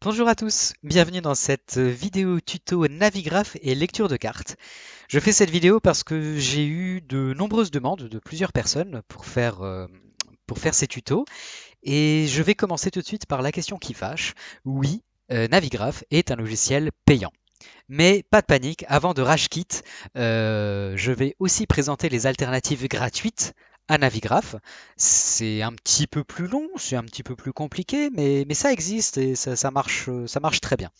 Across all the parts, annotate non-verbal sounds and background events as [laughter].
Bonjour à tous, bienvenue dans cette euh, vidéo tuto Navigraph et lecture de cartes. Je fais cette vidéo parce que j'ai eu de nombreuses demandes de plusieurs personnes pour faire, euh, ces tutos. Et je vais commencer tout de suite par la question qui fâche. Oui, euh, Navigraph est un logiciel payant. Mais pas de panique, avant de rage je vais aussi présenter les alternatives gratuites un navigraphe. C'est un petit peu plus long, c'est un petit peu plus compliqué, mais, ça existe et ça, marche, très bien.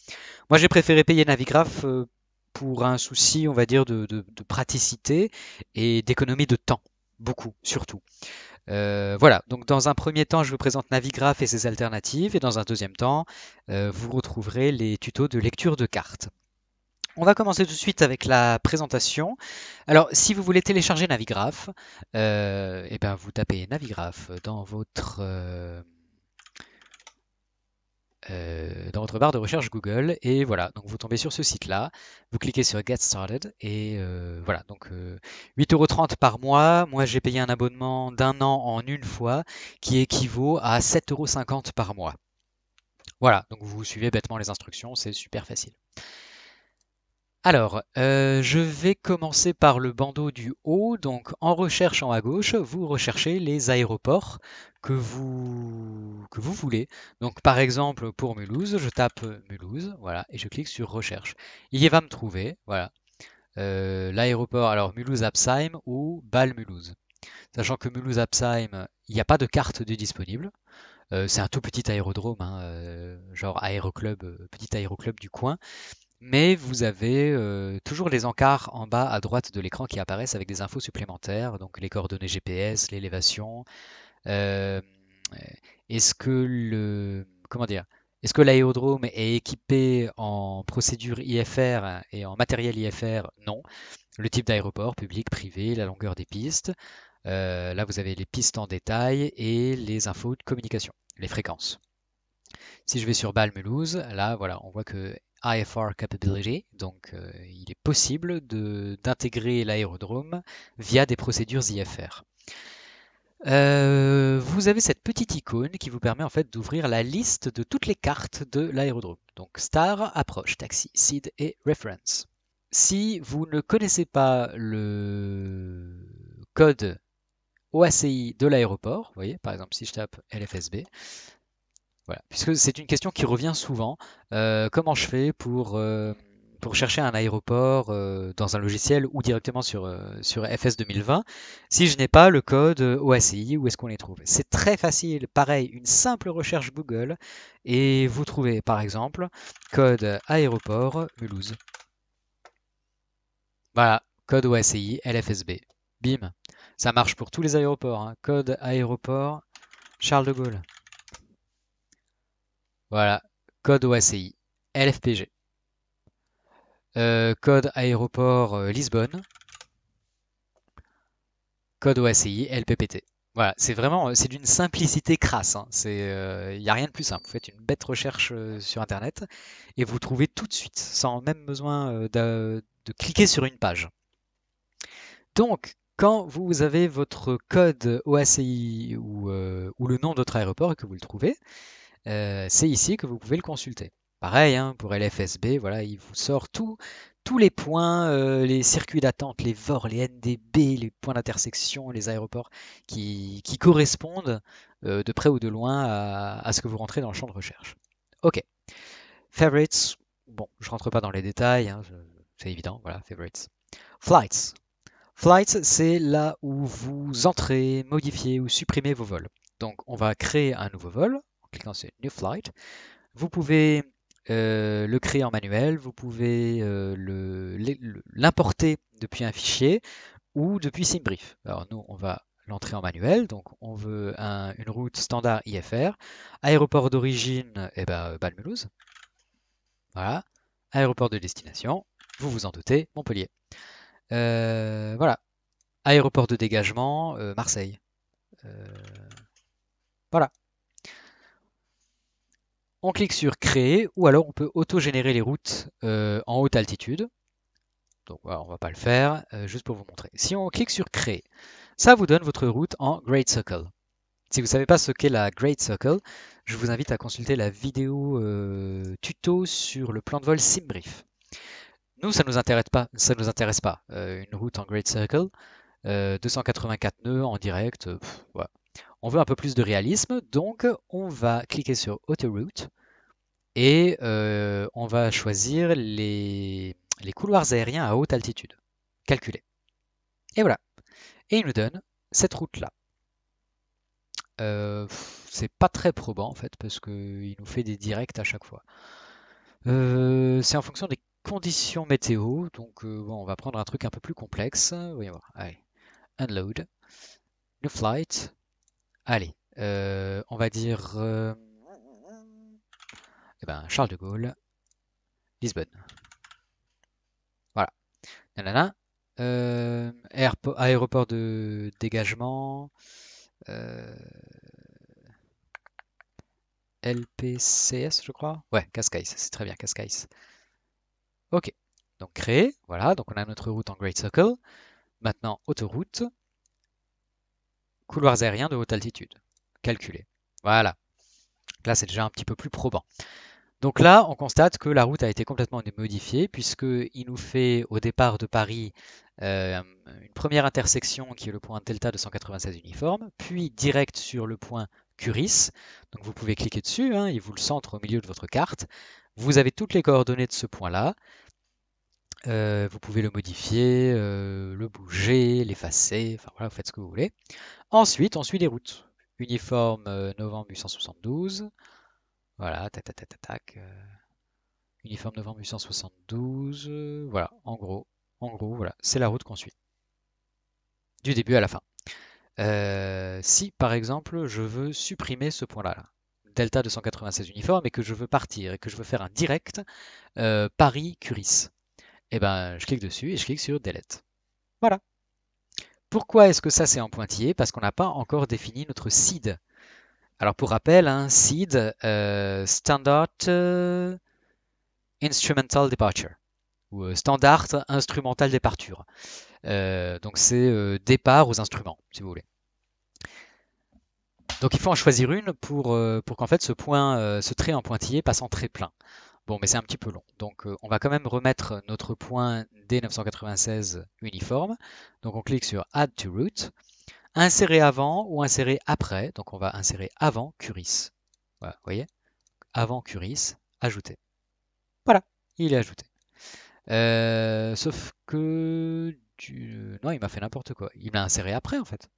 Moi, j'ai préféré payer Navigraph euh, pour un souci, on va dire, de, praticité et d'économie de temps, beaucoup surtout. Euh, voilà, donc dans un premier temps, je vous présente Navigraph et ses alternatives, et dans un deuxième temps, euh, vous retrouverez les tutos de lecture de cartes. On va commencer tout de suite avec la présentation. Alors, si vous voulez télécharger Navigraph, et euh, eh ben, vous tapez Navigraph dans votre, euh, euh, dans votre barre de recherche Google et voilà, donc vous tombez sur ce site-là, vous cliquez sur Get Started et voilà, donc 8,30€ par mois, moi j'ai payé un abonnement d'un an en une fois qui équivaut à 7,50€ par mois. Voilà, donc vous suivez bêtement les instructions, c'est super facile. Alors, euh, je vais commencer par le bandeau du haut. Donc en recherchant à gauche, vous recherchez les aéroports que vous que vous voulez. Donc par exemple pour Mulhouse, je tape, Mulhouse, voilà et je clique sur recherche. Il va me trouver, voilà, euh, l'aéroport alors Mulhouse-Absheim ou Bâle-Mulhouse. Sachant que Mulhouse-Absheim, il n'y a pas de carte de disponible. Euh, c'est un tout petit aérodrome, hein, genre aéroclub, petit aéroclub du coin mais vous avez euh, toujours les encarts en bas à droite de l'écran qui apparaissent avec des infos supplémentaires, donc les coordonnées GPS, l'élévation. Euh, est-ce que le comment dire Est-ce que l'aérodrome est équipé en procédure IFR et en matériel IFR Non. Le type d'aéroport, public, privé, la longueur des pistes. Euh, là, vous avez les pistes en détail et les infos de communication, les fréquences. Si je vais sur bal là, voilà, on voit que IFR Capability, donc euh, il est possible d'intégrer l'aérodrome via des procédures IFR. Euh, vous avez cette petite icône qui vous permet en fait d'ouvrir la liste de toutes les cartes de l'aérodrome. Donc Star, Approche, Taxi, Seed et Reference. Si vous ne connaissez pas le code OACI de l'aéroport, voyez, par exemple si je tape LFSB, Puisque c'est une question qui revient souvent. Euh, comment je fais pour, euh, chercher un aéroport euh, dans un logiciel ou directement sur, FS 2020 si je n'ai pas le code OACI Où est-ce qu'on les trouve C'est très facile. Pareil, une simple recherche Google et vous trouvez par exemple code aéroport Mulhouse. Voilà, code OACI LFSB. Bim. Ça marche pour tous les aéroports. Hein. Code aéroport Charles de Gaulle. Voilà, code OACI, LFPG. Euh, code aéroport euh, Lisbonne. Code OACI, LPPT. Voilà, c'est vraiment, euh, c'est d'une simplicité crasse. Il hein. n'y a rien de plus simple. Vous faites une bête recherche sur Internet et vous trouvez tout de suite, sans même besoin de, cliquer sur une page. Donc, quand vous avez votre code OACI ou, ou le nom de votre aéroport et que vous le trouvez, euh, c'est ici que vous pouvez le consulter. Pareil, hein, pour LFSB, voilà, il vous sort tous les points, euh, les circuits d'attente, les VOR, les NDB, les points d'intersection, les aéroports qui, correspondent euh, de près ou de loin à, ce que vous rentrez dans le champ de recherche. Ok. Favorites, bon, je rentre pas dans les détails, hein, c'est évident, voilà, favorites. Flights. Flights, c'est là où vous entrez, modifiez ou supprimez vos vols. Donc on va créer un nouveau vol, cliquant sur New Flight. Vous pouvez euh, le créer en manuel, vous pouvez euh, l'importer depuis un fichier ou depuis SimBrief. Alors nous, on va l'entrer en manuel. Donc on veut une route standard IFR. Aéroport d'origine, eh ben, Balmulhouse. Voilà. Aéroport de destination, vous vous en doutez, Montpellier. Euh, voilà. Aéroport de dégagement, Marseille. voilà. On clique sur créer ou alors on peut auto-générer les routes euh, en haute altitude. Donc on va pas le faire, euh, juste pour vous montrer. Si on clique sur créer, ça vous donne votre route en Great Circle. Si vous ne savez pas ce qu'est la Great Circle, je vous invite à consulter la vidéo euh, tuto sur le plan de vol SimBrief. Nous, ça ne nous intéresse pas. Ça nous intéresse pas. une route en Great Circle, 284 nœuds en direct, on veut un peu plus de réalisme, donc on va cliquer sur Autoroute et euh, on va choisir les, les couloirs aériens à haute altitude, calculé Et voilà. Et il nous donne cette route-là. Euh, c'est pas très probant en fait, parce qu'il nous fait des directs à chaque fois. Euh, c'est en fonction des conditions météo, donc on va prendre un truc un peu plus complexe. Voyons voir. Unload, new flight, Allez, euh, on va dire euh, eh ben, Charles de Gaulle, Lisbonne. Voilà. Nanana. Euh, aéroport de dégagement. LPCS, je crois. Ouais, Cascais, c'est très bien, Cascais. Ok, donc créé, voilà, donc on a notre route en Great Circle. Maintenant, autoroute, couloirs aériens de haute altitude. Calculé. Voilà. Là, c'est déjà un petit peu plus probant. Donc là, on constate que la route a été complètement modifiée, puisqu'il nous fait au départ de Paris euh, une première intersection qui est le point delta de 196 uniforme, puis direct sur le point Curis. Donc vous pouvez cliquer dessus, hein, il vous le centre au milieu de votre carte. Vous avez toutes les coordonnées de ce point-là. Euh, vous pouvez le modifier, euh, le bouger, l'effacer, enfin voilà, vous faites ce que vous voulez. Ensuite, on suit les routes. Uniforme euh, novembre 872, Voilà, tac, tac, tac, tac. uniforme novembre 872, voilà, en gros, en gros, voilà, c'est la route qu'on suit. Du début à la fin. si, par exemple, je veux supprimer ce point-là, là, Delta 296 uniforme, et que je veux partir, et que je veux faire un direct Paris-Curis et eh ben, je clique dessus et je clique sur Delete. Voilà. Pourquoi est-ce que ça c'est en pointillé Parce qu'on n'a pas encore défini notre seed. Alors pour rappel, hein, seed, euh, standard euh, instrumental departure ou euh, standard instrumental departure. donc c'est départ aux instruments, si vous voulez. Donc il faut en choisir une pour, pour qu'en fait ce point, ce trait en pointillé passe en trait plein. Bon, mais c'est un petit peu long. Donc, euh, on va quand même remettre notre point D996 uniforme. Donc, on clique sur Add to Root. Insérer avant ou insérer après. Donc, on va insérer avant Curis. Voilà, vous voyez Avant Curis, ajouter. Voilà, il est ajouté. Euh, sauf que... Non, il m'a fait n'importe quoi. Il m'a inséré après, en fait.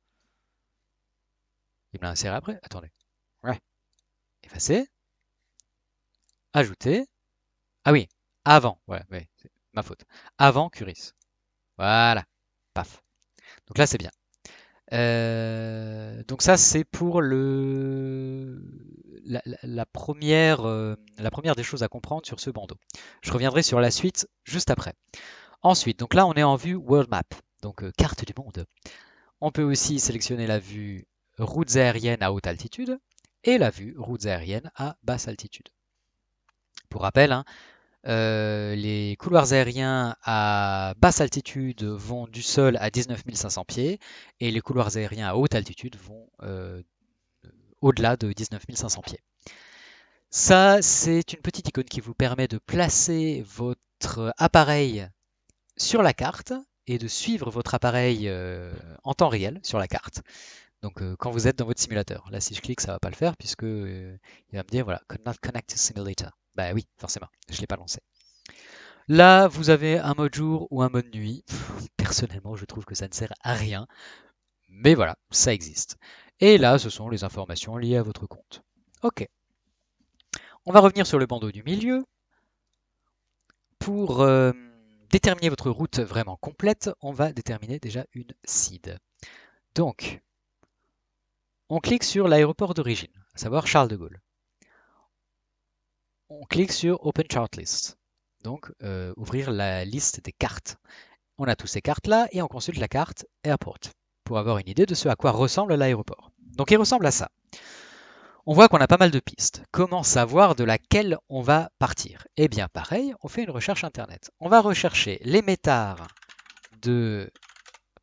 Il m'a inséré après. Attendez. Ouais. Effacer. Ajouter. Ah oui, avant, ouais, c'est ma faute. Avant Curis. Voilà, paf. Donc là, c'est bien. Euh, donc ça, c'est pour le, la, première, euh, la première des choses à comprendre sur ce bandeau. Je reviendrai sur la suite juste après. Ensuite, donc là, on est en vue World Map, donc euh, carte du monde. On peut aussi sélectionner la vue routes aériennes à haute altitude et la vue routes aériennes à basse altitude. Pour rappel, hein, euh, les couloirs aériens à basse altitude vont du sol à 19 500 pieds et les couloirs aériens à haute altitude vont euh, au-delà de 19 500 pieds. Ça, c'est une petite icône qui vous permet de placer votre appareil sur la carte et de suivre votre appareil euh, en temps réel sur la carte. Donc quand vous êtes dans votre simulateur. Là, si je clique, ça ne va pas le faire puisque il va me dire voilà, could not connect to simulator. Bah oui, forcément, je ne l'ai pas lancé. Là, vous avez un mode jour ou un mode nuit. Personnellement, je trouve que ça ne sert à rien. Mais voilà, ça existe. Et là, ce sont les informations liées à votre compte. OK. On va revenir sur le bandeau du milieu. Pour euh, déterminer votre route vraiment complète, on va déterminer déjà une seed. Donc, on clique sur l'aéroport d'origine, à savoir Charles de Gaulle on clique sur Open Chart List, donc euh, ouvrir la liste des cartes. On a toutes ces cartes-là et on consulte la carte Airport pour avoir une idée de ce à quoi ressemble l'aéroport. Donc il ressemble à ça. On voit qu'on a pas mal de pistes. Comment savoir de laquelle on va partir Eh bien pareil, on fait une recherche Internet. On va rechercher les métards de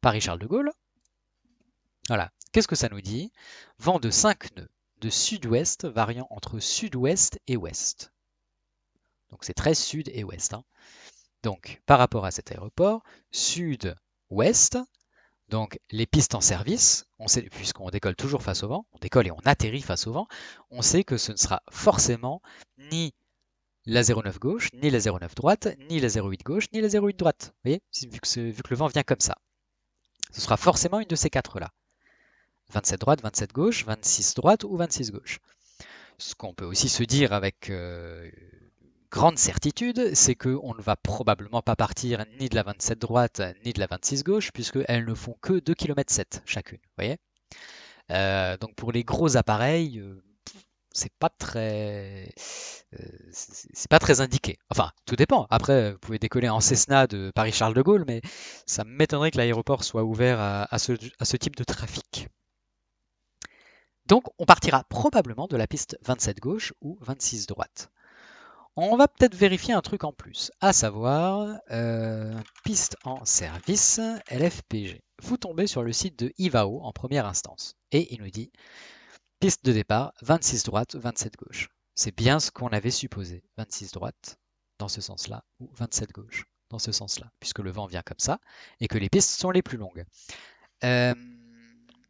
Paris-Charles de Gaulle. Voilà. Qu'est-ce que ça nous dit Vent de 5 nœuds de sud-ouest variant entre sud-ouest et ouest. Donc c'est très sud et ouest. Hein. Donc par rapport à cet aéroport, sud-ouest, donc les pistes en service, puisqu'on décolle toujours face au vent, on décolle et on atterrit face au vent, on sait que ce ne sera forcément ni la 09 gauche, ni la 09 droite, ni la 08 gauche, ni la 08 droite. Vous voyez, vu que, le vent vient comme ça. Ce sera forcément une de ces quatre-là. 27 droite, 27 gauche, 26 droite ou 26 gauche. Ce qu'on peut aussi se dire avec euh, grande certitude, c'est qu'on ne va probablement pas partir ni de la 27 droite ni de la 26 gauche, puisqu'elles ne font que 2 km 7 chacune. Voyez euh, donc pour les gros appareils, euh, c'est pas très euh, c'est pas très indiqué. Enfin, tout dépend. Après, vous pouvez décoller en Cessna de Paris-Charles de Gaulle, mais ça m'étonnerait que l'aéroport soit ouvert à, ce, à ce type de trafic. Donc on partira probablement de la piste 27 gauche ou 26 droite. On va peut-être vérifier un truc en plus, à savoir euh, piste en service LFPG. Vous tombez sur le site de Ivao en première instance et il nous dit piste de départ 26 droite, 27 gauche. C'est bien ce qu'on avait supposé, 26 droite dans ce sens-là ou 27 gauche dans ce sens-là, puisque le vent vient comme ça et que les pistes sont les plus longues. Euh,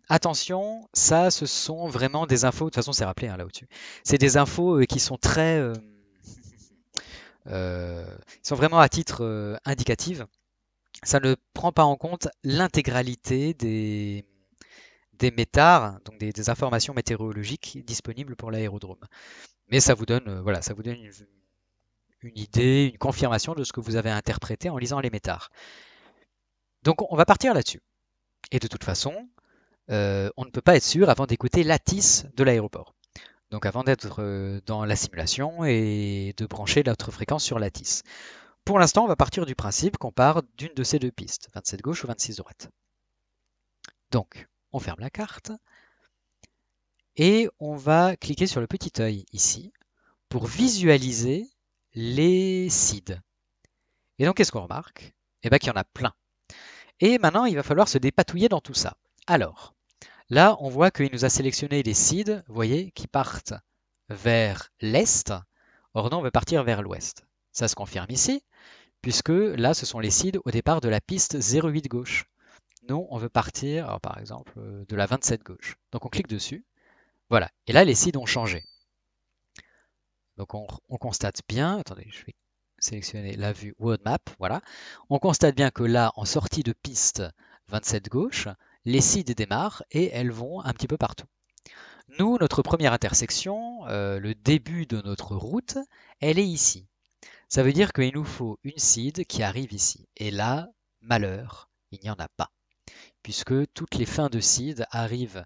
attention, ça, ce sont vraiment des infos. De toute façon, c'est rappelé hein, là dessus C'est des infos euh, qui sont très euh, sont vraiment à titre euh, indicatif. Ça ne prend pas en compte l'intégralité des, des métars, donc des, informations météorologiques disponibles pour l'aérodrome. Mais ça vous donne, euh, voilà, ça vous donne une, idée, une confirmation de ce que vous avez interprété en lisant les métards. Donc on va partir là-dessus. Et de toute façon, on ne peut pas être sûr avant d'écouter l'ATIS de l'aéroport donc avant d'être euh, dans la simulation et de brancher notre fréquence sur Lattice. Pour l'instant, on va partir du principe qu'on part d'une de ces deux pistes, 27 gauche ou 26 droite. Donc, on ferme la carte et on va cliquer sur le petit œil ici pour visualiser les seeds. Et donc, qu'est-ce qu'on remarque Eh bien qu'il y en a plein. Et maintenant, il va falloir se dépatouiller dans tout ça. Alors, Là, on voit qu'il nous a sélectionné les vous voyez, qui partent vers l'est. Or, non, on veut partir vers l'ouest. Ça se confirme ici, puisque là, ce sont les cides au départ de la piste 08 gauche. Non, on veut partir, par exemple, euh, de la 27 gauche. Donc, on clique dessus. Voilà. Et là, les seeds ont changé. Donc, on, on constate bien. Attendez, je vais sélectionner la vue World Map. Voilà. On constate bien que là, en sortie de piste 27 gauche, les cides démarrent et elles vont un petit peu partout. Nous, notre première intersection, euh, le début de notre route, elle est ici. Ça veut dire qu'il nous faut une cide qui arrive ici. Et là, malheur, il n'y en a pas. Puisque toutes les fins de seed arrivent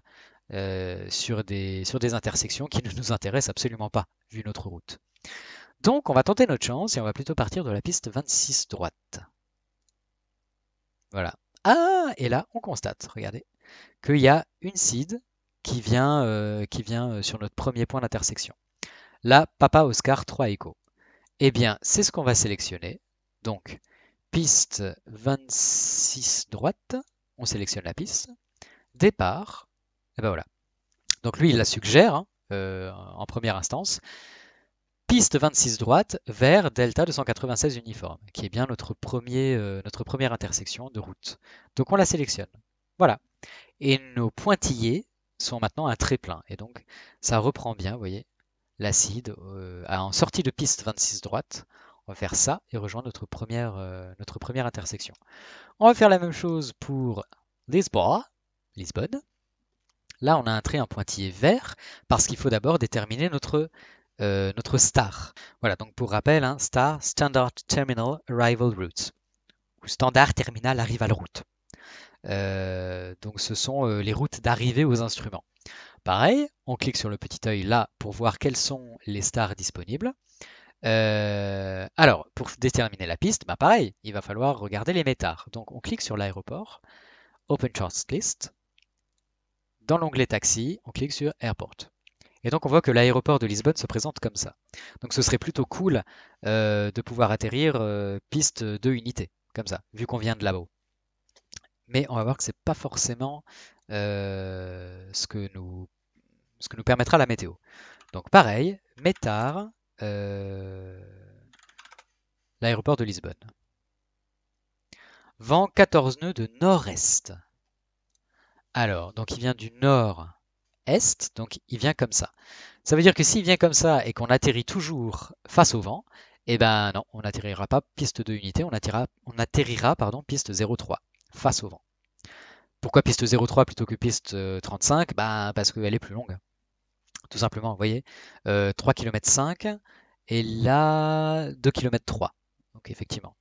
euh, sur, des, sur des intersections qui ne nous intéressent absolument pas, vu notre route. Donc on va tenter notre chance et on va plutôt partir de la piste 26 droite. Voilà, ah Et là, on constate, regardez, qu'il y a une seed qui vient, euh, qui vient euh, sur notre premier point d'intersection. Là, Papa Oscar 3 Echo. Eh bien, c'est ce qu'on va sélectionner. Donc, piste 26 droite, on sélectionne la piste. Départ, et ben voilà. Donc lui, il la suggère hein, euh, en première instance piste 26 droite vers Delta 296 uniforme, qui est bien euh, notre, première intersection de route. Donc on la sélectionne. Voilà. Et nos pointillés sont maintenant un trait plein. Et donc ça reprend bien, vous voyez, l'acide euh, en sortie de piste 26 droite. On va faire ça et rejoindre notre première, euh, notre première intersection. On va faire la même chose pour Lisboa, Lisbonne. Là, on a un trait en pointillé vert parce qu'il faut d'abord déterminer notre euh, notre star. Voilà, donc pour rappel, hein, star, Standard Terminal Arrival Route, ou Standard Terminal Arrival Route. Euh, donc ce sont euh, les routes d'arrivée aux instruments. Pareil, on clique sur le petit œil là pour voir quelles sont les stars disponibles. alors, pour déterminer la piste, bah pareil, il va falloir regarder les métars. Donc on clique sur l'aéroport, Open Charts List. Dans l'onglet Taxi, on clique sur Airport. Et donc on voit que l'aéroport de Lisbonne se présente comme ça. Donc ce serait plutôt cool euh, de pouvoir atterrir euh, piste 2 unité, comme ça, vu qu'on vient de là-haut. Mais on va voir que c'est pas forcément euh, ce, que nous, ce que nous permettra la météo. Donc pareil, Métard, l'aéroport de Lisbonne. Vent 14 nœuds de nord-est. Alors, donc il vient du nord est, donc il vient comme ça. Ça veut dire que s'il vient comme ça et qu'on atterrit toujours face au vent, eh ben non, on n'atterrira pas piste 2 unité, on, atterrira, on atterrira pardon, piste 0,3 face au vent. Pourquoi piste 0,3 plutôt que piste 35 euh, ben, Parce qu'elle est plus longue, tout simplement, vous voyez. Euh, 3 km 5 et là 2 km 3. Donc effectivement,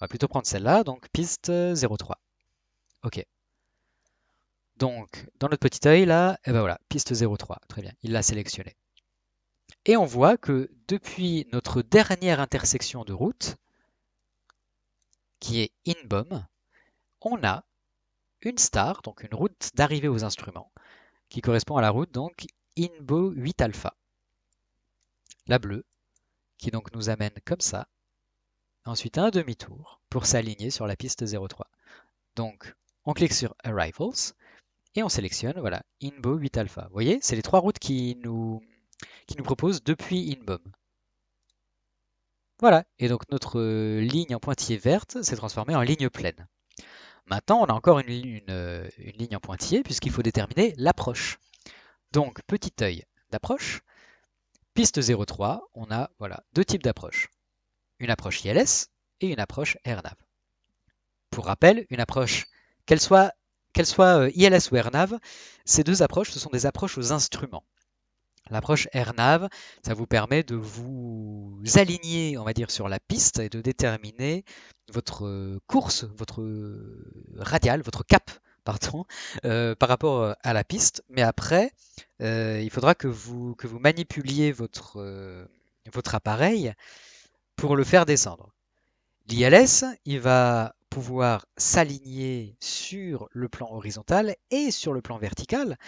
on va plutôt prendre celle-là, donc piste 0,3. Euh, ok. Donc, dans notre petit œil, là, et eh ben voilà, piste 03, très bien, il l'a sélectionné. Et on voit que depuis notre dernière intersection de route, qui est InBOM, on a une star, donc une route d'arrivée aux instruments, qui correspond à la route donc INBO 8 alpha. La bleue, qui donc nous amène comme ça, ensuite un demi-tour pour s'aligner sur la piste 03. Donc on clique sur Arrivals, et on sélectionne, voilà, INBO 8 alpha. Vous voyez, c'est les trois routes qui nous, qui nous proposent depuis INBOM. Voilà, et donc notre euh, ligne en pointillé verte s'est transformée en ligne pleine. Maintenant, on a encore une, une, euh, ligne en pointillé puisqu'il faut déterminer l'approche. Donc, petit œil d'approche. Piste 03, on a voilà, deux types d'approches. Une approche ILS et une approche RNAV. Pour rappel, une approche, qu'elle soit Qu'elles soient euh, ILS ou RNAV, ces deux approches, ce sont des approches aux instruments. L'approche RNAV, ça vous permet de vous aligner, on va dire, sur la piste et de déterminer votre euh, course, votre euh, radial, votre cap, [laughs] pardon, par rapport à la piste. Mais après, il faudra que vous, que vous manipuliez votre, votre appareil pour le faire descendre. L'ILS, il va pouvoir s'aligner sur le plan horizontal et sur le plan vertical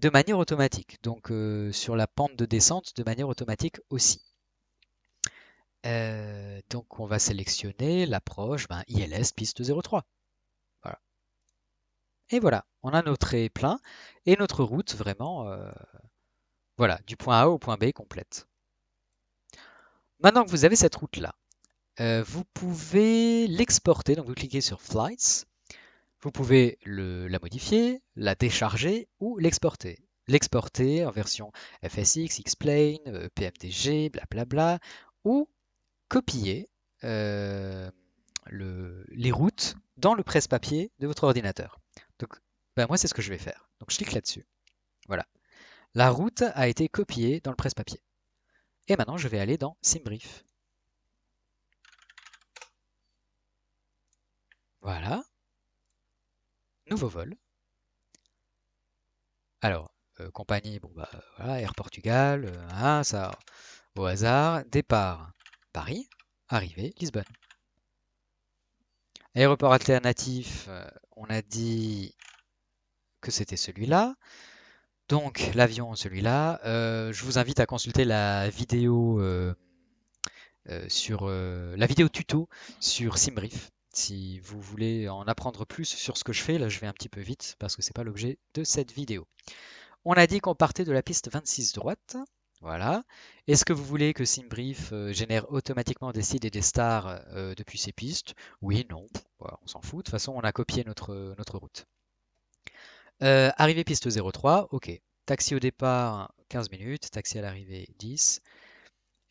de manière automatique, donc euh, sur la pente de descente de manière automatique aussi. Euh, donc on va sélectionner l'approche ben, ILS piste 03. Voilà. Et voilà, on a notre traits plein et notre route vraiment euh, voilà, du point A au point B complète. Maintenant que vous avez cette route là, euh, vous pouvez l'exporter, donc vous cliquez sur Flights. Vous pouvez la modifier, la décharger ou l'exporter. L'exporter en version FSX, Xplane, euh, PMDG, blablabla, ou copier euh, les routes dans le presse-papier de votre ordinateur. Donc, ben, moi, c'est ce que je vais faire. Donc, je clique là-dessus. Voilà. La route a été copiée dans le presse-papier. Et maintenant, je vais aller dans SimBrief. Voilà. Nouveau vol. Alors, euh, compagnie, bon bah voilà, Air Portugal, euh, hein, ça au hasard, départ Paris, arrivée Lisbonne. Aéroport alternatif, euh, on a dit que c'était celui-là. Donc l'avion, celui-là. je vous invite à consulter la vidéo sur la vidéo tuto sur Simbrief. Si vous voulez en apprendre plus sur ce que je fais, là je vais un petit peu vite parce que ce n'est pas l'objet de cette vidéo. On a dit qu'on partait de la piste 26 droite. Voilà. Est-ce que vous voulez que Simbrief euh, génère automatiquement des seeds et des stars euh, depuis ces pistes Oui, non, on s'en fout. De toute façon, on a copié notre, notre route. Euh, arrivée piste 03, ok. Taxi au départ, 15 minutes. Taxi à l'arrivée, 10.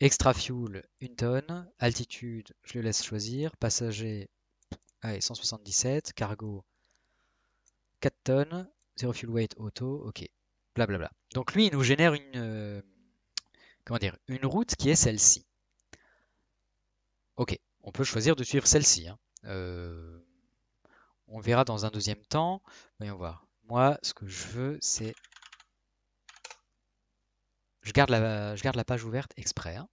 Extra fuel, 1 tonne. Altitude, je le laisse choisir. Passager, allez, ah, 177, cargo 4 tonnes, 0 fuel weight auto, ok, blablabla. Donc lui, il nous génère une, euh, comment dire, une route qui est celle-ci. Ok, on peut choisir de suivre celle-ci. Hein. Euh, on verra dans un deuxième temps. Voyons voir. Moi, ce que je veux, c'est... Je, garde la, je garde la page ouverte exprès. Hein.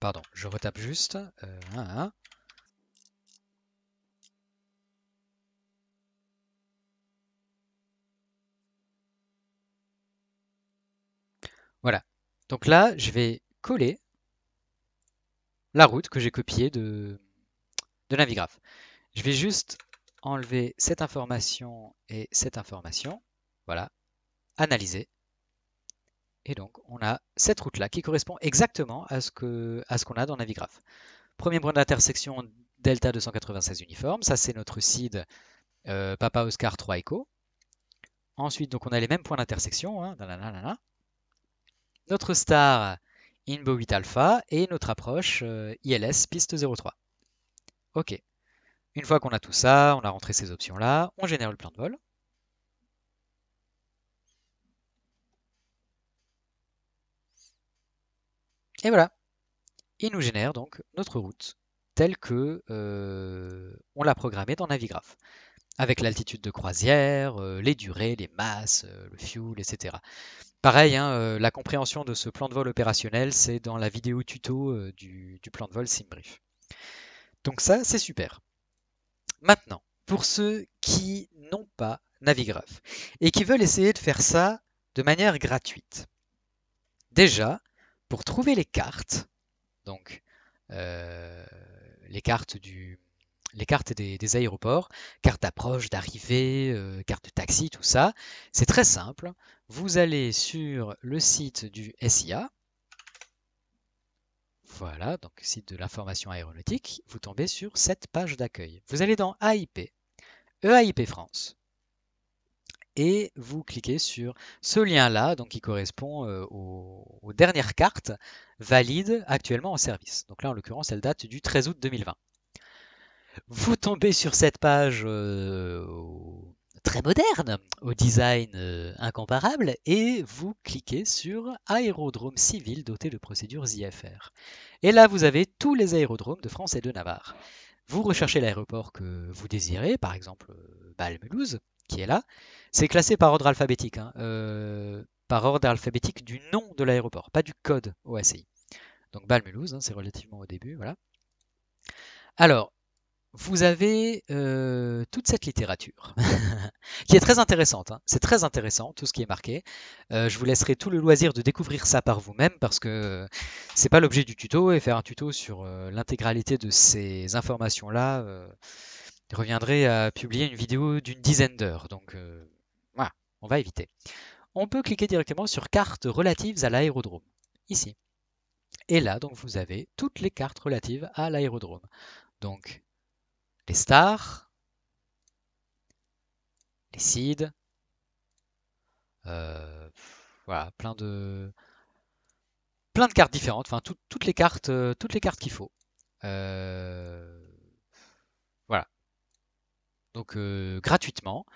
Pardon, je retape juste. Euh, voilà. Donc là, je vais coller la route que j'ai copiée de, de Navigraph. Je vais juste enlever cette information et cette information. Voilà. Analyser. Et donc, on a cette route-là qui correspond exactement à ce qu'on a dans Navigraph. Premier point d'intersection, delta 296 uniforme. Ça, c'est notre seed euh, Papa Oscar 3 Echo. Ensuite, donc, on a les mêmes points d'intersection. Hein, notre star Inbo 8 Alpha et notre approche euh, ILS piste 03. OK. Une fois qu'on a tout ça, on a rentré ces options-là, on génère le plan de vol. Et voilà, il nous génère donc notre route telle que euh, on l'a programmée dans Navigraph, avec l'altitude de croisière, euh, les durées, les masses, euh, le fuel, etc. Pareil, hein, la compréhension de ce plan de vol opérationnel, c'est dans la vidéo tuto du, du, plan de vol SimBrief. Donc ça, c'est super. Maintenant, pour ceux qui n'ont pas Navigraph et qui veulent essayer de faire ça de manière gratuite, déjà, pour trouver les cartes, donc euh, les cartes des, aéroports, cartes d'approche, d'arrivée, euh, cartes de taxi, tout ça, c'est très simple. Vous allez sur le site du SIA, voilà, donc site de l'information aéronautique, vous tombez sur cette page d'accueil. Vous allez dans AIP, EAIP France et vous cliquez sur ce lien-là, donc qui correspond euh, aux, dernières cartes valides actuellement en service. Donc là, en l'occurrence, elle date du 13 août 2020. Vous tombez sur cette page euh, très moderne, au design euh, incomparable, et vous cliquez sur Aérodrome civil doté de procédures IFR. Et là, vous avez tous les aérodromes de France et de Navarre. Vous recherchez l'aéroport que vous désirez, par exemple bâle qui est là, c'est classé par ordre alphabétique, hein, euh, par ordre alphabétique du nom de l'aéroport, pas du code OACI. Donc Balmulhouse, hein, c'est relativement au début, voilà. Alors, vous avez euh, toute cette littérature [laughs] qui est très intéressante. Hein. C'est très intéressant tout ce qui est marqué. Euh, je vous laisserai tout le loisir de découvrir ça par vous-même parce que c'est pas l'objet du tuto et faire un tuto sur l'intégralité de ces informations là il reviendrait à publier une vidéo d'une dizaine d'heures. Donc euh, voilà, on va éviter. On peut cliquer directement sur cartes relatives à l'aérodrome, ici. Et là, donc, vous avez toutes les cartes relatives à l'aérodrome. Donc, les stars, les seeds, euh, voilà, plein de, plein de cartes différentes, enfin, toutes les cartes, euh, toutes les cartes qu'il faut. Euh, donc euh, gratuitement.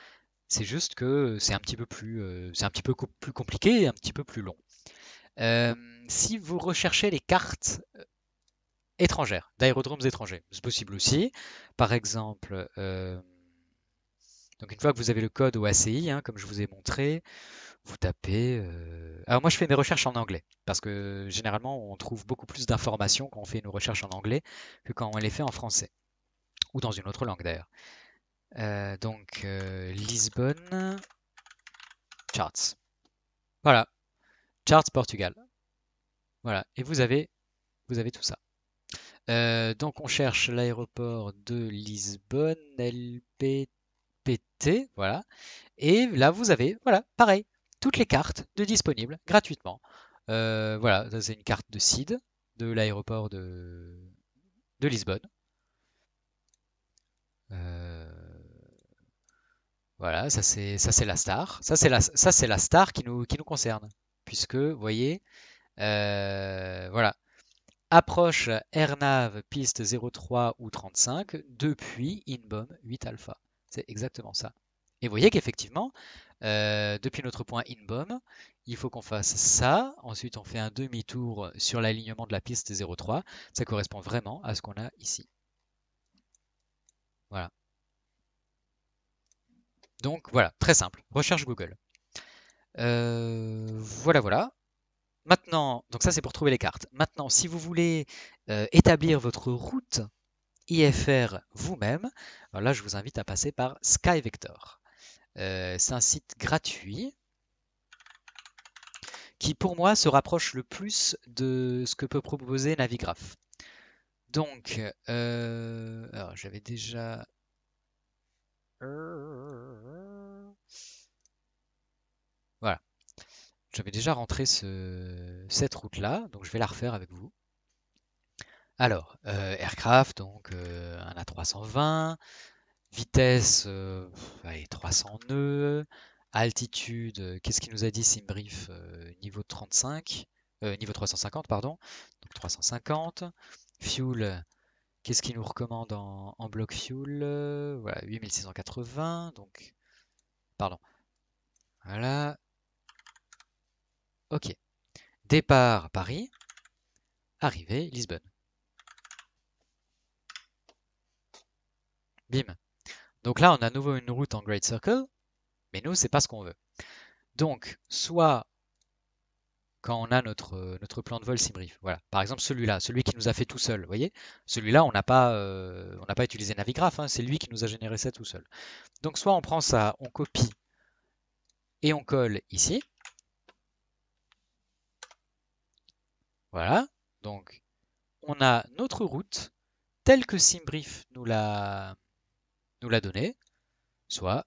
C'est juste que c'est un petit peu plus, euh, c'est un petit peu plus compliqué et un petit peu plus long. Euh, si vous recherchez les cartes étrangères, d'aérodromes étrangers. C'est possible aussi. Par exemple, donc une fois que vous avez le code au ACI, hein, comme je vous ai montré, vous tapez. Alors moi, je fais mes recherches en anglais parce que généralement, on trouve beaucoup plus d'informations quand on fait une recherche en anglais que quand on les fait en français ou dans une autre langue d'ailleurs. Euh, donc euh, Lisbonne, charts. Voilà, charts Portugal. Voilà, et vous avez, vous avez tout ça. Euh, donc on cherche l'aéroport de Lisbonne, LPPT, voilà. Et là vous avez, voilà, pareil, toutes les cartes de disponibles gratuitement. voilà, c'est une carte de SID de l'aéroport de, de Lisbonne. Voilà, ça c'est ça c'est la star. Ça c'est la ça c'est la star qui nous qui nous concerne puisque vous voyez euh, voilà approche AirNav piste 03 ou 35 depuis Inbom 8 alpha. C'est exactement ça. Et vous voyez qu'effectivement euh, depuis notre point Inbom, il faut qu'on fasse ça, ensuite on fait un demi-tour sur l'alignement de la piste 03, ça correspond vraiment à ce qu'on a ici. Voilà. Donc voilà, très simple, recherche Google. Euh, voilà, voilà. Maintenant, donc ça c'est pour trouver les cartes. Maintenant, si vous voulez euh, établir votre route IFR vous-même, ben là je vous invite à passer par SkyVector. Euh, c'est un site gratuit qui pour moi se rapproche le plus de ce que peut proposer Navigraph. Donc, j'avais déjà... J'avais déjà rentré cette route-là, donc je vais la refaire avec vous. Alors, euh, aircraft, donc euh, un A320, vitesse 300 euh, nœuds, altitude, qu'est-ce qu'il nous a dit Simbrief Niveau 35, niveau 350, pardon, donc 350, fuel, qu'est-ce qu'il nous recommande en, en bloc fuel Voilà, 8680, donc, pardon, voilà, Ok. Départ Paris, arrivée Lisbonne. Bim. Donc là, on a à nouveau une route en Great Circle, mais nous, c'est pas ce qu'on veut. Donc, soit quand on a notre, euh, notre plan de vol Simbrief, voilà. Par exemple, celui-là, celui qui nous a fait tout seul, vous voyez Celui-là, on n'a pas, euh, pas utilisé Navigraph, hein, c'est lui qui nous a généré ça tout seul. Donc, soit on prend ça, on copie et on colle ici, Voilà, donc on a notre route telle que Simbrief nous l'a donnée, soit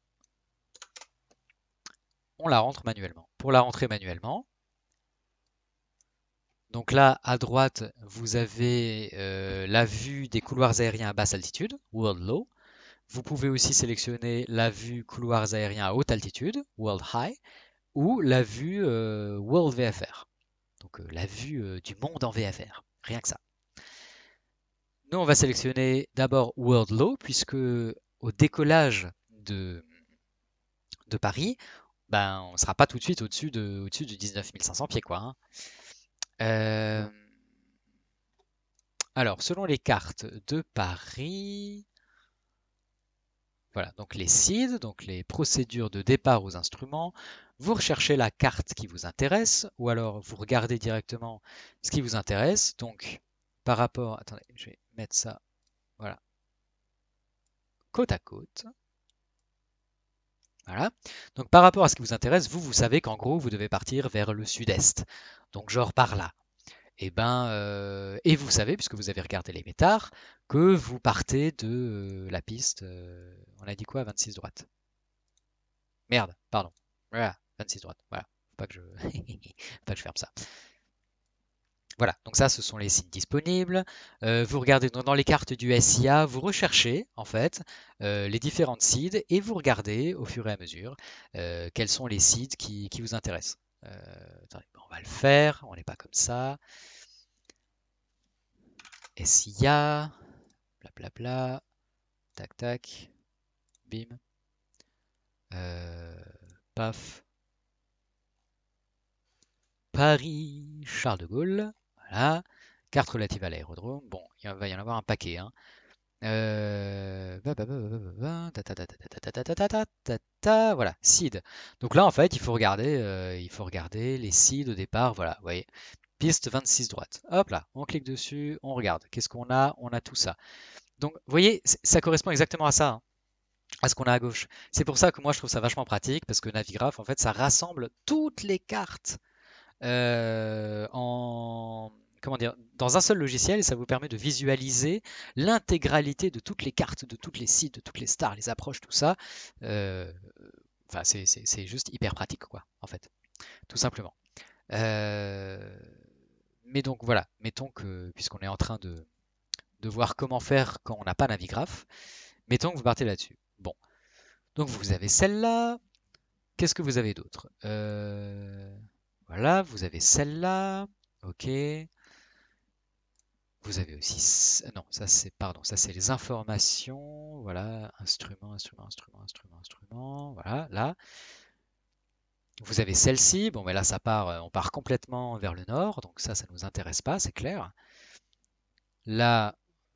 on la rentre manuellement. Pour la rentrer manuellement, donc là à droite vous avez euh, la vue des couloirs aériens à basse altitude, World Low. Vous pouvez aussi sélectionner la vue couloirs aériens à haute altitude, World High, ou la vue euh, World VFR. Donc euh, la vue euh, du monde en VFR, rien que ça. Nous, on va sélectionner d'abord World Law, puisque au décollage de, de Paris, ben, on ne sera pas tout de suite au-dessus de, au du 19500 pieds. Quoi, hein. euh, Alors, selon les cartes de Paris, voilà, donc les SID, donc les procédures de départ aux instruments, vous recherchez la carte qui vous intéresse, ou alors vous regardez directement ce qui vous intéresse. Donc par rapport, attendez, je vais mettre ça, voilà, côte à côte. Voilà. Donc par rapport à ce qui vous intéresse, vous, vous savez qu'en gros, vous devez partir vers le sud-est. Donc genre par là. Et eh ben, euh, et vous savez, puisque vous avez regardé les métards, que vous partez de euh, la piste, euh, on a dit quoi, 26 droite. Merde, pardon. Voilà, 26 droite, voilà. pas que je, [laughs] Faut pas que je ferme ça. Voilà, donc ça, ce sont les sites disponibles. Euh, vous regardez dans, les cartes du SIA, vous recherchez en fait les différentes sites et vous regardez au fur et à mesure quels sont les sites qui, vous intéressent. on va le faire, on n'est pas comme ça. SIA, blablabla, tac tac, bim, paf, Paris, Charles de Gaulle, voilà, carte relative à l'aérodrome, bon, il va y en avoir un paquet, hein. voilà, seed. Donc là, en fait, il faut regarder, il faut regarder les seeds au départ. Voilà, vous voyez piste 26 droite. Hop là, on clique dessus, on regarde. Qu'est-ce qu'on a On a tout ça. Donc, vous voyez, ça correspond exactement à ça, hein, à ce qu'on a à gauche. C'est pour ça que moi, je trouve ça vachement pratique, parce que Navigraph, en fait, ça rassemble toutes les cartes euh, en... Comment dire, dans un seul logiciel, et ça vous permet de visualiser l'intégralité de toutes les cartes, de toutes les sites, de toutes les stars, les approches, tout ça. Euh, enfin, c'est juste hyper pratique, quoi, en fait, tout simplement. Euh, mais donc voilà, mettons que, puisqu'on est en train de, de voir comment faire quand on n'a pas Navigraph, mettons que vous partez là-dessus. Bon, donc vous avez celle-là. Qu'est-ce que vous avez d'autre euh, Voilà, vous avez celle-là. Ok. Vous avez aussi, non, ça c'est, pardon, ça c'est les informations, voilà, instrument, instrument, instrument, instrument, voilà, là. Vous avez celle-ci, bon mais là ça part, euh, on part complètement vers le nord, donc ça, ça ne nous intéresse pas, c'est clair. Là,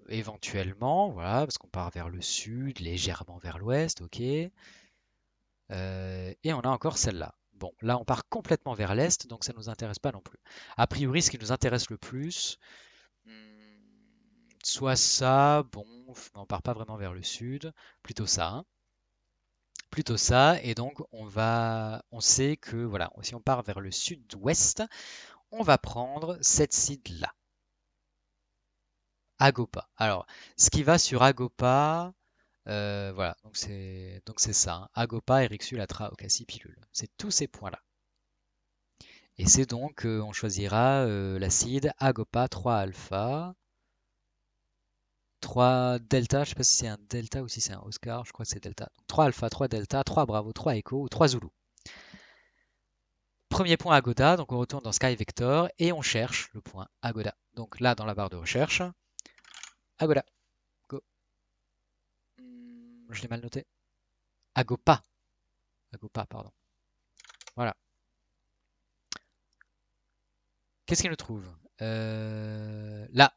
éventuellement, voilà, parce qu'on part vers le sud, légèrement vers l'ouest, ok. Euh, et on a encore celle-là. Bon, là on part complètement vers l'est, donc ça ne nous intéresse pas non plus. A priori, ce qui nous intéresse le plus, hmm, soit ça, bon, on part pas vraiment vers le sud, plutôt ça. Hein plutôt ça. Et donc, on, va, on sait que voilà, si on part vers le sud-ouest, on va prendre cette cide là Agopa. Alors, ce qui va sur Agopa, euh, voilà, donc c'est donc c'est ça. Hein. Agopa, Erixul, Atra, Okasi, Pilule. C'est tous ces points-là. Et c'est donc, euh, on choisira euh, l'acide Agopa 3 alpha 3 Delta, je ne sais pas si c'est un Delta ou si c'est un Oscar, je crois que c'est Delta. 3 Alpha, 3 Delta, 3 Bravo, 3 Echo, 3 Zulu. Premier point Agoda, donc on retourne dans Sky Vector et on cherche le point Agoda. Donc là, dans la barre de recherche, Agoda. Go. Hmm. Je l'ai mal noté. Agopa. Agopa, pardon. Voilà. Qu'est-ce qu'il nous trouve euh, Là, Là,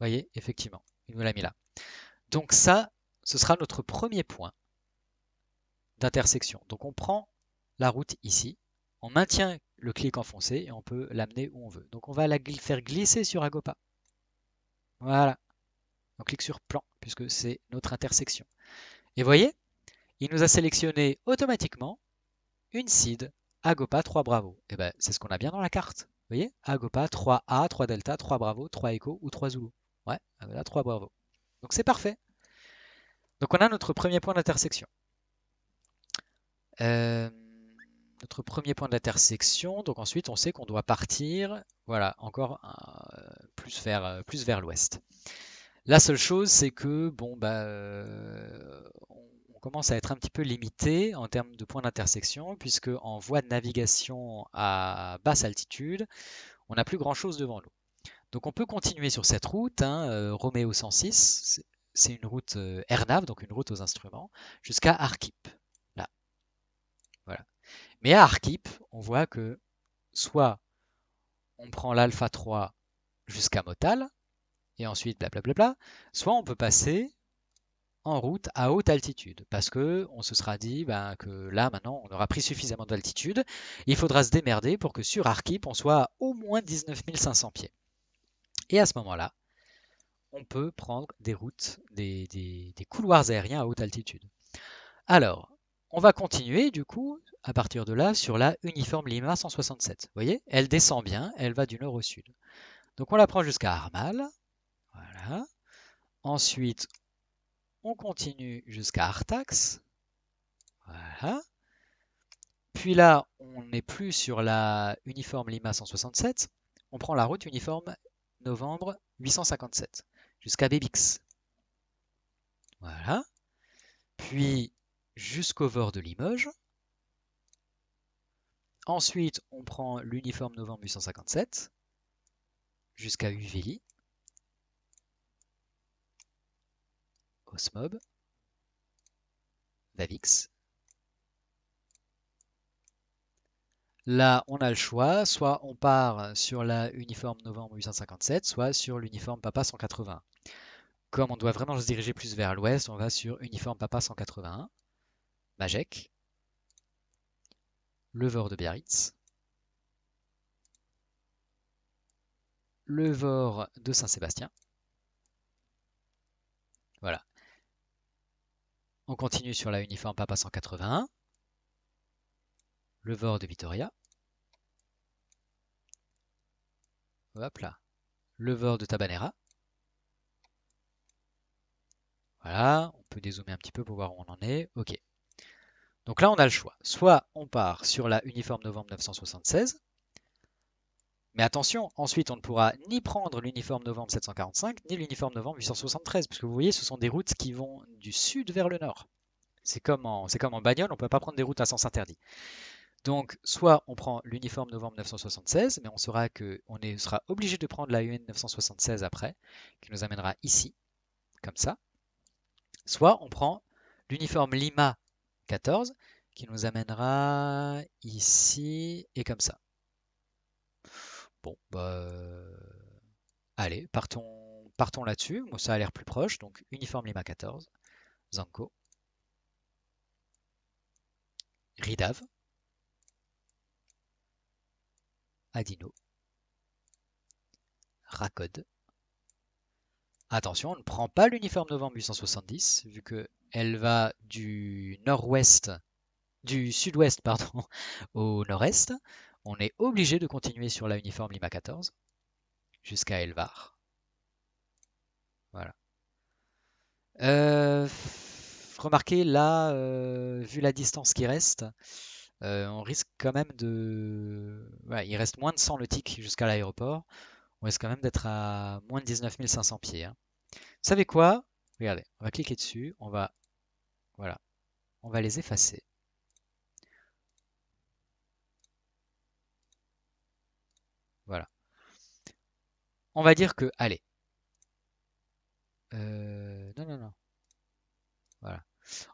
voyez, effectivement. Il nous l'a mis là. Donc ça, ce sera notre premier point d'intersection. Donc on prend la route ici, on maintient le clic enfoncé et on peut l'amener où on veut. Donc on va la faire glisser sur Agopa. Voilà. On clique sur plan puisque c'est notre intersection. Et voyez, il nous a sélectionné automatiquement une seed Agopa 3 Bravo. Et eh ben c'est ce qu'on a bien dans la carte. Vous voyez Agopa 3A, 3 Delta, 3 Bravo, 3 Echo ou 3 Zulu. Ouais, ah, là 3 bravo. Donc c'est parfait. Donc on a notre premier point d'intersection. Euh, notre premier point d'intersection, donc ensuite on sait qu'on doit partir, voilà, encore euh, plus, vers, euh, plus vers l'ouest. La seule chose, c'est que bon bah on commence à être un petit peu limité en termes de points d'intersection, puisque en voie de navigation à basse altitude, on n'a plus grand chose devant nous. Donc on peut continuer sur cette route, hein, euh, Roméo 106, c'est une route euh, RNAV, donc une route aux instruments, jusqu'à Arkip. Là. Voilà. Mais à Arkip, on voit que soit on prend l'alpha 3 jusqu'à Motal, et ensuite blablabla, bla bla soit on peut passer en route à haute altitude, parce que on se sera dit ben, que là maintenant on aura pris suffisamment d'altitude, il faudra se démerder pour que sur Arkip on soit à au moins 19 500 pieds. Et à ce moment-là, on peut prendre des routes, des, couloirs aériens à haute altitude. Alors, on va continuer du coup à partir de là sur la uniforme Lima 167. Vous voyez, elle descend bien, elle va du nord au sud. Donc on la prend jusqu'à Armal. Voilà. Ensuite, on continue jusqu'à Artax. Voilà. Puis là, on n'est plus sur la uniforme Lima 167. On prend la route uniforme novembre 857, jusqu'à Bébix. Voilà. Puis jusqu'au bord de Limoges. Ensuite, on prend l'uniforme novembre 857 jusqu'à Uvilly, Osmob, Vavix, Là, on a le choix, soit on part sur la uniforme novembre 857, soit sur l'uniforme papa 180. Comme on doit vraiment se diriger plus vers l'ouest, on va sur uniforme papa 181, Majec, le Vor de Biarritz, le Vor de Saint-Sébastien. Voilà. On continue sur la uniforme Papa 181. Le vore de Vitoria. Hop là. de Tabanera. Voilà, on peut dézoomer un petit peu pour voir où on en est. OK. Donc là, on a le choix. Soit on part sur la uniforme novembre 976, mais attention, ensuite on ne pourra ni prendre l'uniforme novembre 745, ni l'uniforme novembre 873, puisque vous voyez, ce sont des routes qui vont du sud vers le nord. C'est comme en bagnole, on ne peut pas prendre des routes à sens interdit. Donc, soit on prend l'uniforme novembre 976, mais on saura qu'on sera obligé de prendre la UN 976 après, qui nous amènera ici, comme ça. Soit on prend l'uniforme Lima 14, qui nous amènera ici et comme ça. Bon, bah... Allez, partons, partons là-dessus. Moi, ça a l'air plus proche. Donc, uniforme Lima 14, Zanko, Ridav. Adino, Racode. Attention, on ne prend pas l'uniforme novembre 870, vu qu'elle va du nord-ouest, du sud-ouest, pardon, [laughs] au nord-est. On est obligé de continuer sur la uniforme Lima 14 jusqu'à Elvar. Voilà. Euh, remarquez là, euh, vu la distance qui reste, euh, on risque quand même de. il reste moins de 100 nautiques jusqu'à l'aéroport. On risque quand même d'être à moins de 19 500 pieds. Hein. Vous savez quoi Regardez, on va cliquer dessus. On va. Voilà. On va les effacer. Voilà. On va dire que. Allez. Euh, non, non, non.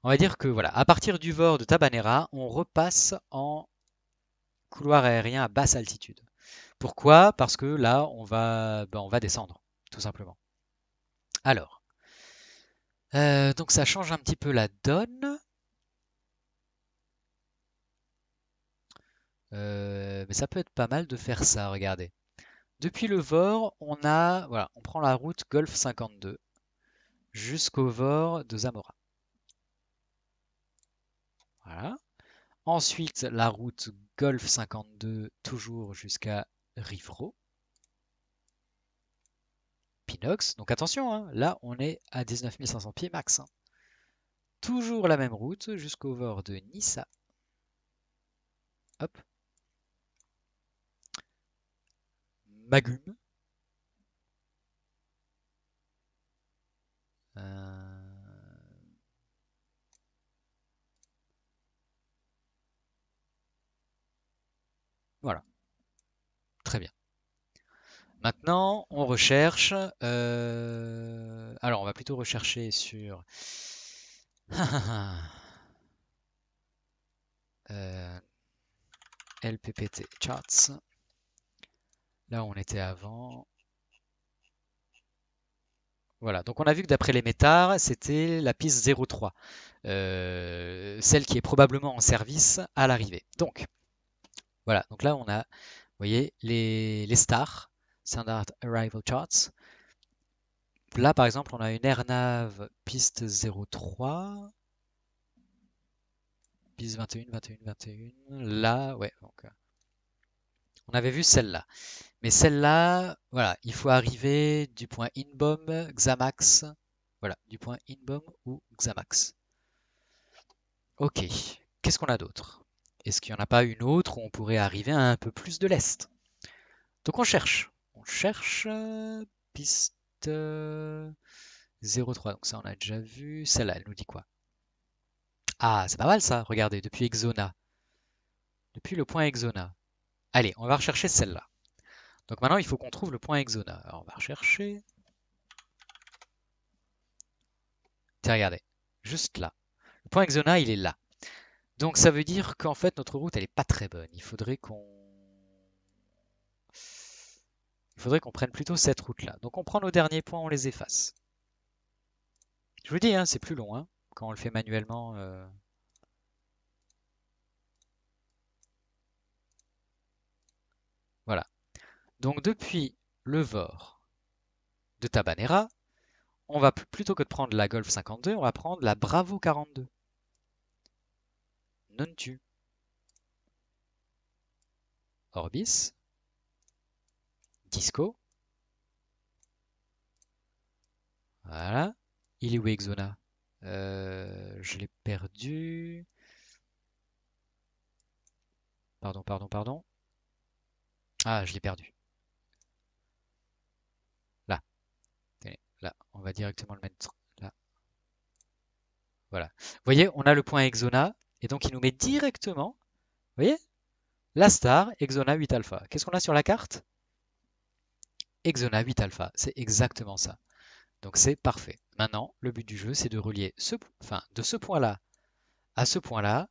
On va dire que voilà, à partir du Vor de Tabanera, on repasse en couloir aérien à basse altitude. Pourquoi Parce que là, on va, ben, on va descendre, tout simplement. Alors, euh, donc ça change un petit peu la donne. Euh, mais ça peut être pas mal de faire ça, regardez. Depuis le Vor, on a, voilà, on prend la route Golf 52 jusqu'au Vor de Zamora. Ensuite, la route Golf 52, toujours jusqu'à Rivero. Pinox. Donc attention, hein, là, on est à 19 500 pieds max. Hein. Toujours la même route jusqu'au bord de Nissa. Hop. Magum. Euh, Maintenant, on recherche. Euh, alors, on va plutôt rechercher sur. LPPT [laughs] euh, charts. Là où on était avant. Voilà, donc on a vu que d'après les métars, c'était la piste 03, euh, celle qui est probablement en service à l'arrivée. Donc, voilà, donc là on a, vous voyez, les, les stars, Standard Arrival Charts. Là, par exemple, on a une AirNav piste 03, piste 21, 21, 21. Là, ouais, donc. Euh, on avait vu celle-là. Mais celle-là, voilà, il faut arriver du point INBOM, Xamax. Voilà, du point INBOM ou Xamax. Ok, qu'est-ce qu'on a d'autre Est-ce qu'il n'y en a pas une autre où on pourrait arriver à un peu plus de l'Est Donc on cherche on cherche. Euh, piste 03, euh, donc ça on a déjà vu. Celle-là, elle nous dit quoi Ah, c'est pas mal ça, regardez, depuis Exona. Depuis le point Exona. Allez, on va rechercher celle-là. Donc maintenant, il faut qu'on trouve le point Exona. Alors on va rechercher. Tiens, regardez, juste là. Le point Exona, il est là. Donc ça veut dire qu'en fait, notre route, elle est pas très bonne. Il faudrait qu'on Il faudrait qu'on prenne plutôt cette route-là. Donc on prend nos derniers points, on les efface. Je vous dis, hein, c'est plus long hein, quand on le fait manuellement. Euh. Voilà. Donc depuis le VOR de Tabanera, on va plutôt que de prendre la Golf 52, on va prendre la Bravo 42. Non-tu. Orbis. Disco. Voilà. Il est où Exona euh, Je l'ai perdu. Pardon, pardon, pardon. Ah, je l'ai perdu. Là. Là, on va directement le mettre là. Voilà. Vous voyez, on a le point Exona. Et donc, il nous met directement, vous voyez, la star Exona 8 alpha. Qu'est-ce qu'on a sur la carte Exona, 8 alpha, c'est exactement ça. Donc c'est parfait. Maintenant, le but du jeu, c'est de relier ce, de ce point-là à ce point-là.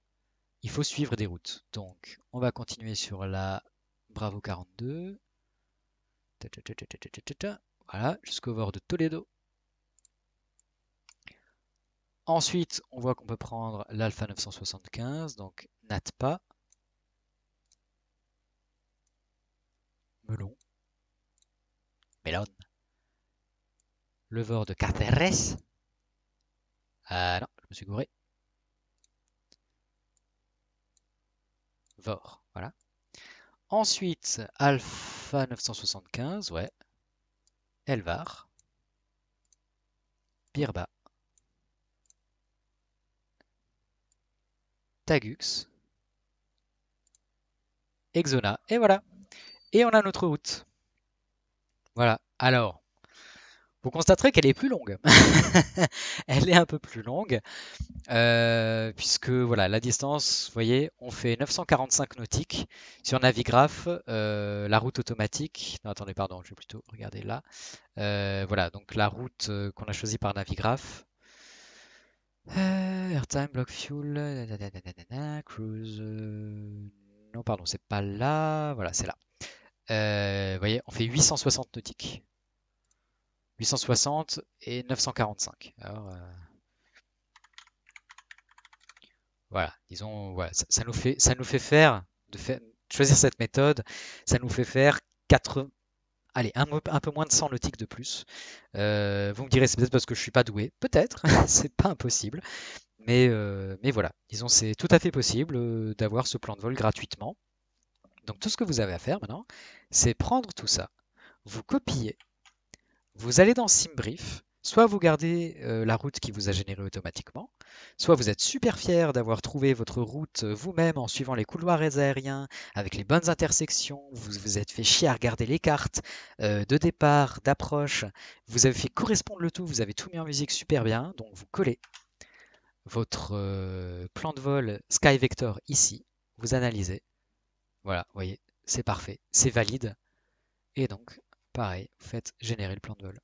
Il faut suivre des routes. Donc on va continuer sur la Bravo 42. Voilà, jusqu'au bord de Toledo. Ensuite, on voit qu'on peut prendre l'Alpha 975, donc NatPa. Melon. Melon. Vore de Carteres. Ah non, je me suis gouré. Vor, voilà. Ensuite, Alpha 975, ouais. Elvar. Birba. Tagux. Exona. Et voilà. Et on a notre route. Voilà. Alors, vous constaterez qu'elle est plus longue. [laughs] elle est un peu plus longue, euh, puisque voilà, la distance, vous voyez, on fait 945 nautiques sur Navigraph, euh, la route automatique. Non, attendez, pardon, je vais plutôt regarder là. Euh, voilà, donc la route qu'on a choisie par Navigraph. airtime, block fuel, cruise. non, pardon, c'est pas là. Voilà, c'est là. Euh, vous voyez, on fait 860 nautiques. 860 et 945. Euh, voilà, disons, ça, nous fait, ça nous fait faire, de choisir cette méthode, ça nous fait faire 4, allez, un, peu moins de 100 nautiques de plus. Euh, vous me direz, c'est peut-être parce que je ne suis pas doué. Peut-être, [laughs] c'est pas impossible. Mais, mais voilà, disons, c'est tout à fait possible d'avoir ce plan de vol gratuitement. Donc tout ce que vous avez à faire maintenant, c'est prendre tout ça, vous copiez, vous allez dans SimBrief, soit vous gardez euh, la route qui vous a généré automatiquement, soit vous êtes super fier d'avoir trouvé votre route euh, vous-même en suivant les couloirs aériens avec les bonnes intersections, vous vous êtes fait chier à regarder les cartes euh, de départ, d'approche, vous avez fait correspondre le tout, vous avez tout mis en musique super bien, donc vous collez votre plan de vol Sky Vector ici, vous analysez, voilà, vous voyez, c'est parfait, c'est valide. Et donc, pareil, vous faites générer le plan de vol.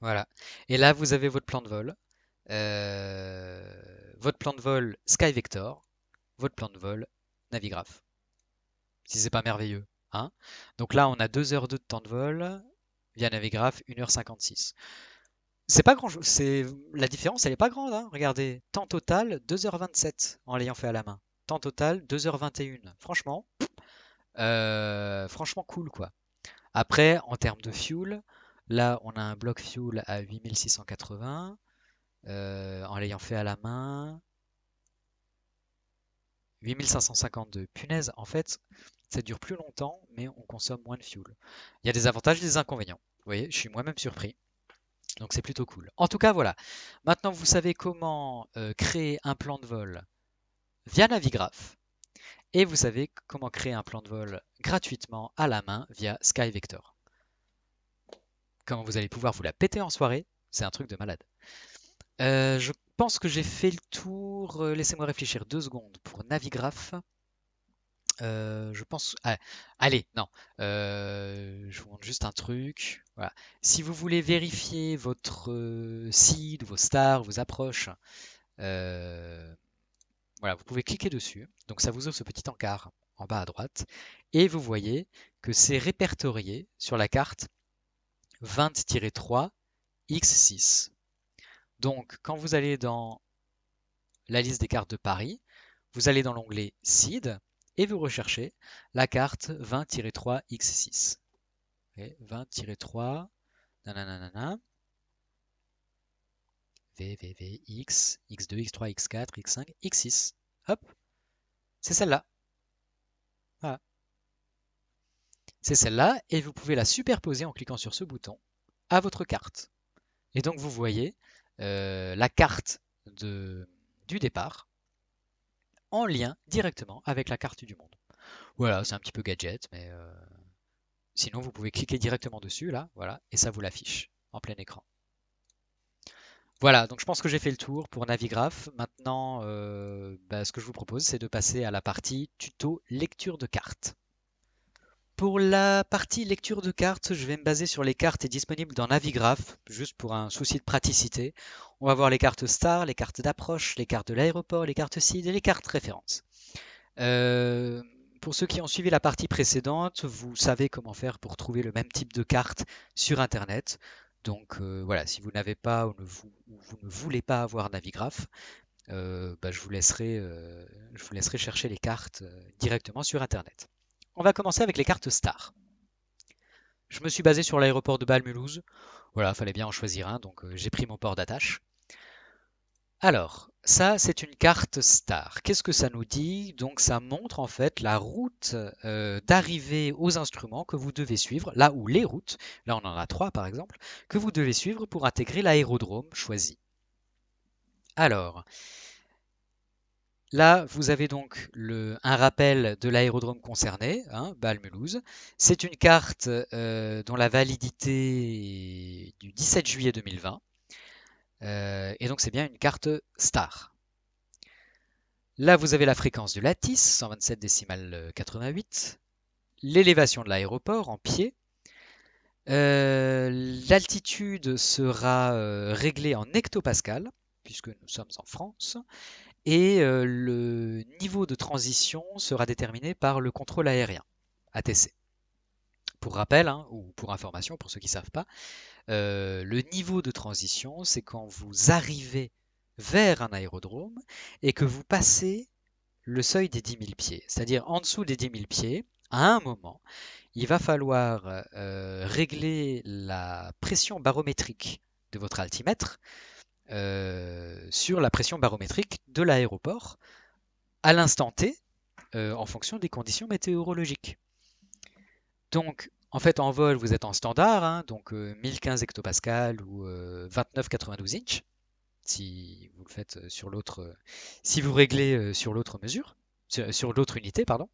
Voilà. Et là, vous avez votre plan de vol. Euh, votre plan de vol SkyVector, votre plan de vol Navigraph. Si c'est pas merveilleux. Hein Donc là, on a 2h02 de temps de vol via Navigraph, 1h56. C'est pas grand c'est La différence, elle est pas grande. Hein. Regardez, temps total 2h27 en l'ayant fait à la main. Temps total 2h21. Franchement, euh, franchement cool quoi. Après, en termes de fuel, là on a un bloc fuel à 8680 euh, en l'ayant fait à la main. 8552. Punaise, en fait, ça dure plus longtemps, mais on consomme moins de fuel. Il y a des avantages et des inconvénients. Vous voyez, je suis moi-même surpris. Donc c'est plutôt cool. En tout cas, voilà. Maintenant, vous savez comment euh, créer un plan de vol via Navigraph. Et vous savez comment créer un plan de vol gratuitement à la main via SkyVector. Comment vous allez pouvoir vous la péter en soirée, c'est un truc de malade. Euh, je pense que j'ai fait le tour. Euh, laissez-moi réfléchir deux secondes pour Navigraph. Euh, je pense. Ah, allez, non. Euh, je vous montre juste un truc. Si vous voulez vérifier votre euh, seed, vos stars, vos approches, voilà, vous pouvez cliquer dessus. Donc ça vous ouvre ce petit encart en bas à droite. Et vous voyez que c'est répertorié sur la carte 20-3 x6. Donc quand vous allez dans la liste des cartes de Paris, vous allez dans l'onglet Seed et vous recherchez la carte 20-3x6. 20-3, V, V, X, X2, X3, X4, X5, X6. Hop, c'est celle-là. Voilà. C'est celle-là et vous pouvez la superposer en cliquant sur ce bouton à votre carte. Et donc vous voyez euh, la carte de, du départ en lien directement avec la carte du monde. Voilà, c'est un petit peu gadget, mais euh, sinon vous pouvez cliquer directement dessus là, voilà, et ça vous l'affiche en plein écran. Voilà, donc je pense que j'ai fait le tour pour Navigraph. Maintenant, euh, bah, ce que je vous propose, c'est de passer à la partie tuto lecture de cartes. Pour la partie lecture de cartes, je vais me baser sur les cartes disponibles dans Navigraph, juste pour un souci de praticité. On va voir les cartes Star, les cartes d'approche, les cartes de l'aéroport, les cartes SID et les cartes références. Euh, pour ceux qui ont suivi la partie précédente, vous savez comment faire pour trouver le même type de cartes sur Internet. Donc euh, voilà, si vous n'avez pas ou, ne vous, ne voulez pas avoir Navigraph, euh, bah, je vous laisserai chercher les cartes directement sur Internet. On va commencer avec les cartes Star. Je me suis basé sur l'aéroport de bâle Voilà, Voilà, fallait bien en choisir un, donc euh, j'ai pris mon port d'attache. Alors, ça, c'est une carte star. Qu'est-ce que ça nous dit Donc, ça montre en fait la route euh, d'arrivée aux instruments que vous devez suivre, là où les routes, là on en a trois par exemple, que vous devez suivre pour intégrer l'aérodrome choisi. Alors, Là, vous avez donc un rappel de l'aérodrome concerné, hein, bâle C'est une carte euh, dont la validité est du 17 juillet 2020. Euh, et donc, c'est bien une carte star. Là, vous avez la fréquence du lattice, 127 décimales 88, euh, l'élévation de l'aéroport en pied. L'altitude sera réglée en hectopascal, puisque nous sommes en France et euh, le niveau de transition sera déterminé par le contrôle aérien, ATC. Pour rappel, hein, ou pour information, pour ceux qui ne savent pas, euh, le niveau de transition, c'est quand vous arrivez vers un aérodrome et que vous passez le seuil des 10 000 pieds. C'est-à-dire en dessous des 10 000 pieds, à un moment, il va falloir euh, régler la pression barométrique de votre altimètre euh, sur la pression barométrique de l'aéroport à l'instant T euh, en fonction des conditions météorologiques. Donc, en fait, en vol, vous êtes en standard, hein, donc 1015 euh, hectopascal ou 29,92 inch, si vous le faites sur l'autre, si vous réglez sur l'autre mesure, sur l'autre unité, pardon.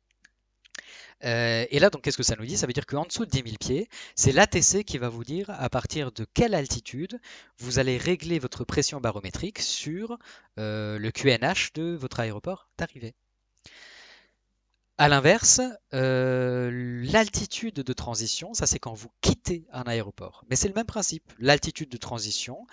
Euh, et là, donc, qu'est-ce que ça nous dit Ça veut dire qu'en dessous de 10 000 pieds, c'est l'ATC qui va vous dire à partir de quelle altitude vous allez régler votre pression barométrique sur euh, le QNH de votre aéroport d'arrivée. A l'inverse, euh, l'altitude de transition, ça c'est quand vous quittez un aéroport. Mais c'est le même principe. L'altitude de transition,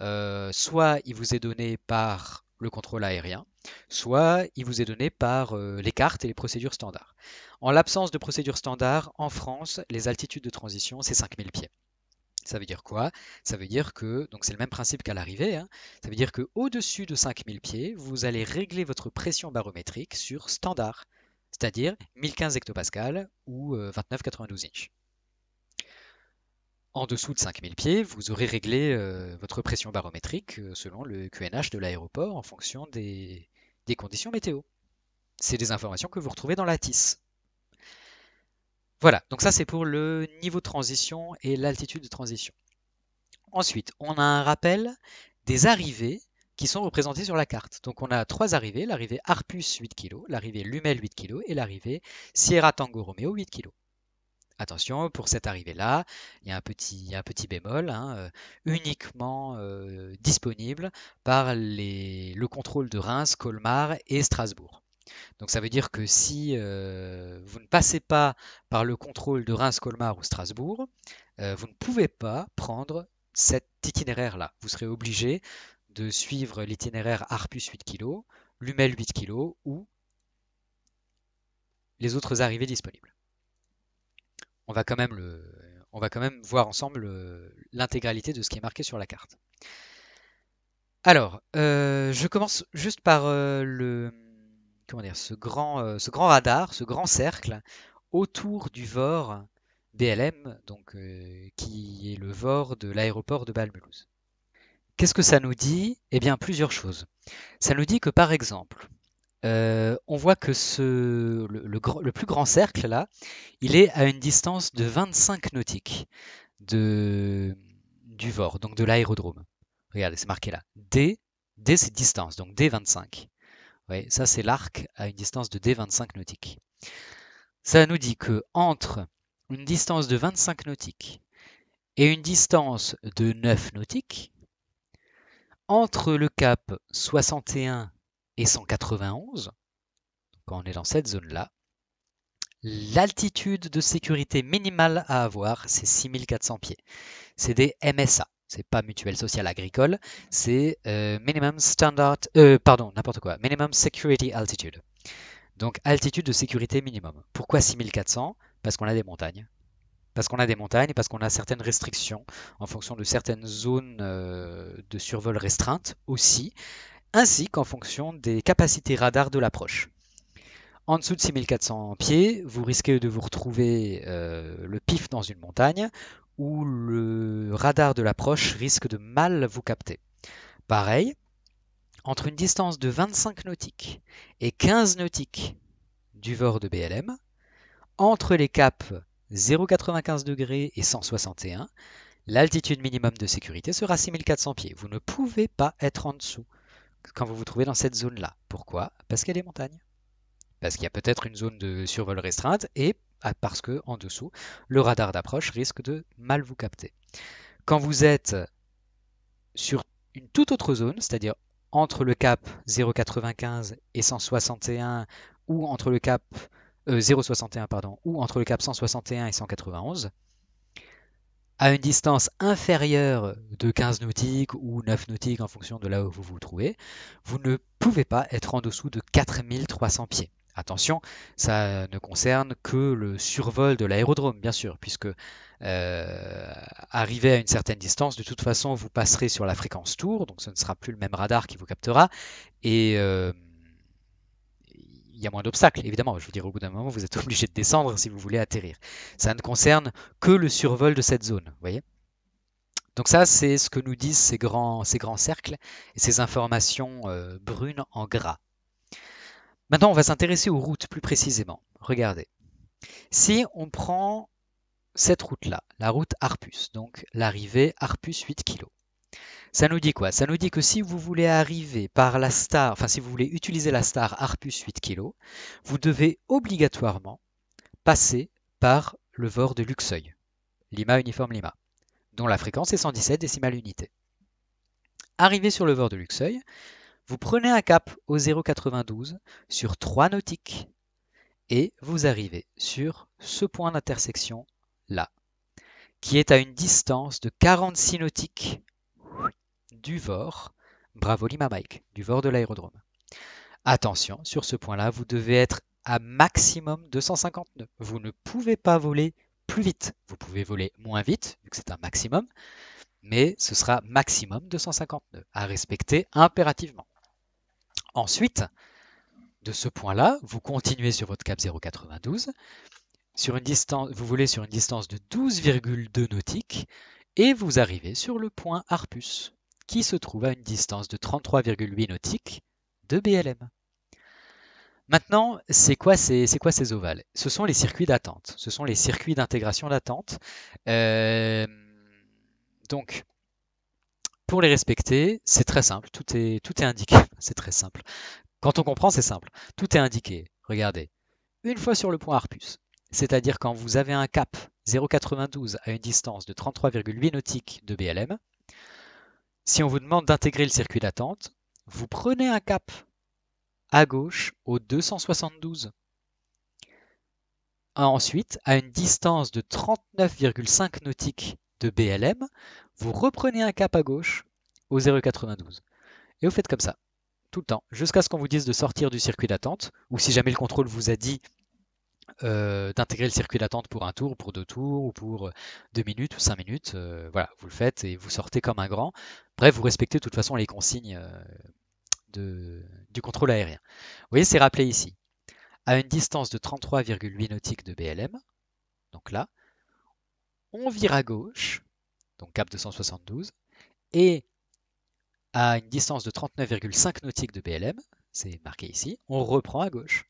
soit il vous est donné par le contrôle aérien, soit il vous est donné par euh, les cartes et les procédures standards. En l'absence de procédures standards, en France, les altitudes de transition, c'est 5000 pieds. Ça veut dire quoi Ça veut dire que, donc c'est le même principe qu'à l'arrivée, hein, ça veut dire qu'au-dessus de 5000 pieds, vous allez régler votre pression barométrique sur standard, c'est-à-dire 1015 hectopascal ou 29,92 euh, inches. En dessous de 5000 pieds, vous aurez réglé euh, votre pression barométrique selon le QNH de l'aéroport en fonction des, des conditions météo. C'est des informations que vous retrouvez dans la Voilà, donc ça c'est pour le niveau de transition et l'altitude de transition. Ensuite, on a un rappel des arrivées qui sont représentées sur la carte. Donc on a trois arrivées, l'arrivée Arpus 8 kg, l'arrivée Lumel 8 kg et l'arrivée Sierra Tango Romeo 8 kg. Attention, pour cette arrivée-là, il y a un petit, un petit bémol, hein, euh, uniquement euh, disponible par les, le contrôle de Reims, Colmar et Strasbourg. Donc ça veut dire que si euh, vous ne passez pas par le contrôle de Reims, Colmar ou Strasbourg, vous ne pouvez pas prendre cet itinéraire-là. Vous serez obligé de suivre l'itinéraire Arpus 8 kg, Lumel 8 kg ou les autres arrivées disponibles on va quand même, le, on va quand même voir ensemble euh, l'intégralité de ce qui est marqué sur la carte. Alors, euh, je commence juste par euh, le, comment dire, ce, grand, ce grand radar, ce grand cercle autour du VOR BLM, donc, qui est le VOR de l'aéroport de Balmuluz. Qu'est-ce que ça nous dit Eh bien, plusieurs choses. Ça nous dit que, par exemple, euh, on voit que le, plus grand cercle, là, il est à une distance de 25 nautiques du VOR, donc de l'aérodrome. Regardez, c'est marqué là. D, D c'est distance, donc D25. Ouais, ça, c'est l'arc à une distance de D25 nautiques. Ça nous dit que entre une distance de 25 nautiques et une distance de 9 nautiques, entre le cap 61 et 191, quand on est dans cette zone-là, l'altitude de sécurité minimale à avoir, c'est 6400 pieds. C'est des MSA, c'est pas mutuelle sociale agricole, c'est euh, minimum standard, euh, pardon, n'importe quoi, minimum security altitude. Donc altitude de sécurité minimum. Pourquoi 6400 Parce qu'on a des montagnes. Parce qu'on a des montagnes, et parce qu'on a certaines restrictions en fonction de certaines zones euh, de survol restreintes aussi ainsi qu'en fonction des capacités radar de l'approche. En dessous de 6400 pieds, vous risquez de vous retrouver euh, le pif dans une montagne où le radar de l'approche risque de mal vous capter. Pareil, entre une distance de 25 nautiques et 15 nautiques du VOR de BLM, entre les caps 0,95 degrés et 161, l'altitude minimum de sécurité sera 6400 pieds. Vous ne pouvez pas être en dessous quand vous vous trouvez dans cette zone-là. Pourquoi Parce qu'il y a des montagnes. Parce qu'il y a peut-être une zone de survol restreinte et ah, parce que en dessous, le radar d'approche risque de mal vous capter. Quand vous êtes sur une toute autre zone, c'est-à-dire entre le cap 0,95 et 161 ou entre le cap 0,61 euh, pardon, ou entre le cap 161 et 191, à une distance inférieure de 15 nautiques ou 9 nautiques en fonction de là où vous vous trouvez, vous ne pouvez pas être en dessous de 4300 pieds. Attention, ça ne concerne que le survol de l'aérodrome, bien sûr, puisque euh, arrivé à une certaine distance, de toute façon, vous passerez sur la fréquence tour, donc ce ne sera plus le même radar qui vous captera, et euh, il y a moins d'obstacles, évidemment. Je veux dire, au bout d'un moment, vous êtes [laughs] obligé de descendre si vous voulez atterrir. Ça ne concerne que le survol de cette zone, vous voyez donc ça, c'est ce que nous disent ces grands, cercles et ces informations euh, brunes en gras. Maintenant, on va s'intéresser aux routes plus précisément. Regardez. Si on prend cette route-là, la route Arpus, donc l'arrivée Arpus 8 kg, ça nous dit quoi Ça nous dit que si vous voulez arriver par la star, enfin si vous voulez utiliser la star Arpus 8 kg, vous devez obligatoirement passer par le VOR de Luxeuil, Lima Uniforme Lima, dont la fréquence est 117 décimales unités. Arrivé sur le VOR de Luxeuil, vous prenez un cap au 0,92 sur 3 nautiques et vous arrivez sur ce point d'intersection là, qui est à une distance de 46 nautiques du VOR, bravo Lima Mike, VOR de l'aérodrome. Attention, sur ce point-là, vous devez être à maximum 250 nœuds. Vous ne pouvez pas voler plus vite. Vous pouvez voler moins vite, vu que c'est un maximum, mais ce sera maximum 250 nœuds à respecter impérativement. Ensuite, de ce point-là, vous continuez sur votre cap 092, sur une distance, vous volez sur une distance de 12,2 nautiques et vous arrivez sur le point Arpus qui se trouve à une distance de 33,8 nautiques de BLM. Maintenant, c'est quoi, ces, quoi, ovales Ce sont les circuits d'attente, ce sont les circuits d'intégration d'attente. Euh, donc, pour les respecter, c'est très simple, tout est, tout est indiqué, [laughs] c'est très simple. Quand on comprend, c'est simple, tout est indiqué. Regardez, une fois sur le point Arpus, c'est-à-dire quand vous avez un cap 0,92 à une distance de 33,8 nautiques de BLM, si on vous demande d'intégrer le circuit d'attente, vous prenez un cap à gauche au 272. Ensuite, à une distance de 39,5 nautiques de BLM, vous reprenez un cap à gauche au 0,92. Et vous faites comme ça, tout le temps, jusqu'à ce qu'on vous dise de sortir du circuit d'attente, ou si jamais le contrôle vous a dit euh, d'intégrer le circuit d'attente pour un tour, pour deux tours, ou pour euh, deux minutes ou cinq minutes, euh, voilà, vous le faites et vous sortez comme un grand. Bref, vous respectez de toute façon les consignes euh, du contrôle aérien. Vous voyez, c'est rappelé ici. À une distance de 33,8 nautiques de BLM, donc là, on vire à gauche, donc cap 272, et à une distance de 39,5 nautiques de BLM, c'est marqué ici, on reprend à gauche.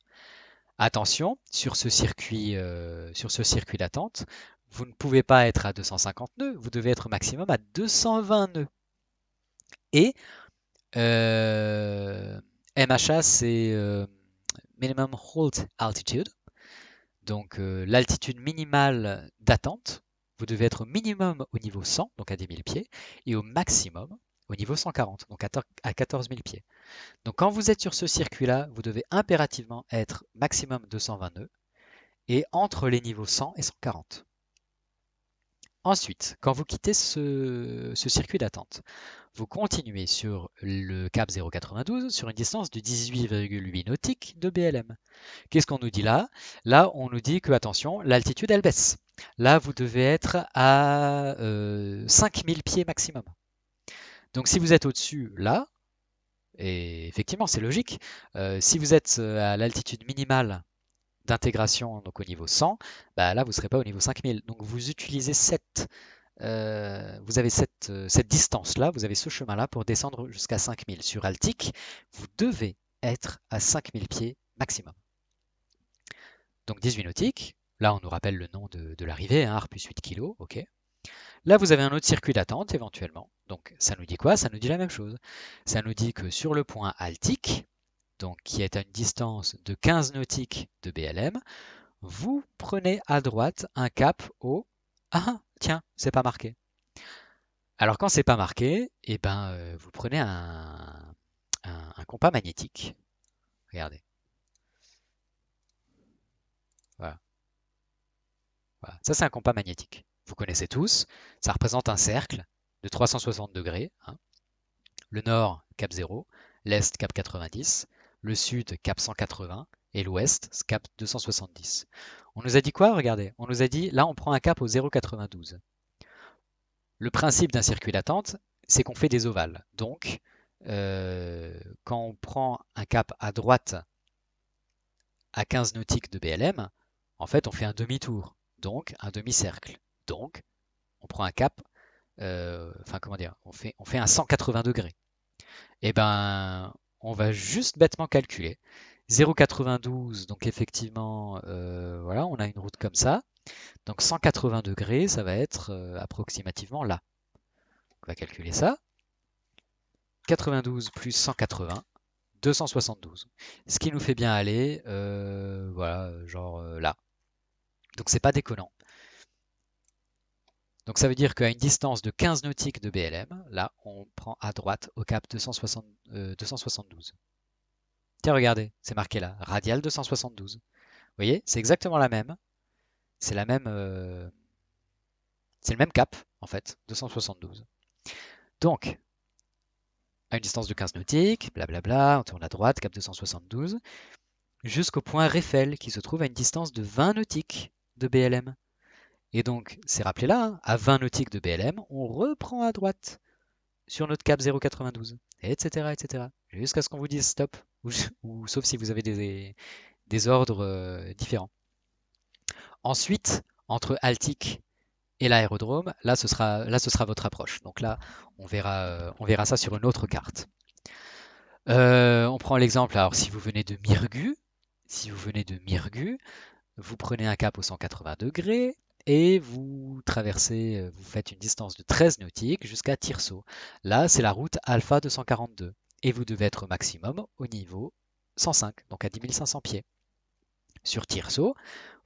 Attention, sur ce circuit, euh, sur ce circuit d'attente, vous ne pouvez pas être à 250 nœuds, vous devez être au maximum à 220 nœuds. Et euh, MHA, c'est euh, Minimum Hold Altitude, donc euh, l'altitude minimale d'attente. Vous devez être au minimum au niveau 100, donc à 10 000 pieds, et au maximum au niveau 140, donc à 14 000 pieds. Donc quand vous êtes sur ce circuit-là, vous devez impérativement être maximum 220 nœuds et entre les niveaux 100 et 140. Ensuite, quand vous quittez ce, circuit d'attente, vous continuez sur le cap 092 sur une distance de 18,8 nautiques de BLM. Qu'est-ce qu'on nous dit là Là, on nous dit que, attention, l'altitude, elle baisse. Là, vous devez être à 5000 euh, pieds maximum. Donc si vous êtes au-dessus, là, et effectivement, c'est logique, euh, si vous êtes euh, à l'altitude minimale d'intégration hein, donc au niveau 100, bah là vous ne serez pas au niveau 5000. Donc vous utilisez cette, euh, vous avez cette, euh, cette distance-là, vous avez ce chemin-là pour descendre jusqu'à 5000. Sur Altic, vous devez être à 5000 pieds maximum. Donc 18 nautiques, là on nous rappelle le nom de, l'arrivée, hein, arpus 8 kg, ok. Là, vous avez un autre circuit d'attente éventuellement. Donc, ça nous dit quoi Ça nous dit la même chose. Ça nous dit que sur le point altique, donc qui est à une distance de 15 nautiques de BLM, vous prenez à droite un cap au Ah, tiens, c'est pas marqué. Alors quand c'est pas marqué, eh ben, euh, vous prenez un, compas magnétique. Regardez. Voilà. Ça, c'est un compas magnétique. Vous connaissez tous. Ça représente un cercle de 360 degrés. Hein. Le nord, cap 0. L'est, cap 90 le sud cap 180 et l'ouest cap 270. On nous a dit quoi Regardez, on nous a dit là on prend un cap au 0,92. Le principe d'un circuit d'attente, c'est qu'on fait des ovales. Donc, euh, quand on prend un cap à droite à 15 nautiques de BLM, en fait, on fait un demi-tour, donc un demi-cercle. Donc, on prend un cap, euh, enfin, comment dire, on fait, un 180 degrés. Et eh ben, on va juste bêtement calculer. 0,92, donc effectivement, euh, voilà, on a une route comme ça. Donc 180 degrés, ça va être euh, approximativement là. On va calculer ça. 92 plus 180, 272. Ce qui nous fait bien aller, euh, voilà, genre là. Donc c'est pas déconnant. Donc ça veut dire qu'à une distance de 15 nautiques de BLM, là, on prend à droite au cap 272. Euh, Tiens, regardez, c'est marqué là, radial 272. Vous voyez, c'est exactement la même. C'est la même... Euh, c'est le même cap, en fait, 272. Donc, à une distance de 15 nautiques, blablabla, on tourne à droite, cap 272, jusqu'au point Reffel, qui se trouve à une distance de 20 nautiques de BLM. Et donc, c'est rappelé là, hein, à 20 nautiques de BLM, on reprend à droite sur notre cap 0,92, etc., etc. Jusqu'à ce qu'on vous dise stop, ou, sauf si vous avez des, des ordres euh, différents. Ensuite, entre Altic et l'aérodrome, là ce, sera, là ce sera votre approche. Donc là, on verra, euh, on verra ça sur une autre carte. Euh, on prend l'exemple, alors si vous venez de Mirgu, si vous venez de Mirgu, vous prenez un cap au 180 degrés, et vous traversez, euh, vous faites une distance de 13 nautiques jusqu'à Tirso. Là, c'est la route Alpha 242 et vous devez être au maximum au niveau 105, donc à 10 500 pieds. Sur Tirso,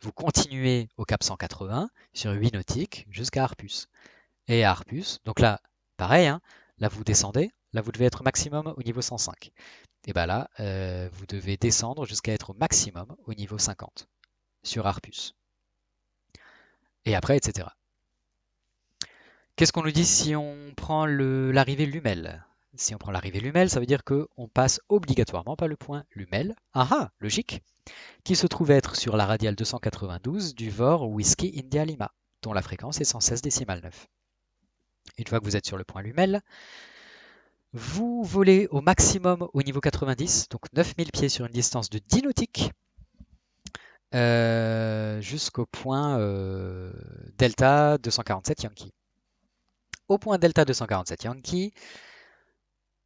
vous continuez au cap 180 sur 8 nautiques jusqu'à Arpus. Et à Arpus, donc là, pareil, hein, là vous descendez, là vous devez être au maximum au niveau 105. Et bien bah là, euh, vous devez descendre jusqu'à être au maximum au niveau 50 sur Arpus et après, etc. Qu'est-ce qu'on nous dit si on prend l'arrivée Lumel Si on prend l'arrivée Lumel, ça veut dire qu'on passe obligatoirement par le point Lumel, e ah ah, logique, qui se trouve être sur la radiale 292 du VOR Whisky India Lima, dont la fréquence est 116 décimales 9. Une fois que vous êtes sur le point Lumel, e vous volez au maximum au niveau 90, donc 9000 pieds sur une distance de 10 nautiques, euh, jusqu'au point euh, Delta 247 Yankee. Au point Delta 247 Yankee,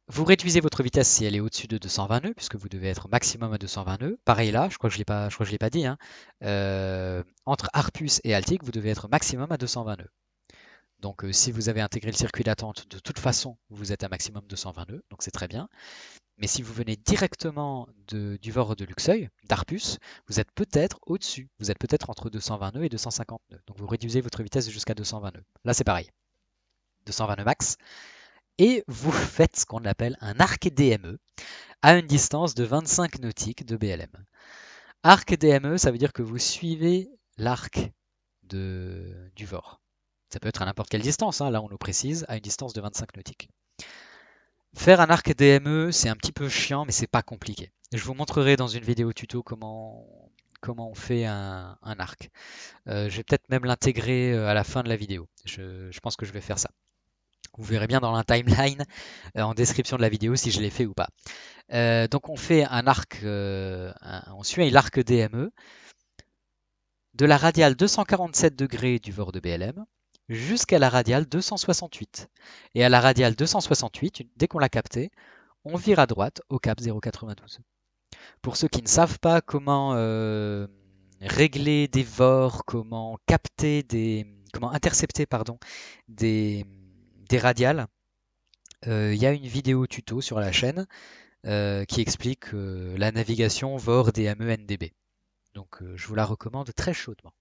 vous réduisez votre vitesse si elle est au-dessus de 220 nœuds, puisque vous devez être maximum à 220 nœuds. Pareil là, je crois que je ne l'ai pas dit. Hein. Euh, entre Arpus et Altic, vous devez être maximum à 220 nœuds. Donc euh, si vous avez intégré le circuit d'attente, de toute façon, vous êtes à maximum 220 nœuds, donc c'est très bien. Mais si vous venez directement du VOR de Luxeuil, d'Arpus, vous êtes peut-être au-dessus, vous êtes peut-être entre 220 nœuds et 250 nœuds. Donc vous réduisez votre vitesse jusqu'à 220 nœuds. Là c'est pareil, 220 nœuds max. Et vous [laughs] faites ce qu'on appelle un arc DME à une distance de 25 nautiques de BLM. Arc DME, ça veut dire que vous suivez l'arc du VOR. Ça peut être à n'importe quelle distance, hein. là on le précise, à une distance de 25 nautiques. Faire un arc DME, c'est un petit peu chiant, mais c'est pas compliqué. Je vous montrerai dans une vidéo tuto comment, comment on fait un, arc. Euh, je vais peut-être même l'intégrer euh, à la fin de la vidéo. Je, pense que je vais faire ça. Vous verrez bien dans la timeline, euh, en description de la vidéo, si je l'ai fait ou pas. donc on fait un arc, on suit l'arc DME de la radiale 247 degrés du bord de BLM jusqu'à la radiale 268. Et à la radiale 268, dès qu'on l'a captée, on vire à droite au cap 092. Pour ceux qui ne savent pas comment euh, régler des VOR, comment capter des. comment intercepter pardon, des, des radiales, euh, il y a une vidéo tuto sur la chaîne euh, qui explique la navigation VOR DME NDB. Donc je vous la recommande très chaudement.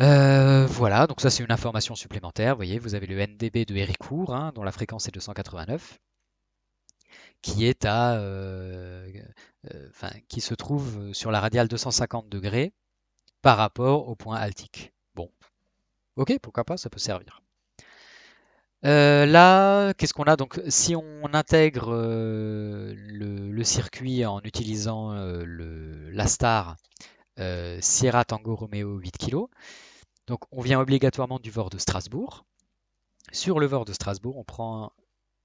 Euh, voilà, donc ça c'est une information supplémentaire. Vous voyez, vous avez le NDB de Héricourt, hein, dont la fréquence est 289, qui est à, euh, euh, qui se trouve sur la radiale 250 degrés par rapport au point altique. Bon, ok, pourquoi pas, ça peut servir. là, qu'est-ce qu'on a Donc, si on intègre le, circuit en utilisant la star Sierra Tango Romeo 8 kg, donc on vient obligatoirement du VOR de Strasbourg. Sur le VOR de Strasbourg, on prend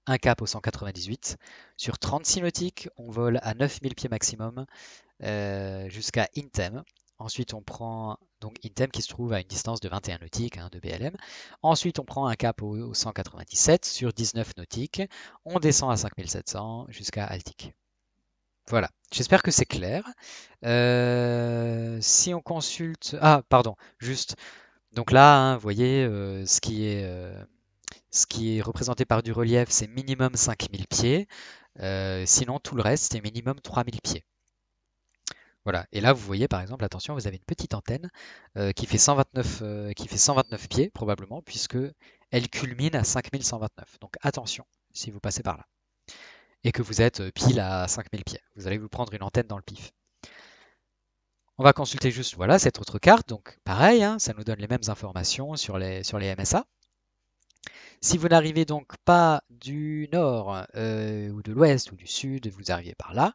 un cap au 198. Sur 36 nautiques, on vole à 9000 pieds maximum euh, jusqu'à Intem. Ensuite, on prend donc Intem qui se trouve à une distance de 21 nautiques hein, de BLM. Ensuite, on prend un cap au, 197 sur 19 nautiques. On descend à 5700 jusqu'à Altic. Voilà, j'espère que c'est clair. Euh, si on consulte... Ah, pardon, juste, donc là, vous hein, voyez, euh, euh, ce, qui est, représenté par du relief, c'est minimum 5000 pieds. Euh, sinon, tout le reste, c'est minimum 3000 pieds. Voilà. Et là, vous voyez, par exemple, attention, vous avez une petite antenne qui fait, 129, pieds, probablement, puisque elle culmine à 5129. Donc attention, si vous passez par là. Et que vous êtes pile à 5000 pieds. Vous allez vous prendre une antenne dans le pif. On va consulter juste voilà, cette autre carte. Donc pareil, hein, ça nous donne les mêmes informations sur les, sur les MSA. Si vous n'arrivez donc pas du nord euh, ou de l'ouest ou du sud, vous arrivez par là.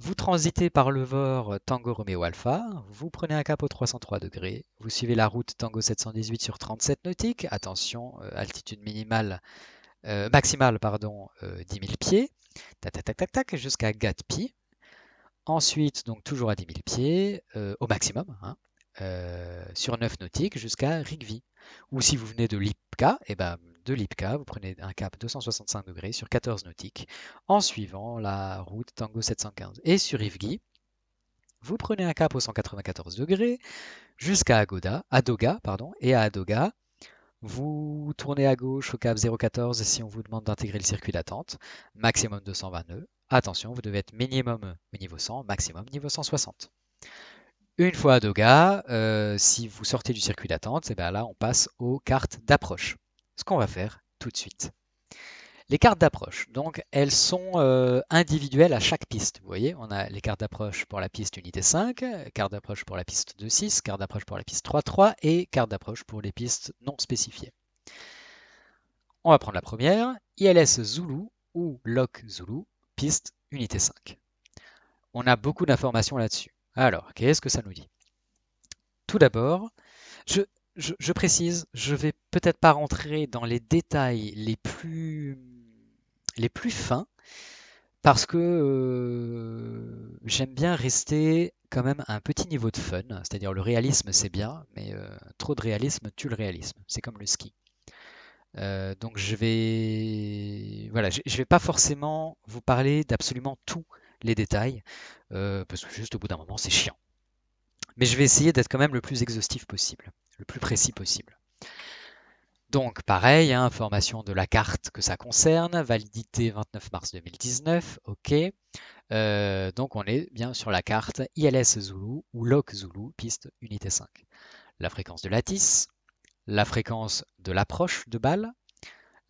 Vous transitez par le Vor Tango Romeo Alpha, vous prenez un cap au 303 degrés, vous suivez la route Tango 718 sur 37 nautiques, attention, euh, altitude minimale, euh, maximale pardon, 10 000 pieds, tac tac tac tac, tac jusqu'à Gatpi. Ensuite, donc toujours à 10 000 pieds, euh, au maximum, hein, euh, sur 9 nautiques jusqu'à Rigvi. Ou si vous venez de Lipka, et eh ben de vous prenez un cap 265 degrés sur 14 nautiques en suivant la route Tango 715. Et sur Ivgi, vous prenez un cap au 194 degrés jusqu'à Agoda, Adoga, pardon, et à Adoga, vous tournez à gauche au cap 014 si on vous demande d'intégrer le circuit d'attente, maximum 220 nœuds. Attention, vous devez être minimum euh, niveau 100, maximum niveau 160. Une fois à Doga, euh, si vous sortez du circuit d'attente, eh ben là on passe aux cartes d'approche. Ce qu'on va faire tout de suite. Les cartes d'approche, donc elles sont euh, individuelles à chaque piste. Vous voyez, on a les cartes d'approche pour la piste unité 5, cartes d'approche pour la piste 2-6, cartes d'approche pour la piste 3-3 et cartes d'approche pour les pistes non spécifiées. On va prendre la première, ILS Zulu ou LOC Zulu, piste, unité 5. On a beaucoup d'informations là-dessus. Alors, qu'est-ce que ça nous dit Tout d'abord, je, précise, je, précise, je vais peut-être pas rentrer dans les détails les plus, les plus fins, parce que euh, j'aime bien rester quand même à un petit niveau de fun, c'est-à-dire le réalisme c'est bien, mais euh, trop de réalisme tue le réalisme, c'est comme le ski. Euh, donc je vais voilà, je, vais pas forcément vous parler d'absolument tous les détails euh, parce que juste au bout d'un moment c'est chiant. Mais je vais essayer d'être quand même le plus exhaustif possible, le plus précis possible. Donc pareil, information hein, de la carte que ça concerne, validité 29 mars 2019, ok. Euh, donc on est bien sur la carte ILS Zulu ou LOC Zulu, piste unité 5. La fréquence de Lattice, la fréquence de l'approche de balle.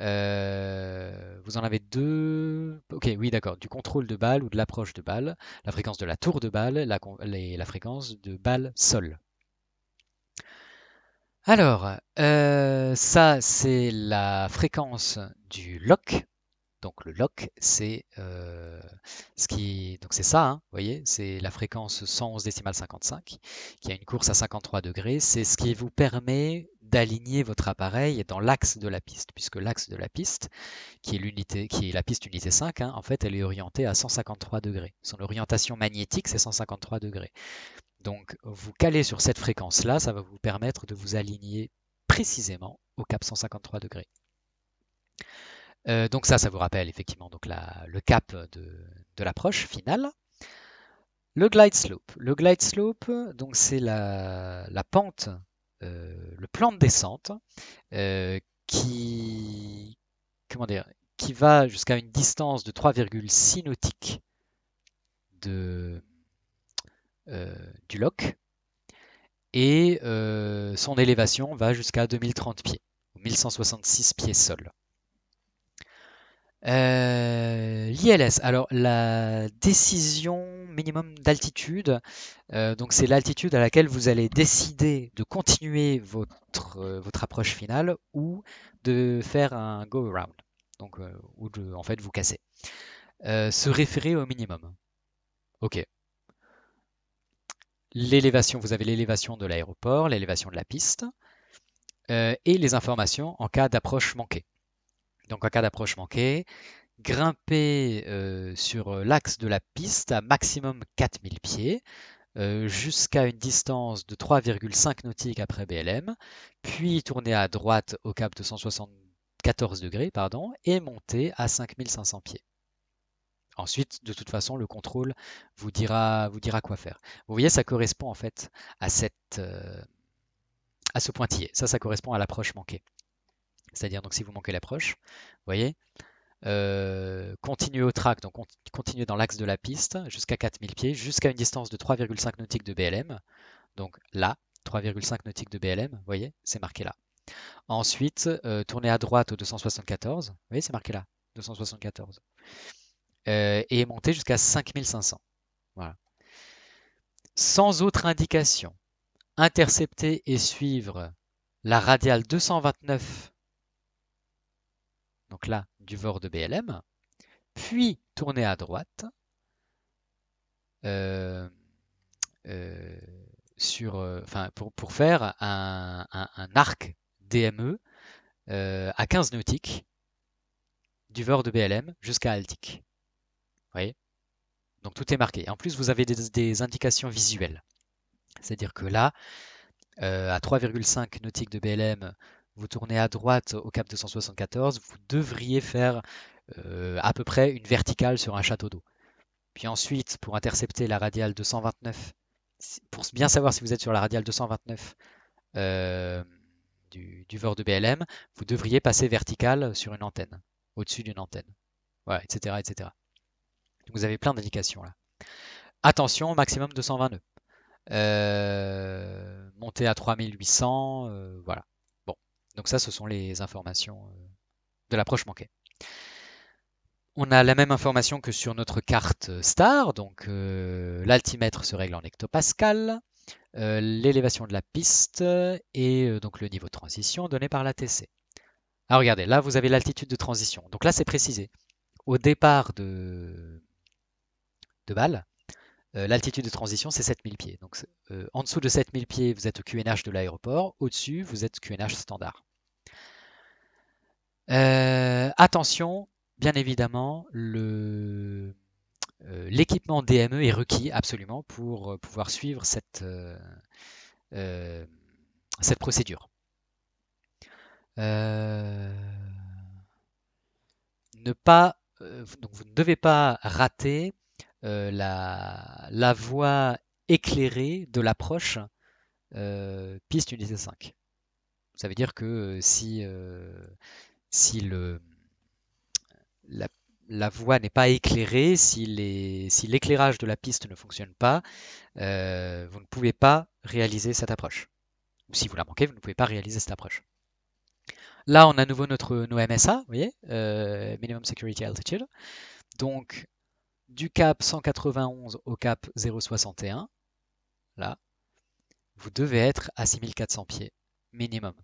Euh, vous en avez deux. Ok, oui, d'accord. Du contrôle de balle ou de l'approche de balle, la fréquence de la tour de balle, la, la fréquence de balle sol. Alors, euh, ça, c'est la fréquence du lock. Donc le lock, c'est euh, ce qui, donc c'est ça, hein, vous voyez, c'est la fréquence 111 décimale 55 qui a une course à 53 degrés. C'est ce qui vous permet d'aligner votre appareil dans l'axe de la piste, puisque l'axe de la piste, qui est, l'unité, qui est la piste unité 5, hein, en fait, elle est orientée à 153 degrés. Son orientation magnétique, c'est 153 degrés. Donc, vous calez sur cette fréquence-là, ça va vous permettre de vous aligner précisément au cap 153 degrés. Euh, donc ça, ça vous rappelle effectivement donc le cap de, l'approche finale. Le glide slope. Le glide slope, donc c'est la pente euh, le plan de descente euh, qui, qui va jusqu'à une distance de 3,6 nautiques de, euh, du loch et son élévation va jusqu'à 2030 pieds, 1166 pieds sol. Euh, L'ILS, alors la décision minimum d'altitude, euh, donc c'est l'altitude à laquelle vous allez décider de continuer votre, euh, votre approche finale ou de faire un go-around, donc ou de en fait vous casser. se référer au minimum. Ok. L'élévation, vous avez l'élévation de l'aéroport, l'élévation de la piste et les informations en cas d'approche manquée donc en cas d'approche manquée, grimper euh, sur euh, l'axe de la piste à maximum 4000 pieds euh, jusqu'à une distance de 3,5 nautiques après BLM, puis tourner à droite au cap de 174 degrés pardon, et monter à 5500 pieds. Ensuite, de toute façon, le contrôle vous dira, vous dira quoi faire. Vous voyez, ça correspond en fait à, cette, à ce pointillé. Ça, ça correspond à l'approche manquée c'est-à-dire donc si vous manquez l'approche, voyez, euh, continuez au track, donc continuez dans l'axe de la piste jusqu'à 4000 pieds, jusqu'à une distance de 3,5 nautiques de BLM. Donc là, 3,5 nautiques de BLM, vous voyez, c'est marqué là. Ensuite, euh, tournez à droite au 274, vous voyez, c'est marqué là, 274. Euh, et montez jusqu'à 5500. Voilà. Sans autre indication, interceptez et suivre la radiale 229 donc là du VOR de BLM, puis tourner à droite euh, euh, sur, euh, enfin, pour, faire un, arc DME à 15 nautiques du VOR de BLM jusqu'à Altic. Vous voyez Donc tout est marqué. En plus, vous avez des, indications visuelles. C'est-à-dire que là, à 3,5 nautiques de BLM, vous tournez à droite au cap 274, vous devriez faire euh, à peu près une verticale sur un château d'eau. Puis ensuite, pour intercepter la radiale 229, pour bien savoir si vous êtes sur la radiale 229 euh, du, du VOR de BLM, vous devriez passer verticale sur une antenne, au-dessus d'une antenne. etc. etc. Donc vous avez plein d'indications là. Attention, maximum 220 nœuds. Euh, montez à 3800, voilà. Donc ça, ce sont les informations euh, de l'approche manquée. On a la même information que sur notre carte euh, star, donc euh, l'altimètre se règle en hectopascal, l'élévation de la piste et donc le niveau de transition donné par l'ATC. Alors ah, regardez, là vous avez l'altitude de transition. Donc là c'est précisé. Au départ de, de l'altitude de transition c'est 7000 pieds. Donc en dessous de 7000 pieds vous êtes au QNH de l'aéroport, au-dessus vous êtes QNH standard. Euh, attention, bien évidemment, euh, l'équipement DME est requis absolument pour euh, pouvoir suivre cette, cette procédure. ne pas, vous ne devez pas rater la, la voie éclairée de l'approche piste unité 5. Ça veut dire que si, si le, la, voie n'est pas éclairée, si, si l'éclairage de la piste ne fonctionne pas, euh, vous ne pouvez pas réaliser cette approche. ou Si vous la manquez, vous ne pouvez pas réaliser cette approche. Là, on a à nouveau notre, nos MSA, vous voyez, euh, Minimum Security Altitude. Donc, du cap 191 au cap 061, là, vous devez être à 6400 pieds minimum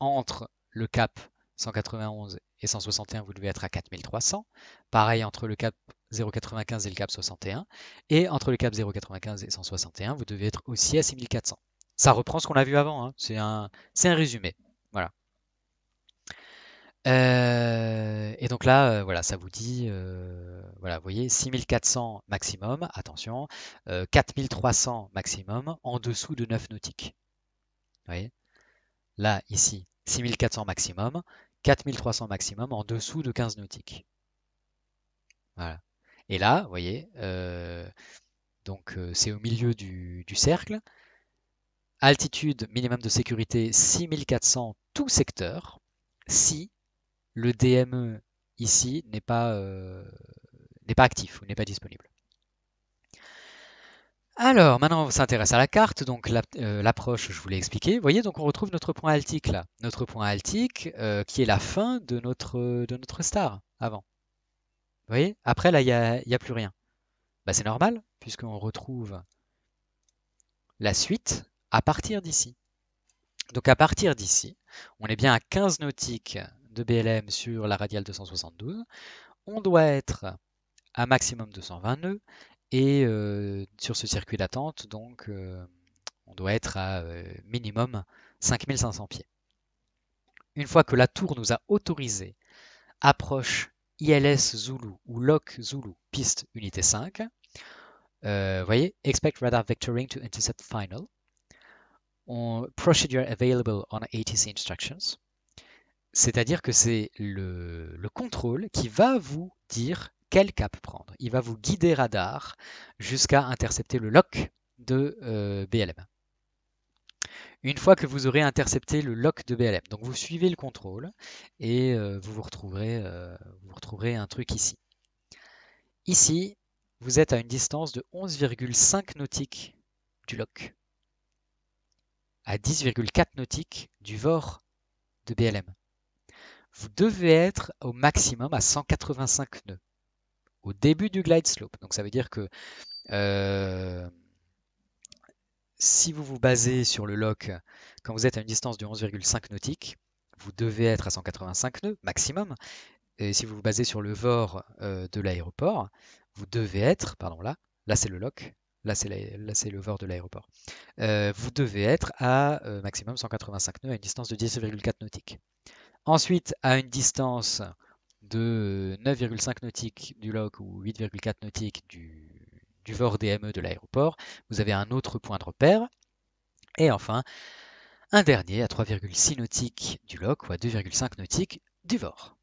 entre le cap 191 et 161, vous devez être à 4300. Pareil entre le cap 0,95 et le cap 61. Et entre le cap 0,95 et 161, vous devez être aussi à 6400. Ça reprend ce qu'on a vu avant, hein. c'est un, un, résumé. Voilà. Euh, et donc là, euh, voilà, ça vous dit, euh, voilà, vous voyez, 6400 maximum, attention, 4300 maximum, en dessous de 9 nautiques. Vous voyez Là, ici, 6400 maximum, 4300 maximum en dessous de 15 nautiques. Voilà. Et là, vous voyez, euh, donc euh, c'est au milieu du, cercle. Altitude minimum de sécurité 6400 tout secteur si le DME ici n'est pas, euh, pas actif ou n'est pas disponible. Alors, maintenant, on s'intéresse à la carte, donc euh, l'approche, je vous l'ai Vous voyez, donc on retrouve notre point altique là, notre point altique euh, qui est la fin de notre, de notre star avant. Vous voyez, après là, il n'y a, a plus rien. Bah, c'est normal, puisqu'on retrouve la suite à partir d'ici. Donc à partir d'ici, on est bien à 15 nautiques de BLM sur la radiale 272. On doit être à maximum 220 nœuds et euh, sur ce circuit d'attente, donc, euh, on doit être à euh, minimum 5500 pieds. Une fois que la tour nous a autorisé approche ILS Zulu ou LOC Zulu, piste unité 5, voyez, expect radar vectoring to intercept final. procedure available on ATC instructions. C'est-à-dire que c'est le, contrôle qui va vous dire quel cap prendre. Il va vous guider radar jusqu'à intercepter le lock de euh, BLM. Une fois que vous aurez intercepté le lock de BLM, donc vous suivez le contrôle et euh, vous, vous, retrouverez, euh, vous retrouverez un truc ici. Ici, vous êtes à une distance de 11,5 nautiques du lock, à 10,4 nautiques du VOR de BLM. Vous devez être au maximum à 185 nœuds au début du glide slope. Donc ça veut dire que euh, si vous vous basez sur le lock quand vous êtes à une distance de 11,5 nautiques, vous devez être à 185 nœuds maximum. Et si vous vous basez sur le VOR euh, de l'aéroport, vous devez être, pardon là, là c'est le lock, là c'est le VOR de l'aéroport, euh, vous devez être à maximum 185 nœuds à une distance de 10,4 nautiques. Ensuite, à une distance de 9,5 euh, nautiques du LOC ou 8,4 nautiques du, du VOR DME de l'aéroport, vous avez un autre point de repère. Et enfin, un dernier à 3,6 nautiques du LOC ou à 2,5 nautiques du VOR.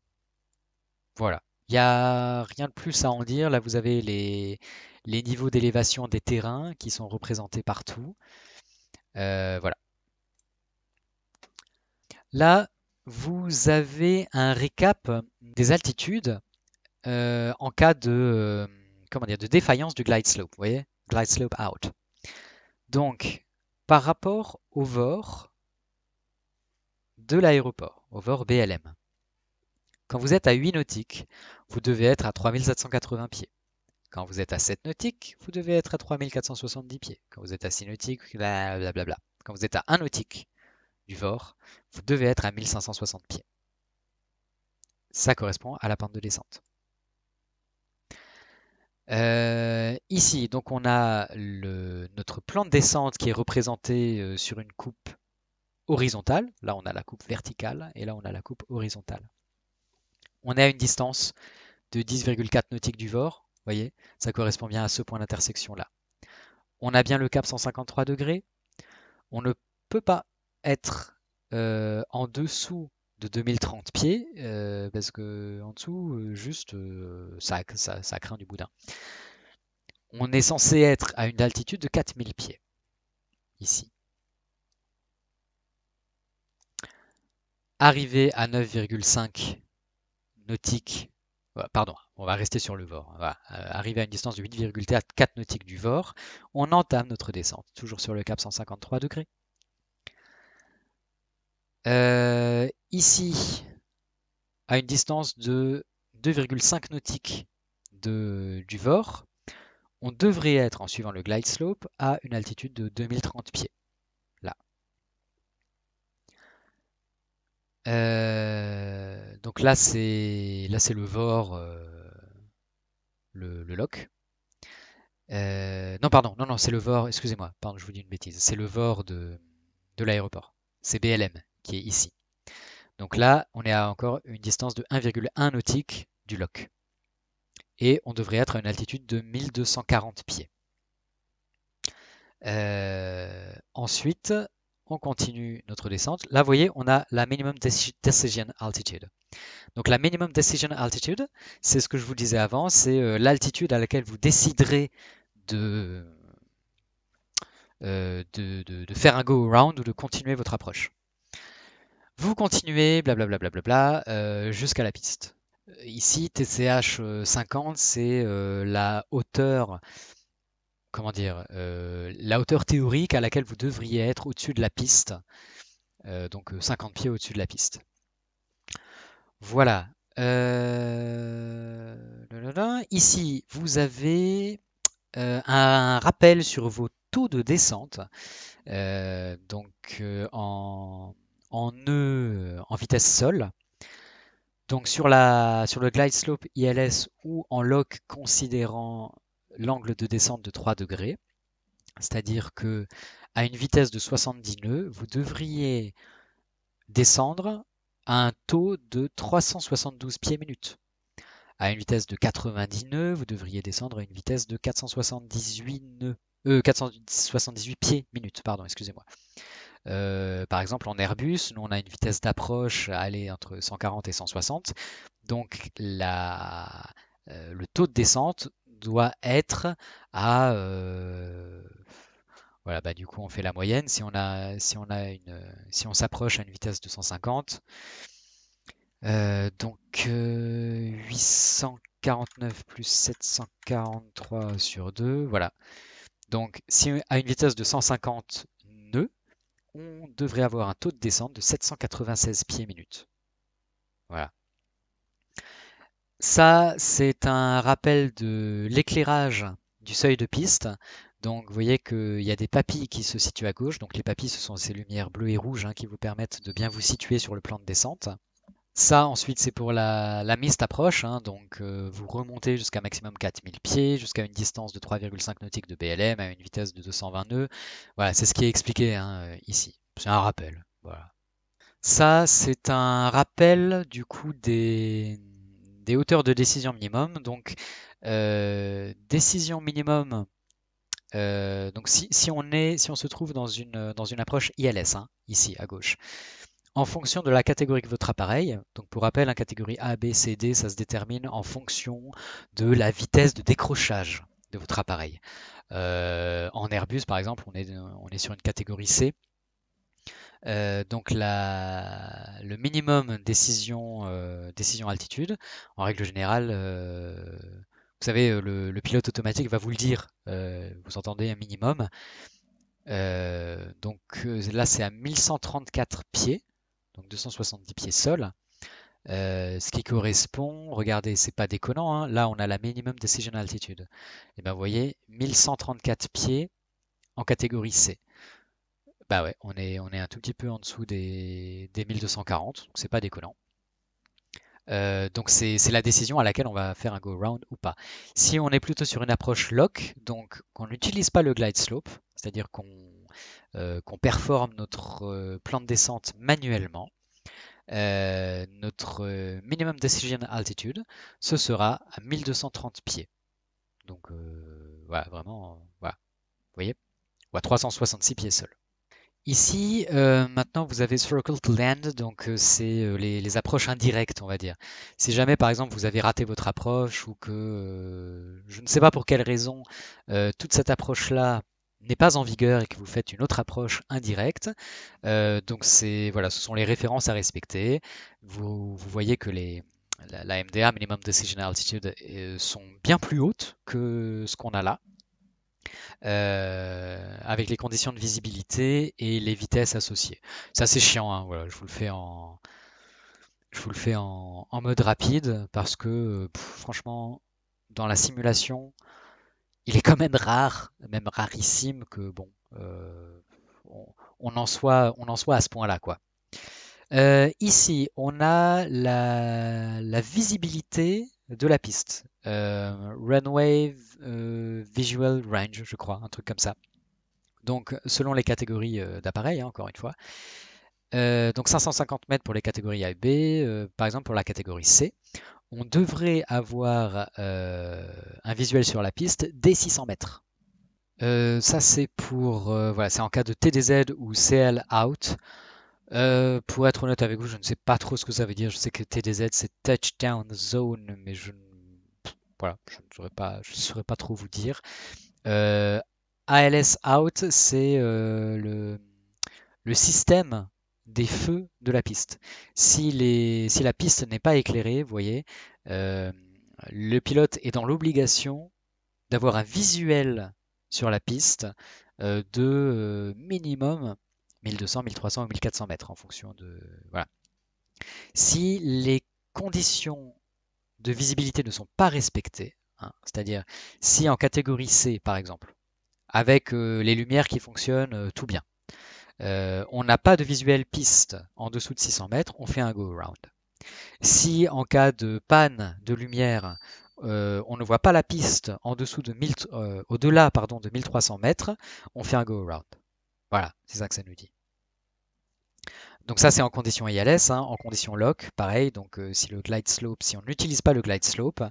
Voilà. Il n'y a rien de plus à en dire. Là, vous avez les, les niveaux d'élévation des terrains qui sont représentés partout. Euh, voilà. Là, vous avez un recap des altitudes euh, en cas de, euh, comment de défaillance du glide slope. Vous voyez Glide slope out. Donc, par rapport au VOR de l'aéroport, au VOR BLM, quand vous êtes à 8 nautiques, vous devez être à 3780 pieds. Quand vous êtes à 7 nautiques, vous devez être à 3470 pieds. Quand vous êtes à 6 nautiques, blablabla. Quand vous êtes à 1 nautique du VOR, vous devez être à 1560 pieds. Ça correspond à la pente de descente. Euh, ici, donc on a notre plan de descente qui est représenté euh, sur une coupe horizontale. Là, on a la coupe verticale et là, on a la coupe horizontale. On est à une distance de 10,4 nautiques du Vor. voyez, ça correspond bien à ce point d'intersection-là. On a bien le cap 153 degrés. On ne peut pas être euh, en dessous de 2030 pieds, euh, parce que en dessous, euh, juste, ça, craint du boudin. On est censé être à une altitude de 4000 pieds, ici. Arrivé à 9,5 nautiques, pardon, on va rester sur le Vor. Hein, arrivé à une distance de 8,4 nautiques du Vor, on entame notre descente, toujours sur le cap 153 degrés. Euh, ici, à une distance de 2,5 nautiques de, du Vor, on devrait être, en suivant le glide slope, à une altitude de 2030 pieds. Là. Euh, donc là, c'est là c'est le Vor, euh, le, le, non, pardon, non, non, c'est le Vor, excusez-moi, pardon, je vous dis une bêtise. C'est le Vor de, de l'aéroport. C'est BLM, qui est ici. Donc là, on est à encore une distance de 1,1 nautique du loch. Et on devrait être à une altitude de 1240 pieds. Euh, ensuite, on continue notre descente. Là, vous voyez, on a la minimum decision altitude. Donc la minimum decision altitude, c'est ce que je vous disais avant, c'est euh, l'altitude à laquelle vous déciderez euh, de, de faire un go around ou de continuer votre approche. Vous continuez, blablabla, bla euh, jusqu'à la piste. Euh, ici, TCH 50, euh, c'est la hauteur, comment dire, la hauteur théorique à laquelle vous devriez être au-dessus de la piste, donc 50 pieds au-dessus de la piste. Voilà. Ici, vous avez un rappel sur vos taux de descente. donc en en e, en vitesse SOL, Donc sur, la, sur le glide slope ILS ou en lock considérant l'angle de descente de 3 degrés, c'est-à-dire que à une vitesse de 70 nœuds, vous devriez descendre à un taux de 372 pieds minute. À une vitesse de 90 nœuds, vous devriez descendre à une vitesse de 478 nœuds, 478 euh, pieds minute, pardon, excusez-moi. Euh, par exemple, en Airbus, nous, on a une vitesse d'approche aller entre 140 et 160. Donc, euh, le taux de descente doit être à... Euh, voilà, bah, du coup, on fait la moyenne. Si on, a, si on, a une, si on s'approche à une vitesse de 150, donc 849 plus 743 sur 2, voilà. Donc, si à une vitesse de 150 nœuds, on devrait avoir un taux de descente de 796 pieds minute. Voilà. Ça, c'est un rappel de l'éclairage du seuil de piste. Donc vous voyez qu'il y a des papilles qui se situent à gauche. Donc les papilles, ce sont ces lumières bleues et rouges hein, qui vous permettent de bien vous situer sur le plan de descente. Ça, ensuite, c'est pour la, la mist approche. Hein. donc, euh, vous remontez jusqu'à maximum 4000 pieds, jusqu'à une distance de 3,5 nautiques de BLM, à une vitesse de 220 nœuds. Voilà, c'est ce qui est expliqué hein, euh, ici. C'est un rappel. Voilà. Ça, c'est un rappel du coup des, hauteurs de décision minimum. Donc, euh, décision minimum. donc, si, on est, si on se trouve dans une, dans une approche ILS, hein, ici à gauche, en fonction de la catégorie de votre appareil. Donc pour rappel, une catégorie A, B, C, D, ça se détermine en fonction de la vitesse de décrochage de votre appareil. Euh, en Airbus, par exemple, on est, sur une catégorie C. Euh, donc le minimum euh, décision, altitude, en règle générale, vous savez, le, pilote automatique va vous le dire, vous entendez un minimum. donc là, c'est à 1134 pieds donc 270 pieds sol. Euh, ce qui correspond, regardez, c'est pas déconnant, hein. là on a la minimum decision altitude. Et eh ben vous voyez, 1134 pieds en catégorie C. Bah ouais, on est, on est un tout petit peu en dessous des, 1240, donc c'est pas déconnant. Euh, donc c'est la décision à laquelle on va faire un go round ou pas. Si on est plutôt sur une approche lock, donc qu'on n'utilise pas le glide slope, c'est-à-dire qu'on euh, qu'on performe notre euh, plan de descente manuellement. Euh, notre minimum decision altitude, ce sera à 1230 pieds. Donc voilà, vraiment, voilà. Vous voyez Ou à 366 pieds seuls. Ici, maintenant, vous avez Circle to Land, donc c'est les, les, approches indirectes, on va dire. Si jamais, par exemple, vous avez raté votre approche ou que, je ne sais pas pour quelle raison, toute cette approche-là n'est pas en vigueur et que vous faites une autre approche indirecte. Euh, donc c'est voilà, ce sont les références à respecter. Vous, voyez que les, la, MDA, Minimum Decision Altitude, euh, sont bien plus hautes que ce qu'on a là. Euh, avec les conditions de visibilité et les vitesses associées. Ça c'est chiant, hein, je vous le fais en, je vous le fais en, mode rapide parce que franchement, dans la simulation, il est quand même rare, même rarissime, que bon, euh, on, en soit, on en soit à ce point-là, quoi. Euh, ici, on a la, visibilité de la piste. Euh, runway Visual Range, je crois, un truc comme ça. Donc, selon les catégories d'appareils, hein, encore une fois. donc, 550 mètres pour les catégories A et B, par exemple pour la catégorie C on devrait avoir euh, un visuel sur la piste dès 600 mètres. Euh, ça c'est pour euh, voilà, c'est en cas de TDZ ou CL out. pour être honnête avec vous, je ne sais pas trop ce que ça veut dire. Je sais que TDZ c'est touchdown zone, mais je ne saurais pas, je saurais pas trop vous dire. ALS out, c'est le, le système des feux de la piste. Si, la piste n'est pas éclairée, vous voyez, euh, le pilote est dans l'obligation d'avoir un visuel sur la piste euh, de euh, minimum 1200, 1300 ou 1400 mètres en fonction de... Si les conditions de visibilité ne sont pas respectées, hein, c'est-à-dire si en catégorie C par exemple, avec les lumières qui fonctionnent tout bien, euh, on n'a pas de visuel piste en dessous de 600 mètres, on fait un go-around. Si en cas de panne de lumière, euh, on ne voit pas la piste en dessous de 1000, euh, au-delà pardon, de 1300 mètres, on fait un go-around. Voilà, c'est ça que ça nous dit. Donc ça c'est en condition ILS, hein, en condition lock, pareil, donc si le glide slope, si on n'utilise pas le glide slope,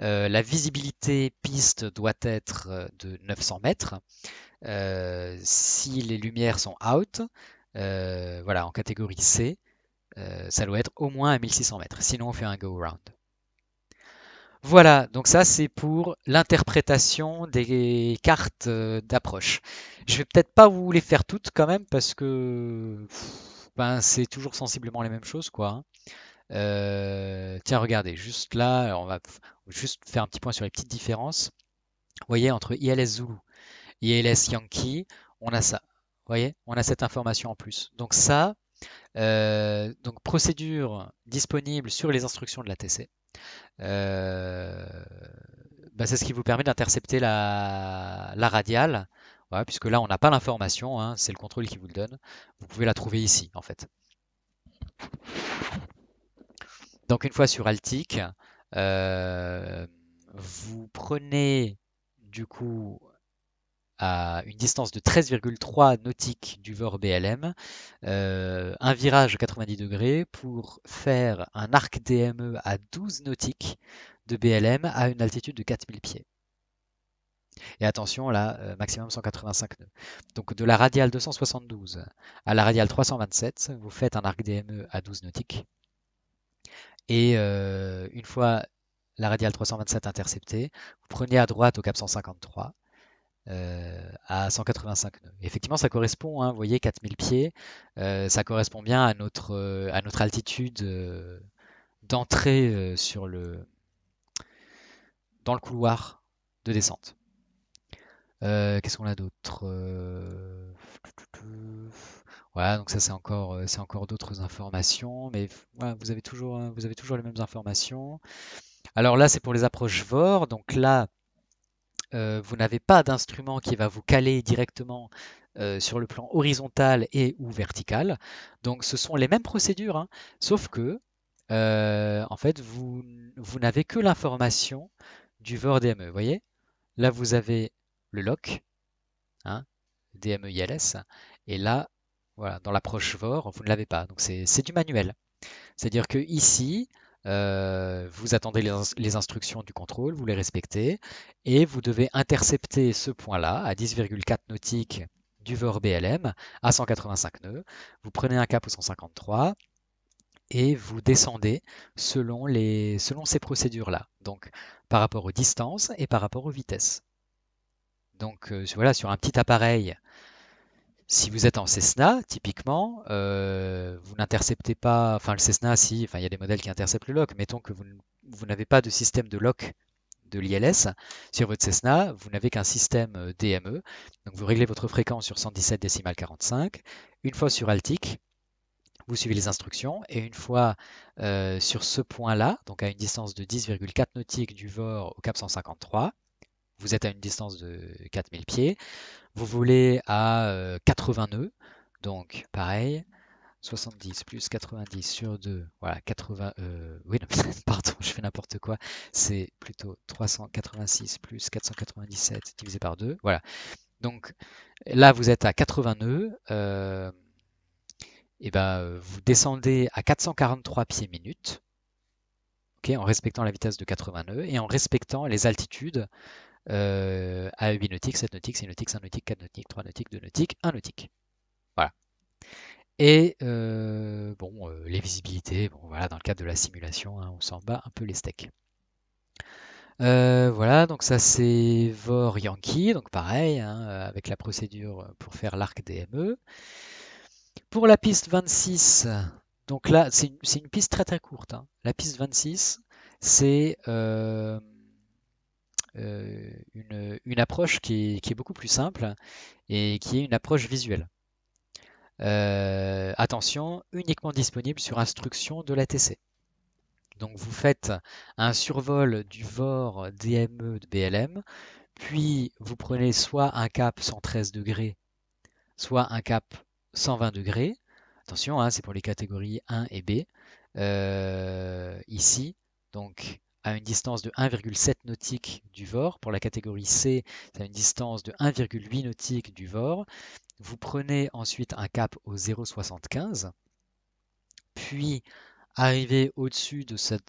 la visibilité piste doit être de 900 mètres. Euh, si les lumières sont out, euh, voilà, en catégorie C, euh, ça doit être au moins à 1600 mètres. Sinon, on fait un go round. Voilà, donc ça c'est pour l'interprétation des cartes d'approche. Je vais peut-être pas vous les faire toutes quand même parce que ben, c'est toujours sensiblement les mêmes choses quoi. Hein. tiens, regardez, juste là, on va juste faire un petit point sur les petites différences. Vous voyez, entre ILS Zulu, ILS Yankee, on a ça. Vous voyez, on a cette information en plus. Donc ça, euh, donc procédure disponible sur les instructions de la TC. Euh, bah, c'est ce qui vous permet d'intercepter la, radiale, puisque là on n'a pas l'information, hein, c'est le contrôle qui vous le donne. Vous pouvez la trouver ici en fait. Donc une fois sur Altic, euh, vous prenez du coup à une distance de 13,3 nautiques du Vore BLM, euh, un virage de 90 degrés pour faire un arc DME à 12 nautiques de BLM à une altitude de 4000 pieds. Et attention, là, euh, maximum 185 nœuds. Donc de la radiale 272 à la radiale 327, vous faites un arc DME à 12 nautiques. Et euh, une fois la radiale 327 interceptée, vous prenez à droite au cap 153 euh, à 185 nœuds. effectivement, ça correspond, hein, vous voyez, 4000 pieds, euh, ça correspond bien à notre, euh, à notre altitude d'entrée sur le, dans le couloir de descente. Qu'est-ce qu'on a d'autre Voilà, donc ça c'est encore, c'est encore d'autres informations, mais vous avez toujours, hein, vous avez toujours les mêmes informations. Alors là c'est pour les approches VOR, donc là euh, vous n'avez pas d'instrument qui va vous caler directement euh, sur le plan horizontal et ou vertical. Donc ce sont les mêmes procédures, hein. sauf que euh, en fait vous, n'avez que l'information du VOR DME. Vous voyez Là vous avez le LOC, hein, DME ILS, et là, dans l'approche VOR, vous ne l'avez pas. Donc c'est du manuel. C'est-à-dire que ici, euh, vous attendez les, instructions du contrôle, vous les respectez, et vous devez intercepter ce point-là à 10,4 nautiques du VOR BLM à 185 nœuds. Vous prenez un cap au 153 et vous descendez selon, ces procédures-là, donc par rapport aux distances et par rapport aux vitesses. Donc euh, voilà, sur un petit appareil si vous êtes en Cessna, typiquement, euh, vous n'interceptez pas, enfin le Cessna, si, enfin il y a des modèles qui interceptent le lock. Mettons que vous, n'avez pas de système de lock de l'ILS sur votre Cessna, vous n'avez qu'un système euh, DME. Donc vous réglez votre fréquence sur 117 Une fois sur Altic, vous suivez les instructions et une fois euh, sur ce point-là, donc à une distance de 10,4 nautiques du VOR au cap 153, vous êtes à une distance de 4000 pieds, vous voulez à 80 euh, nœuds, donc pareil, 70 plus 90 sur 2, voilà, 80, euh, oui, [laughs] pardon, je fais n'importe quoi, c'est plutôt 386 plus 497 divisé par 2, voilà. Donc là, vous êtes à 80 nœuds, euh, et ben, vous descendez à 443 pieds minutes, ok, en respectant la vitesse de 80 nœuds et en respectant les altitudes euh, à 8 nautiques, 7 nautiques, 6 nautiques, 5 nautiques, 4 nautiques, 3 nautiques, 2 nautiques, 1 nautique. Voilà. Et euh, bon, euh, les visibilités, bon voilà, dans le cadre de la simulation, hein, on s'en bat un peu les steaks. Euh, voilà, donc ça c'est Vor Yankee, donc pareil, hein, euh, avec la procédure pour faire l'arc DME. Pour la piste 26, donc là c'est une, une, piste très très courte. Hein. La piste 26, c'est euh, euh, une, approche qui est, beaucoup plus simple et qui est une approche visuelle. Euh, attention, uniquement disponible sur instruction de l'ATC. Donc vous faites un survol du VOR DME de BLM, puis vous prenez soit un cap 113 degrés, soit un cap 120 degrés. Attention, hein, c'est pour les catégories 1 et B. Euh, ici, donc à une distance de 1,7 nautique du VOR. Pour la catégorie C, c'est à une distance de 1,8 nautique du VOR. Vous prenez ensuite un cap au 0,75, puis arrivé au-dessus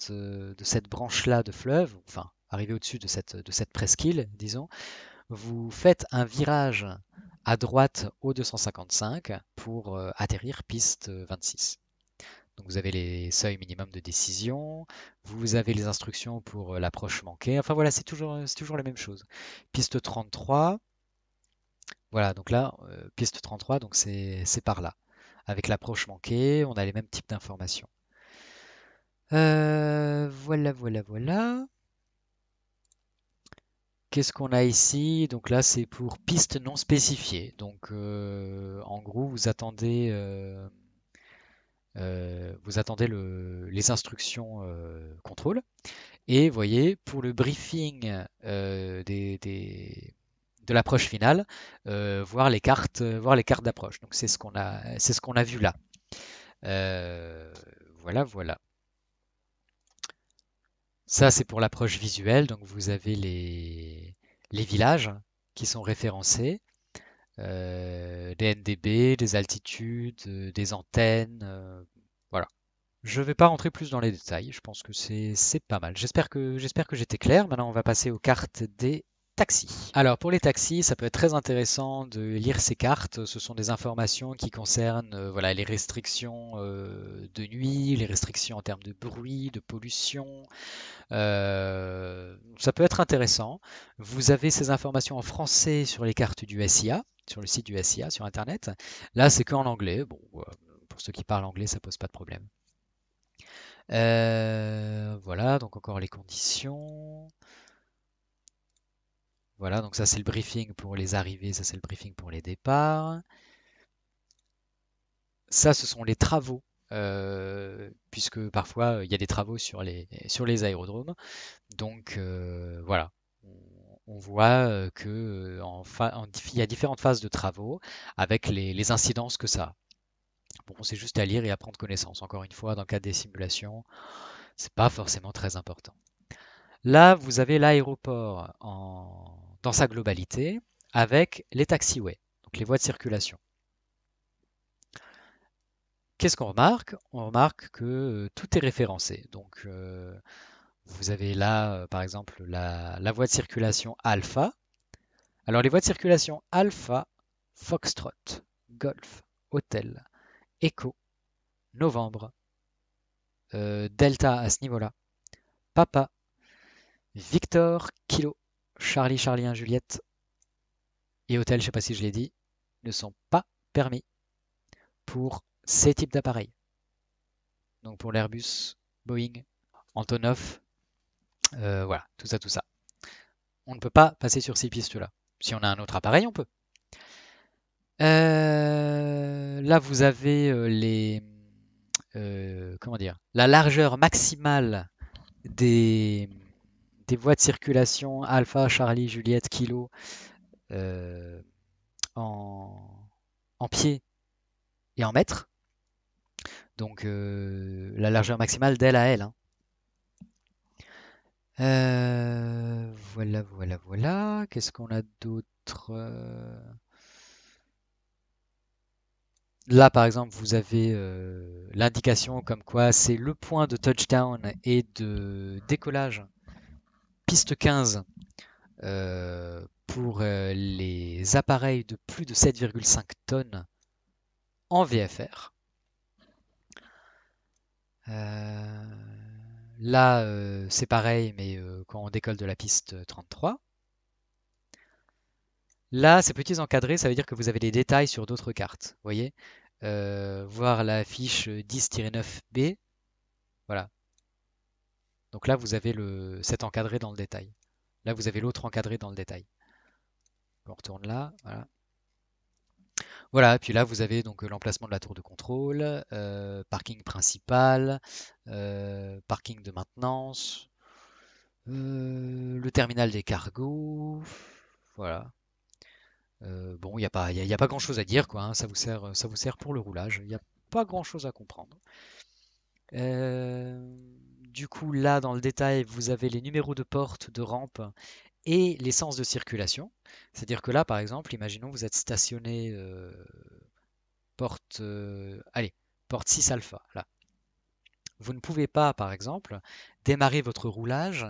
euh, de cette, branche-là de fleuve, enfin, arrivé au-dessus de cette presqu'île, disons, vous faites un virage à droite au 255 pour euh, atterrir piste 26. Euh, donc vous avez les seuils minimum de décision, vous avez les instructions pour euh, l'approche manquée. Enfin voilà, c'est toujours, toujours la même chose. Piste 33, voilà, donc là, euh, piste 33, donc c'est par là. Avec l'approche manquée, on a les mêmes types d'informations. Euh, voilà, voilà, voilà. Qu'est-ce qu'on a ici Donc là, c'est pour piste non spécifiée. Donc en gros, vous attendez euh, vous attendez les instructions euh, contrôle. Et voyez, pour le briefing euh, de l'approche finale, voir les cartes, voir les cartes d'approche. Donc c'est ce qu'on a, c'est ce qu'on a vu là. voilà, voilà. Ça, c'est pour l'approche visuelle. Donc vous avez les, les villages qui sont référencés. Euh, des NDB, des altitudes, euh, des antennes. Euh, voilà. Je ne vais pas rentrer plus dans les détails, je pense que c'est pas mal. J'espère que j'étais clair. Maintenant, on va passer aux cartes des taxis. Alors pour les taxis, ça peut être très intéressant de lire ces cartes. Ce sont des informations qui concernent voilà, les restrictions de nuit, les restrictions en termes de bruit, de pollution. ça peut être intéressant. Vous avez ces informations en français sur les cartes du SIA sur le site du SIA, sur Internet. Là, c'est qu'en anglais. Bon, euh, pour ceux qui parlent anglais, ça pose pas de problème. Euh, voilà, donc encore les conditions. Voilà, donc ça c'est le briefing pour les arrivées, ça c'est le briefing pour les départs. Ça, ce sont les travaux, euh, puisque parfois il y a des travaux sur les, sur les aérodromes. Donc voilà, on voit euh, que euh, y a différentes phases de travaux avec les, incidences que ça a. Bon, c'est juste à lire et à prendre connaissance. Encore une fois, dans le cadre des simulations, c'est pas forcément très important. Là, vous avez l'aéroport dans sa globalité avec les taxiways, donc les voies de circulation. Qu'est-ce qu'on remarque On remarque que euh, tout est référencé. Donc, vous avez là, euh, par exemple, la, voie de circulation alpha. Alors les voies de circulation alpha, foxtrot, golf, hôtel, Echo novembre, euh, delta à ce niveau-là, papa, Victor, Kilo, Charlie, Charlie 1, Juliette et hôtel, je ne sais pas si je l'ai dit, ne sont pas permis pour ces types d'appareils. Donc pour l'Airbus, Boeing, Antonov, euh, voilà, tout ça, tout ça. On ne peut pas passer sur ces pistes-là. Si on a un autre appareil, on peut. Euh, là, vous avez euh, les, comment dire, la largeur maximale des, des, voies de circulation alpha, Charlie, Juliette, Kilo en, en pied et en mètres. Donc la largeur maximale d'elle à elle, hein. Euh, voilà, voilà, voilà. Qu'est-ce qu'on a d'autre euh? Là, par exemple, vous avez euh, l'indication comme quoi c'est le point de touchdown et de décollage, piste 15, pour les appareils de plus de 7,5 tonnes en VFR. Euh... Là, euh, c'est pareil, mais euh, quand on décolle de la piste 33. Euh, là, ces petits encadrés, ça veut dire que vous avez des détails sur d'autres cartes. Vous voyez Voir la fiche 10-9B. Voilà. Donc là, vous avez le, cet encadré dans le détail. Là, vous avez l'autre encadré dans le détail. On retourne là. Voilà. Voilà, puis là, vous avez donc euh, l'emplacement de la tour de contrôle, euh, parking principal, euh, parking de maintenance, le terminal des cargos, voilà. bon, il n'y a pas, il a pas grand-chose à dire, quoi. Hein. ça, vous sert, ça vous sert pour le roulage. Il n'y a pas grand-chose à comprendre. du coup, là, dans le détail, vous avez les numéros de portes, de rampe et l'essence de circulation. C'est-à-dire que là, par exemple, imaginons vous êtes stationné euh, porte, euh, allez, porte 6 alpha, là. Vous ne pouvez pas, par exemple, démarrer votre roulage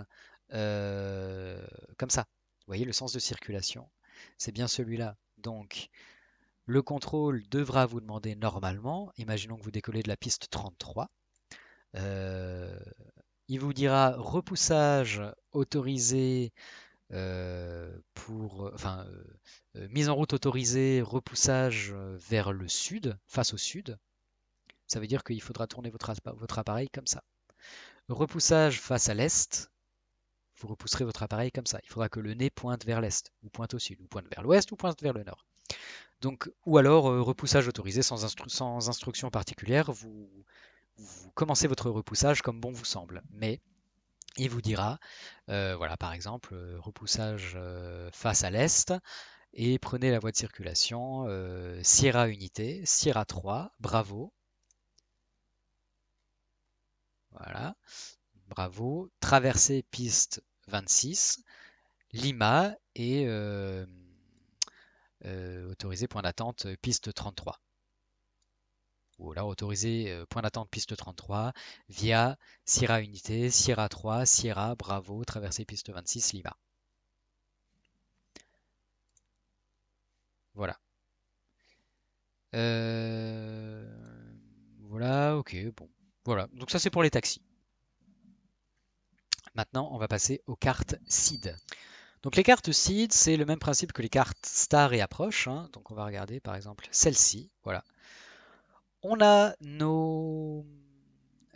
euh, comme ça. Vous voyez le sens de circulation C'est bien celui-là. Donc, le contrôle devra vous demander normalement, imaginons que vous décollez de la piste 33, il vous dira repoussage autorisé euh, pour, euh, enfin, euh, mise en route autorisée, repoussage vers le sud, face au sud. Ça veut dire qu'il faudra tourner votre, appareil comme ça. Repoussage face à l'est, vous repousserez votre appareil comme ça. Il faudra que le nez pointe vers l'est, ou pointe au sud, ou pointe vers l'ouest, ou pointe vers le nord. Donc, ou alors repoussage autorisé sans, sans instruction particulière, vous, vous, commencez votre repoussage comme bon vous semble. Mais il vous dira, euh, voilà, par exemple, euh, repoussage euh, face à l'est, et prenez la voie de circulation Sierra Unité, Sierra 3, bravo. Voilà, bravo. Traversez piste 26, Lima et autorisé point d'attente piste 33. Autoriser, autorisé euh, point d'attente piste 33 via Sierra Unité, Sierra 3, Sierra, Bravo, traversée piste 26, Lima. Voilà. Euh, voilà, ok, bon. Voilà, donc ça c'est pour les taxis. Maintenant, on va passer aux cartes SID. Donc les cartes SID, c'est le même principe que les cartes STAR et Approche. Hein. Donc on va regarder par exemple celle-ci. Voilà. On a nos,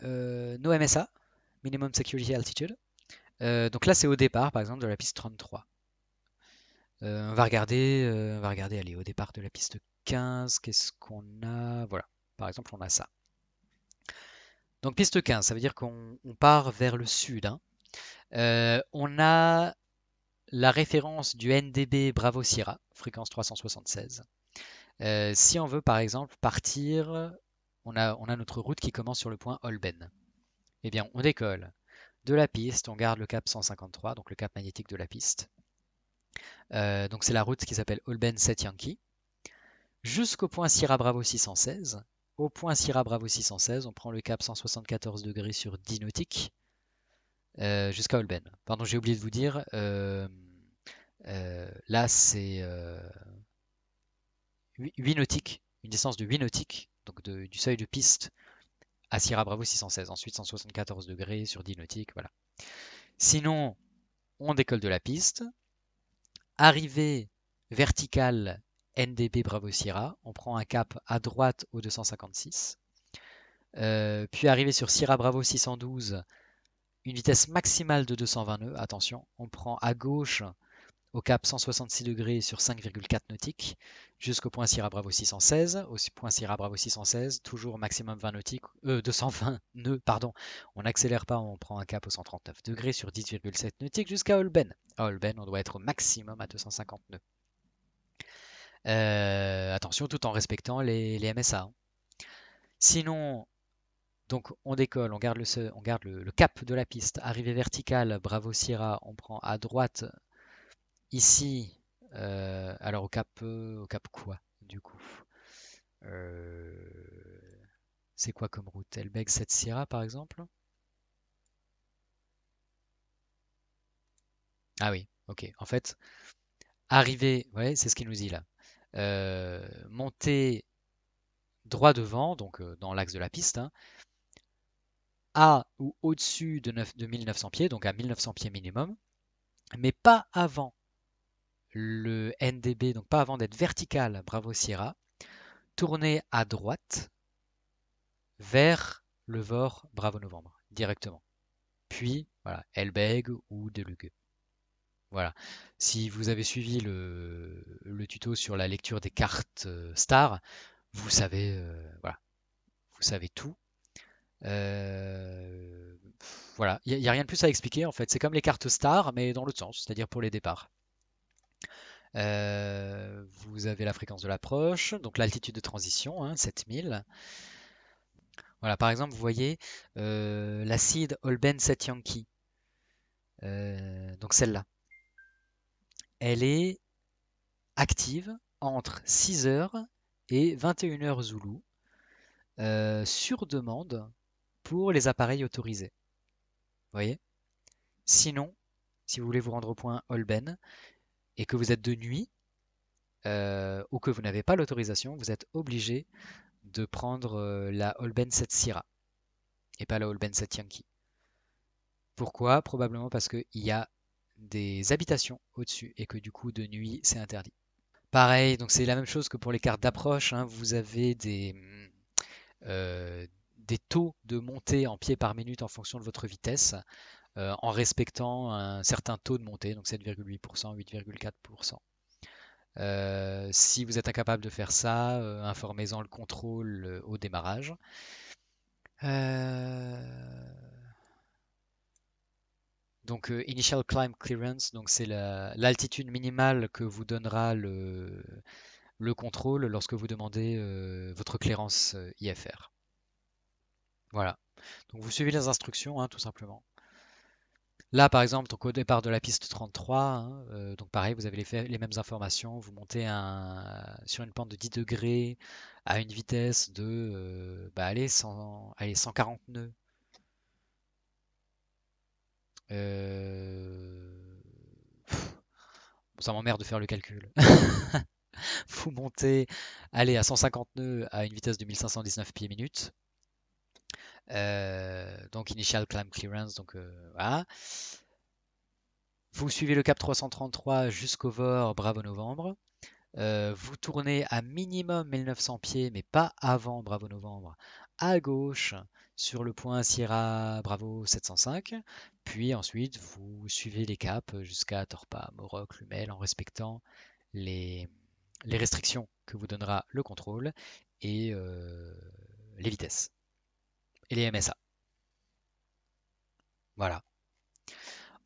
euh, MSA, Minimum Security Altitude. Euh, donc là, c'est au départ, par exemple, de la piste 33. Euh, on, va regarder, va regarder, allez, au départ de la piste 15, qu'est-ce qu'on a Voilà, par exemple, on a ça. Donc piste 15, ça veut dire qu'on part vers le sud. Hein. on a la référence du NDB Bravo Sierra, fréquence 376. Euh, si on veut par exemple partir, on a, notre route qui commence sur le point Holben. Eh bien, on décolle de la piste, on garde le cap 153, donc le cap magnétique de la piste. Euh, donc c'est la route qui s'appelle Holben 7 Yankee. Jusqu'au point Sierra Bravo 616. Au point Sierra Bravo 616, on prend le cap 174 degrés sur 10 nautiques euh, jusqu'à Holben. Pardon, j'ai oublié de vous dire, là c'est 8 nautiques, une distance de 8 nautiques, donc du seuil de piste à Sierra Bravo 616, ensuite 174 degrés sur 10 nautiques, voilà. Sinon, on décolle de la piste, arrivée verticale NDB Bravo Sierra, on prend un cap à droite au 256, euh, puis arrivé sur Sierra Bravo 612, une vitesse maximale de 220 nœuds, attention, on prend à gauche au cap 166 degrés sur 5,4 nautiques, jusqu'au point Sierra Bravo 616. Au point Sierra Bravo 616, toujours maximum 20 nautiques, 220 euh, [laughs] nœuds, pardon. On n'accélère pas, on prend un cap au 139 degrés sur 10,7 nautiques jusqu'à Olben. À Holben, on doit être au maximum à 250 nœuds. Euh, attention, tout en respectant les, MSA. Hein. Sinon, donc on décolle, on garde, le, le, cap de la piste, arrivée verticale, Bravo Sierra, on prend à droite Ici, euh, alors au cap, euh, au cap quoi du coup euh, C'est quoi comme route Elbeg 7 Sierra par exemple Ah oui, ok. En fait, arriver, ouais, c'est ce qu'il nous dit là. monter droit devant, donc dans l'axe de la piste, hein, à ou au-dessus de, 1900 pieds, donc à 1900 pieds minimum, mais pas avant le NDB, donc pas avant d'être vertical, bravo Sierra, tourner à droite vers le VOR, bravo Novembre, directement. Puis, voilà, Elbeg ou Delugue. Voilà. Si vous avez suivi le, tuto sur la lecture des cartes euh, Star vous savez, euh, voilà, vous savez tout. Euh, voilà, il n'y a, rien de plus à expliquer en fait. C'est comme les cartes Star mais dans l'autre sens, c'est-à-dire pour les départs. Euh, vous avez la fréquence de l'approche, donc l'altitude de transition, 7000. Hein, voilà, par exemple, vous voyez euh, l'acide olben 7 Yankee. Euh, donc celle-là. Elle est active entre 6h et 21h Zulu euh, sur demande pour les appareils autorisés. Vous voyez Sinon, si vous voulez vous rendre au point Olben et que vous êtes de nuit euh, ou que vous n'avez pas l'autorisation, vous êtes obligé de prendre euh, la Holben 7 Syrah et pas la Holben 7 Yankee. Pourquoi Probablement parce qu'il y a des habitations au-dessus et que du coup de nuit c'est interdit. Pareil, donc c'est la même chose que pour les cartes d'approche, hein. vous avez des, euh, des taux de montée en pied par minute en fonction de votre vitesse. Euh, en respectant un certain taux de montée, donc 7,8%, 8,4%. Euh, si vous êtes incapable de faire ça, euh, informez-en le contrôle au démarrage. Donc Initial Climb Clearance, donc c'est l'altitude minimale que vous donnera le, contrôle lorsque vous demandez votre clairance IFR. Voilà. Donc vous suivez les instructions, hein, tout simplement. Là, par exemple, donc au départ de la piste 33, hein, euh, donc pareil, vous avez les, mêmes informations. Vous montez sur une pente de 10 degrés à une vitesse de euh, bah, allez, 140 nœuds. Euh, ça m'emmerde de faire le calcul. [laughs] vous montez allez, à 150 nœuds à une vitesse de 1519 pieds minutes. Euh, donc Initial Climb Clearance, donc euh, voilà. Vous suivez le cap 333 jusqu'au VOR, bravo novembre. Euh, vous tournez à minimum 1900 pieds, mais pas avant Bravo Novembre, à gauche sur le point Sierra Bravo 705, puis ensuite vous suivez les caps jusqu'à Torpa, Moroc, Lumel en respectant les, restrictions que vous donnera le contrôle et les vitesses et les MSA. Voilà.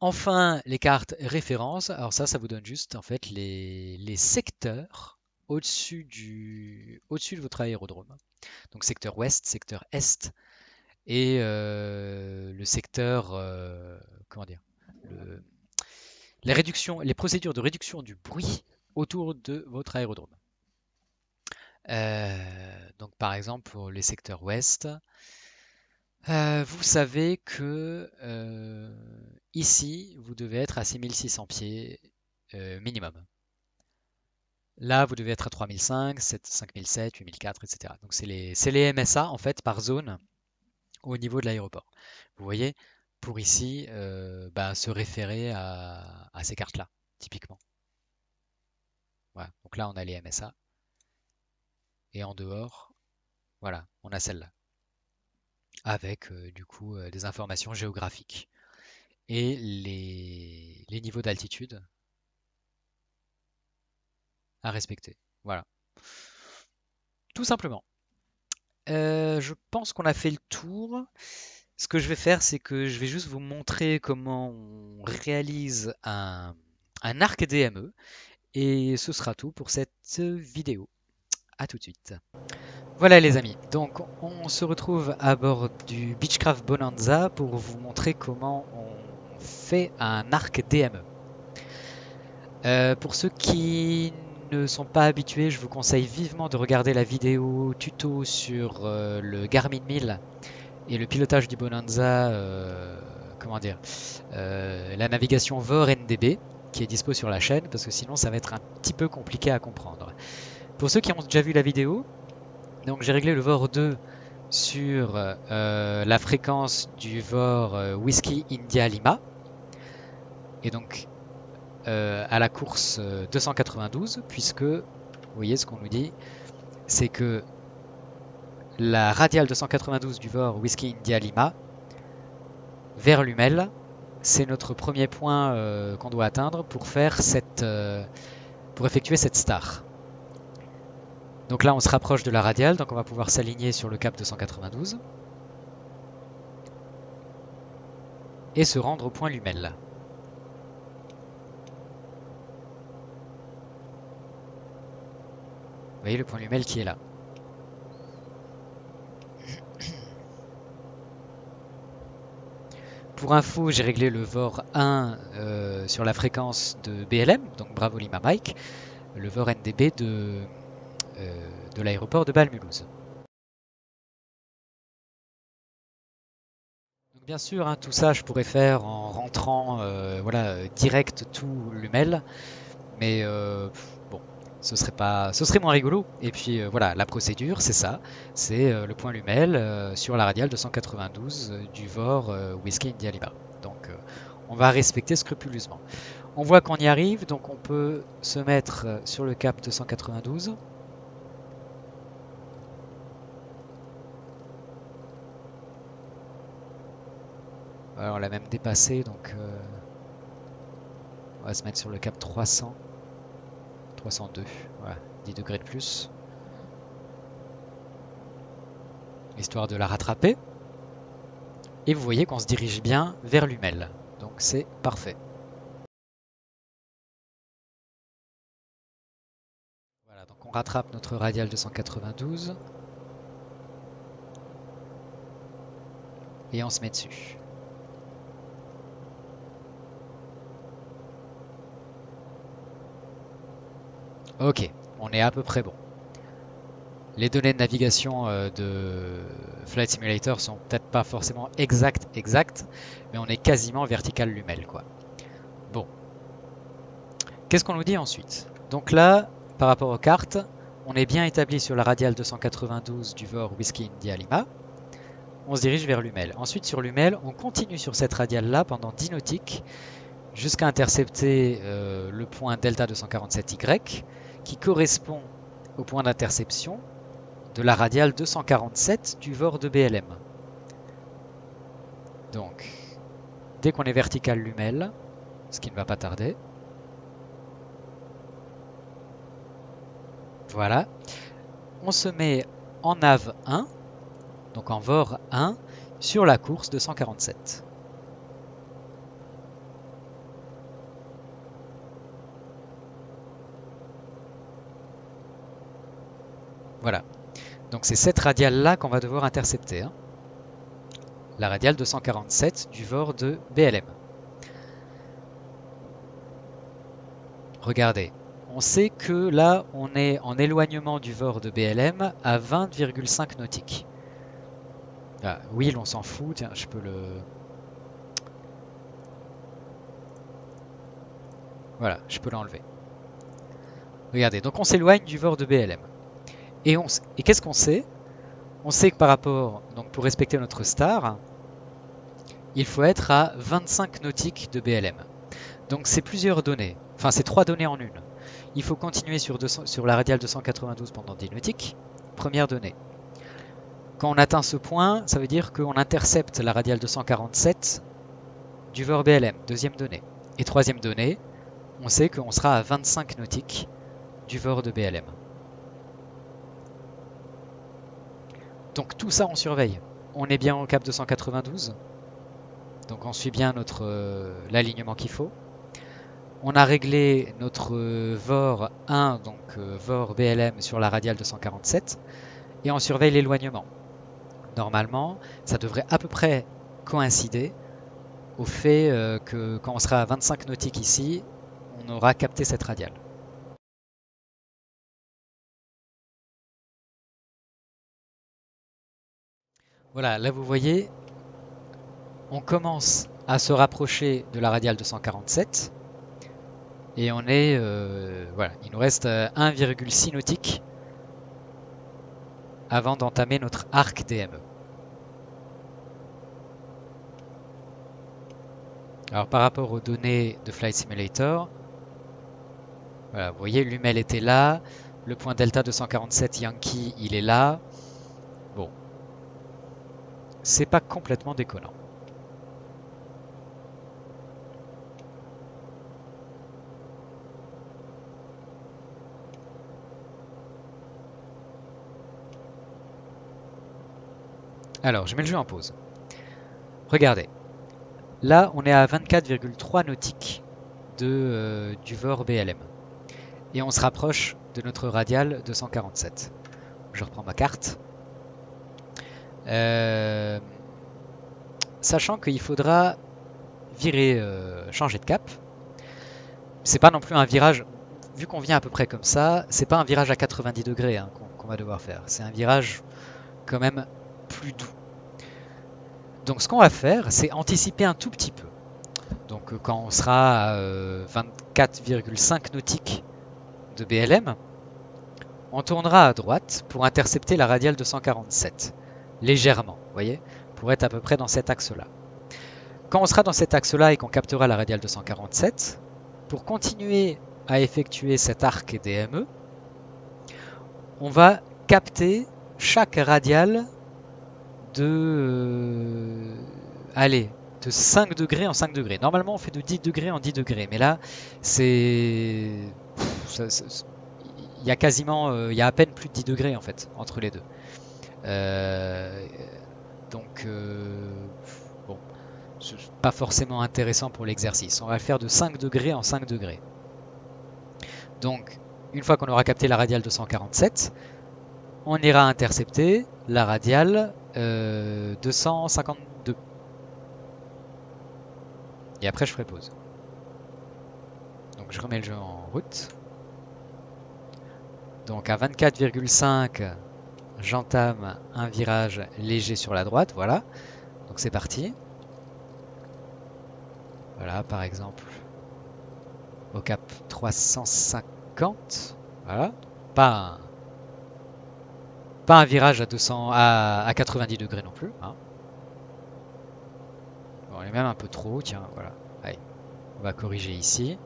Enfin, les cartes références. Alors ça, ça vous donne juste en fait les, secteurs au-dessus du au-dessus de votre aérodrome. Donc secteur ouest, secteur est et euh, le secteur euh, comment dire les les procédures de réduction du bruit autour de votre aérodrome. Euh, donc par exemple pour les secteurs ouest, euh, vous savez que euh, ici, vous devez être à 6600 pieds euh, minimum. Là, vous devez être à 3005, 5007, 8004, etc. Donc, c'est les, MSA, en fait, par zone au niveau de l'aéroport. Vous voyez, pour ici, bah, se référer à, à ces cartes-là, typiquement. Voilà. Donc là, on a les MSA. Et en dehors, voilà, on a celle-là avec euh, du coup euh, des informations géographiques et les, niveaux d'altitude à respecter. Voilà. Tout simplement. Euh, je pense qu'on a fait le tour. Ce que je vais faire, c'est que je vais juste vous montrer comment on réalise un arc DME. Et ce sera tout pour cette vidéo à tout de suite. Voilà les amis, donc on se retrouve à bord du Beechcraft Bonanza pour vous montrer comment on fait un arc DME. Euh, pour ceux qui ne sont pas habitués, je vous conseille vivement de regarder la vidéo tuto sur euh, le Garmin 1000 et le pilotage du Bonanza, euh, comment dire, la navigation VOR NDB qui est dispo sur la chaîne parce que sinon ça va être un petit peu compliqué à comprendre. Pour ceux qui ont déjà vu la vidéo, donc j'ai réglé le VOR 2 sur euh, euh, la fréquence du VOR euh, Whisky India Lima. Et donc à la course 292, puisque vous voyez ce qu'on nous dit, c'est que la radiale 292 du VOR Whisky India Lima vers l'humel, c'est notre premier point qu'on doit atteindre pour faire cette, pour effectuer cette star. Donc là, on se rapproche de la radiale, donc on va pouvoir s'aligner sur le cap 292. Et se rendre au point Lumel. Vous voyez le point Lumel qui est là. Pour info, j'ai réglé le VOR 1 euh, sur la fréquence de BLM, donc bravo Lima Mike, le VOR NDB de euh, de l'aéroport de Balmulhouse. Bien sûr, hein, tout ça je pourrais faire en rentrant euh, direct tout l'UMEL, mais euh, ce serait, pas, ce serait moins rigolo. Et puis voilà, la procédure, c'est ça, c'est le point Lumel sur la radiale 292 du VOR Whisky Indialiba. Donc on va respecter scrupuleusement. On voit qu'on y arrive, donc on peut se mettre sur le cap 292. on l'a même dépassé, donc euh, on va se mettre sur le cap 300. 302, 10 degrés de plus. Histoire de la rattraper. Et vous voyez qu'on se dirige bien vers l'humel, donc c'est parfait. Voilà, donc on rattrape notre radial 292. Et on se met dessus. Ok, on est à peu près bon. Les données de navigation euh, de Flight Simulator sont peut-être pas forcément exactes, exactes, mais on est quasiment vertical lumel, quoi. Bon. Qu'est-ce qu'on nous dit ensuite Donc là, par rapport aux cartes, on est bien établi sur la radiale 292 du VOR Whiskey India Lima. On se dirige vers Lumel. Ensuite, sur Lumel, on continue sur cette radiale-là pendant 10 nautiques jusqu'à intercepter euh, le point delta 247Y qui correspond au point d'interception de la radiale 247 du VOR de BLM. Donc, dès qu'on est vertical lumel, ce qui ne va pas tarder. Voilà. On se met en AV 1, donc en VOR 1, sur la course 247. Voilà. Donc c'est cette radiale-là qu'on va devoir intercepter. Hein. La radiale 247 du VOR de BLM. Regardez, on sait que là, on est en éloignement du VOR de BLM à 20,5 nautiques. Ah, oui, on s'en fout, tiens, je peux le... Voilà, je peux l'enlever. Regardez, donc on s'éloigne du VOR de BLM. Et, qu'est-ce qu'on sait On sait que par rapport, donc pour respecter notre star, il faut être à 25 nautiques de BLM. Donc c'est plusieurs données, enfin c'est trois données en une. Il faut continuer sur, sur la radiale 292 pendant 10 nautiques. Première donnée. Quand on atteint ce point, ça veut dire qu'on intercepte la radiale 247 du VOR BLM, deuxième donnée. Et troisième donnée, on sait qu'on sera à 25 nautiques du VOR de BLM. Donc tout ça, on surveille. On est bien au cap 292. Donc on suit bien notre euh, l'alignement qu'il faut. On a réglé notre euh, VOR 1, donc euh, VOR BLM sur la radiale 247. Et on surveille l'éloignement. Normalement, ça devrait à peu près coïncider au fait que quand on sera à 25 nautiques ici, on aura capté cette radiale. Voilà, là vous voyez, on commence à se rapprocher de la radiale 247 et on est euh, voilà, il nous reste 1,6 euh, nautique avant d'entamer notre arc DME. Alors par rapport aux données de Flight Simulator, voilà, vous voyez l'humel était là, le point delta 247 Yankee il est là, c'est pas complètement déconnant. Alors, je mets le jeu en pause. Regardez. Là, on est à 24,3 nautiques de, euh, du VOR BLM. Et on se rapproche de notre radial 247. Je reprends ma carte. Euh, sachant qu'il faudra virer, euh, changer de cap. C'est pas non plus un virage, vu qu'on vient à peu près comme ça, c'est pas un virage à 90 degrés hein, qu'on va devoir faire. C'est un virage quand même plus doux. Donc ce qu'on va faire, c'est anticiper un tout petit peu. Donc euh, quand on sera à 24,5 nautiques de BLM, on tournera à droite pour intercepter la radiale 247 légèrement, voyez, pour être à peu près dans cet axe-là. Quand on sera dans cet axe-là et qu'on captera la radiale 247, pour continuer à effectuer cet arc DME, on va capter chaque radiale de... Euh, allez, de 5 degrés en 5 degrés. Normalement, on fait de 10 degrés en 10 degrés, mais là, c'est... Il y a quasiment... Euh, il y a à peine plus de 10 degrés, en fait, entre les deux. Euh, donc, euh, bon, pas forcément intéressant pour l'exercice. On va le faire de 5 degrés en 5 degrés. Donc, une fois qu'on aura capté la radiale 247, on ira intercepter la radiale 252. Euh, Et après, je ferai pause. Donc, je remets le jeu en route. Donc, à 24,5 j'entame un virage léger sur la droite, voilà. Donc c'est parti. Voilà, par exemple, au cap 350, voilà. Pas un, pas un virage à, 200, à, 90 degrés non plus. Hein. on est même un peu trop tiens, voilà. Allez, on va corriger ici.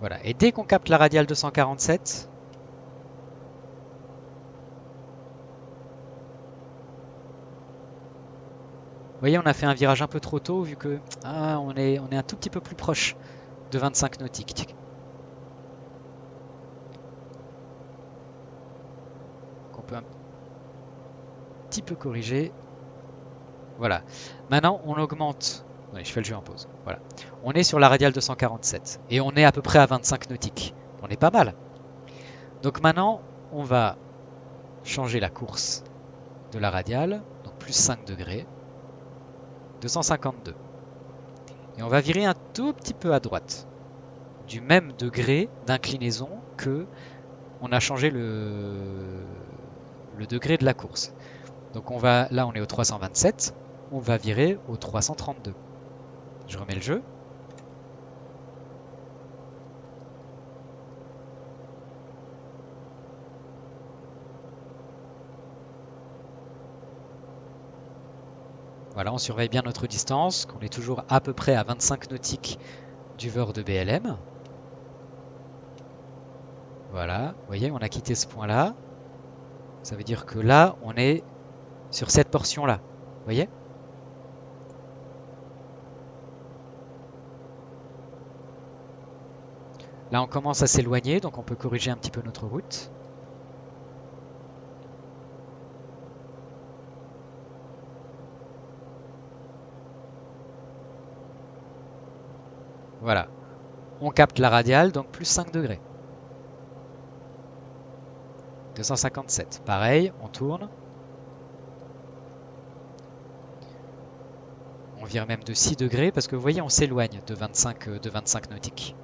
Voilà. Et dès qu'on capte la radiale 247, Vous voyez, on a fait un virage un peu trop tôt vu que ah, on, est, on est un tout petit peu plus proche de 25 nautiques. On peut un petit peu corriger. Voilà. Maintenant, on augmente je fais le jeu en pause. Voilà. On est sur la radiale 247 et on est à peu près à 25 nautiques. On est pas mal. Donc maintenant, on va changer la course de la radiale, donc plus 5 degrés, 252. Et on va virer un tout petit peu à droite, du même degré d'inclinaison que on a changé le, le degré de la course. Donc on va, là on est au 327, on va virer au 332. Je remets le jeu. Voilà, on surveille bien notre distance, qu'on est toujours à peu près à 25 nautiques du VOR de BLM. Voilà, vous voyez, on a quitté ce point-là. Ça veut dire que là, on est sur cette portion-là. Vous voyez Là, on commence à s'éloigner, donc on peut corriger un petit peu notre route. Voilà. On capte la radiale, donc plus 5 degrés. 257. Pareil, on tourne. On vire même de 6 degrés parce que vous voyez, on s'éloigne de 25, de 25 nautiques.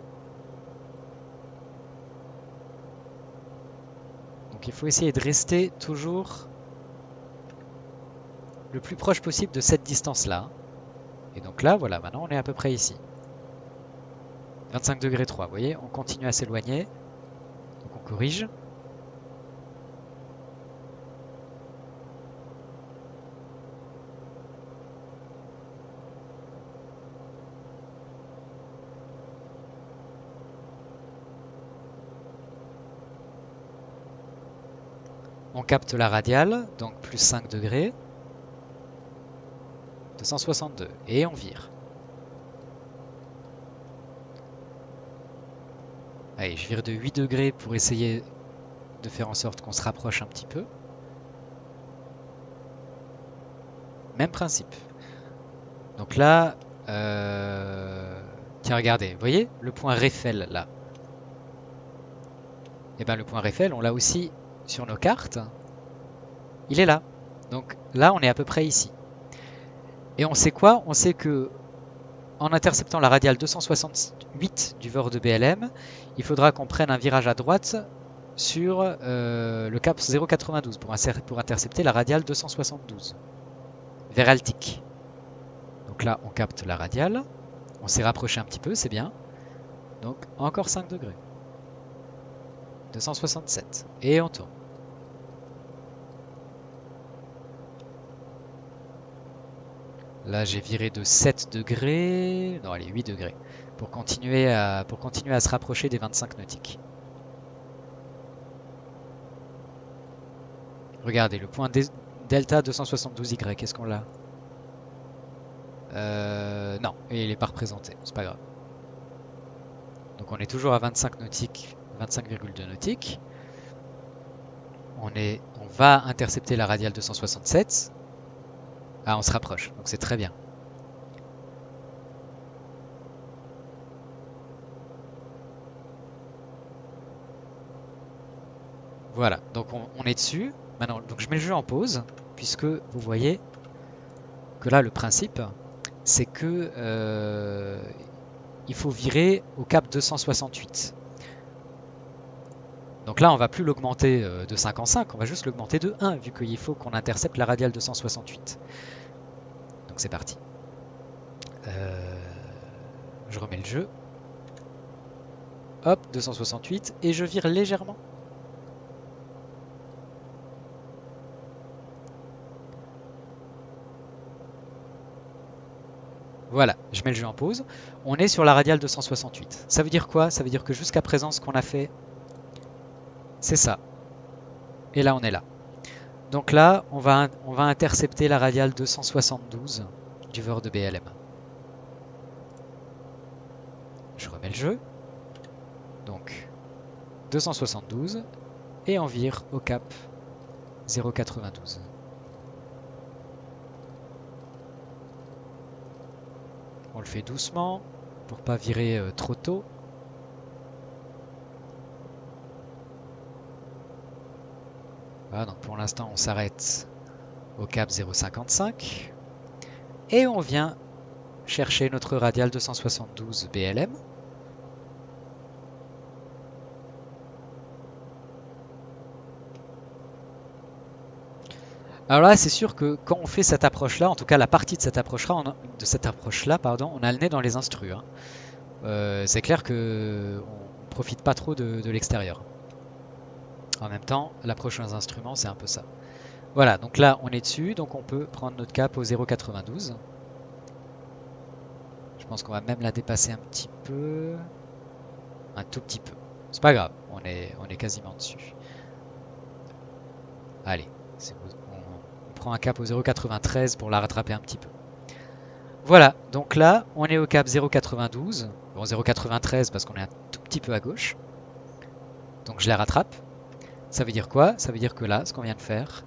il faut essayer de rester toujours le plus proche possible de cette distance-là. Et donc là, voilà, maintenant on est à peu près ici. 25 degrés 3, vous voyez, on continue à s'éloigner. Donc on corrige. capte la radiale, donc plus 5 degrés. 262. Et on vire. Allez, je vire de 8 degrés pour essayer de faire en sorte qu'on se rapproche un petit peu. Même principe. Donc là, euh, tiens, regardez, vous voyez le point refel là Et eh bien le point Réfel, on l'a aussi sur nos cartes il est là. Donc là, on est à peu près ici. Et on sait quoi On sait que en interceptant la radiale 268 du VOR de BLM, il faudra qu'on prenne un virage à droite sur euh, le cap 092 pour, pour, intercepter la radiale 272 vers Altic. Donc là, on capte la radiale. On s'est rapproché un petit peu, c'est bien. Donc encore 5 degrés. 267. Et on tourne. Là, j'ai viré de 7 degrés, non, allez, 8 degrés, pour continuer à, pour continuer à se rapprocher des 25 nautiques. Regardez, le point delta 272Y, qu'est-ce qu'on a euh, Non, il n'est pas représenté, c'est pas grave. Donc on est toujours à 25 nautiques, 25,2 nautiques. On, est, on va intercepter la radiale 267. Ah, on se rapproche, donc c'est très bien. Voilà, donc on, est dessus. Maintenant, donc je mets le jeu en pause, puisque vous voyez que là, le principe, c'est que euh, il faut virer au cap 268. Donc là, on va plus l'augmenter euh, de 5 en 5, on va juste l'augmenter de 1, vu qu'il faut qu'on intercepte la radiale 268. Donc c'est parti. Euh, je remets le jeu. Hop, 268, et je vire légèrement. Voilà, je mets le jeu en pause. On est sur la radiale 268. Ça veut dire quoi Ça veut dire que jusqu'à présent, ce qu'on a fait c'est ça. Et là, on est là. Donc là, on va, on va intercepter la radiale 272 du VOR de BLM. Je remets le jeu. Donc, 272. Et on vire au cap 092. On le fait doucement pour pas virer euh, trop tôt. donc pour l'instant, on s'arrête au cap 0,55. Et on vient chercher notre radial 272 BLM. Alors là, c'est sûr que quand on fait cette approche-là, en tout cas la partie de cette approche-là, on a, de cette approche-là, pardon, on a le nez dans les instrus. Hein. Euh, c'est clair que on profite pas trop de l'extérieur. En même temps, l'approche aux instruments, c'est un peu ça. Voilà, donc là, on est dessus, donc on peut prendre notre cap au 0,92. Je pense qu'on va même la dépasser un petit peu. Un tout petit peu. C'est pas grave, on est, on est quasiment dessus. Allez, on, on prend un cap au 0,93 pour la rattraper un petit peu. Voilà, donc là, on est au cap 0,92. Bon, 0,93 parce qu'on est un tout petit peu à gauche. Donc je la rattrape. Ça veut dire quoi Ça veut dire que là, ce qu'on vient de faire,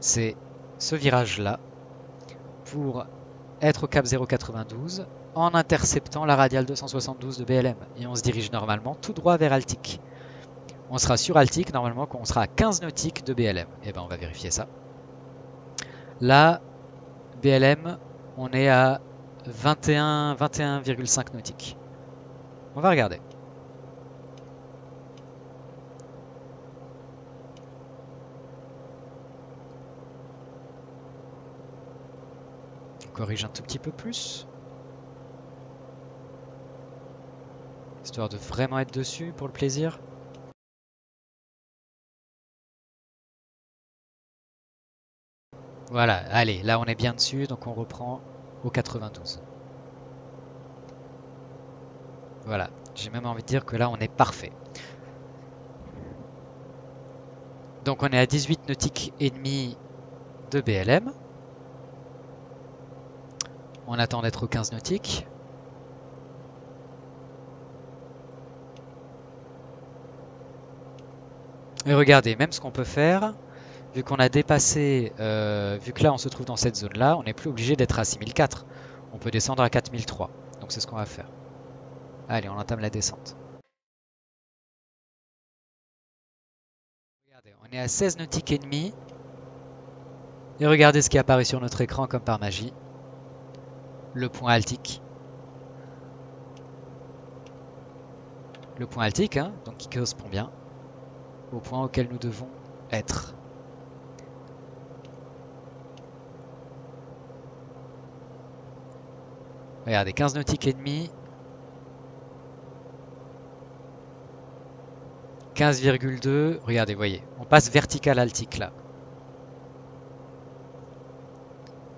c'est ce virage-là pour être au cap 092 en interceptant la radiale 272 de BLM. Et on se dirige normalement tout droit vers Altic. On sera sur Altic, normalement, qu'on sera à 15 nautiques de BLM. Et eh bien, on va vérifier ça. Là, BLM, on est à 21,5 nautiques. On va regarder. corrige un tout petit peu plus. Histoire de vraiment être dessus pour le plaisir. Voilà, allez, là on est bien dessus, donc on reprend au 92. Voilà, j'ai même envie de dire que là on est parfait. Donc on est à 18 nautiques et demi de BLM. On attend d'être aux 15 nautiques. Et regardez, même ce qu'on peut faire, vu qu'on a dépassé, euh, vu que là on se trouve dans cette zone-là, on n'est plus obligé d'être à 6004. On peut descendre à 4003. Donc c'est ce qu'on va faire. Allez, on entame la descente. Regardez, on est à 16 nautiques et demi. Et regardez ce qui apparaît sur notre écran comme par magie le point altique. Le point altique, hein, donc qui correspond bien au point auquel nous devons être. Regardez, 15 nautiques et demi. 15,2. Regardez, voyez. On passe vertical altique là.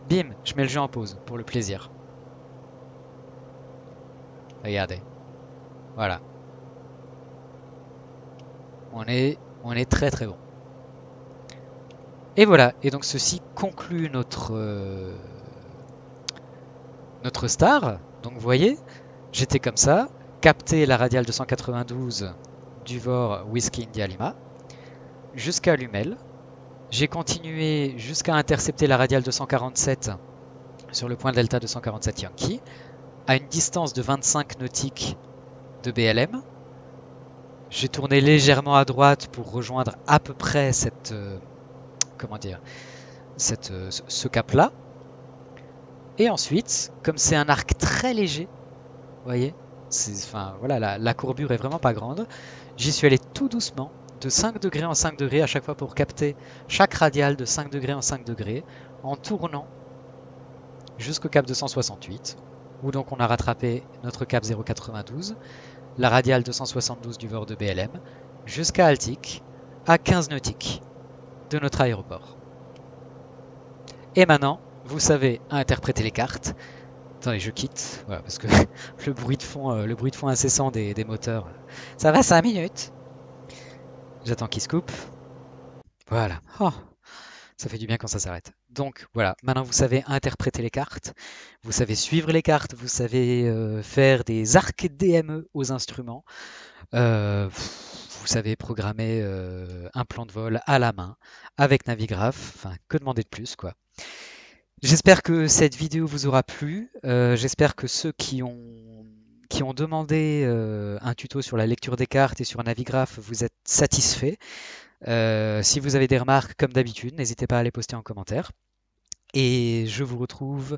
Bim, je mets le jeu en pause pour le plaisir. Regardez. Voilà. On est, on est très très bon. Et voilà. Et donc ceci conclut notre, euh, notre star. Donc vous voyez, j'étais comme ça. Capté la radiale 292 du Vor Whisky India Lima jusqu'à Lumel. J'ai continué jusqu'à intercepter la radiale 247 sur le point delta 247 Yankee à une distance de 25 nautiques de BLM. J'ai tourné légèrement à droite pour rejoindre à peu près cette, euh, comment dire, cette, euh, ce cap-là. Et ensuite, comme c'est un arc très léger, vous voyez, enfin, voilà, la, courbure est vraiment pas grande, j'y suis allé tout doucement, de 5 degrés en 5 degrés à chaque fois pour capter chaque radial de 5 degrés en 5 degrés, en tournant jusqu'au cap 268 où donc on a rattrapé notre cap 092, la radiale 272 du bord de BLM, jusqu'à Altic, à 15 nautiques de notre aéroport. Et maintenant, vous savez interpréter les cartes. Attendez, je quitte, voilà, parce que [laughs] le bruit de fond, euh, le bruit de fond incessant des, moteurs, euh. ça va 5 minutes. J'attends qu'il se coupe. Voilà. Oh ça fait du bien quand ça s'arrête. Donc voilà, maintenant vous savez interpréter les cartes, vous savez suivre les cartes, vous savez euh, faire des arcs DME aux instruments, euh, vous savez programmer euh, un plan de vol à la main avec Navigraph, enfin que demander de plus quoi. J'espère que cette vidéo vous aura plu, j'espère que ceux qui ont qui ont demandé un tuto sur la lecture des cartes et sur Navigraph, vous êtes satisfaits. Euh, si vous avez des remarques, comme d'habitude, n'hésitez pas à les poster en commentaire. Et je vous retrouve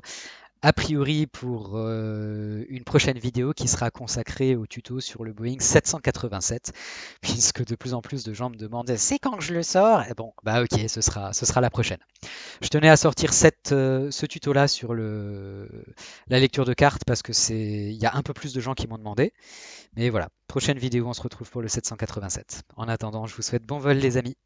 a priori pour euh, une prochaine vidéo qui sera consacrée au tuto sur le Boeing 787, [laughs] puisque de plus en plus de gens me demandent c'est quand je le sors bon, bah ok, ce sera, ce sera la prochaine. Je tenais à sortir euh, ce tuto-là sur le, la lecture de cartes parce que c'est il y a un peu plus de gens qui m'ont demandé. Mais voilà, prochaine vidéo, on se retrouve pour le 787. En attendant, je vous souhaite bon vol les amis.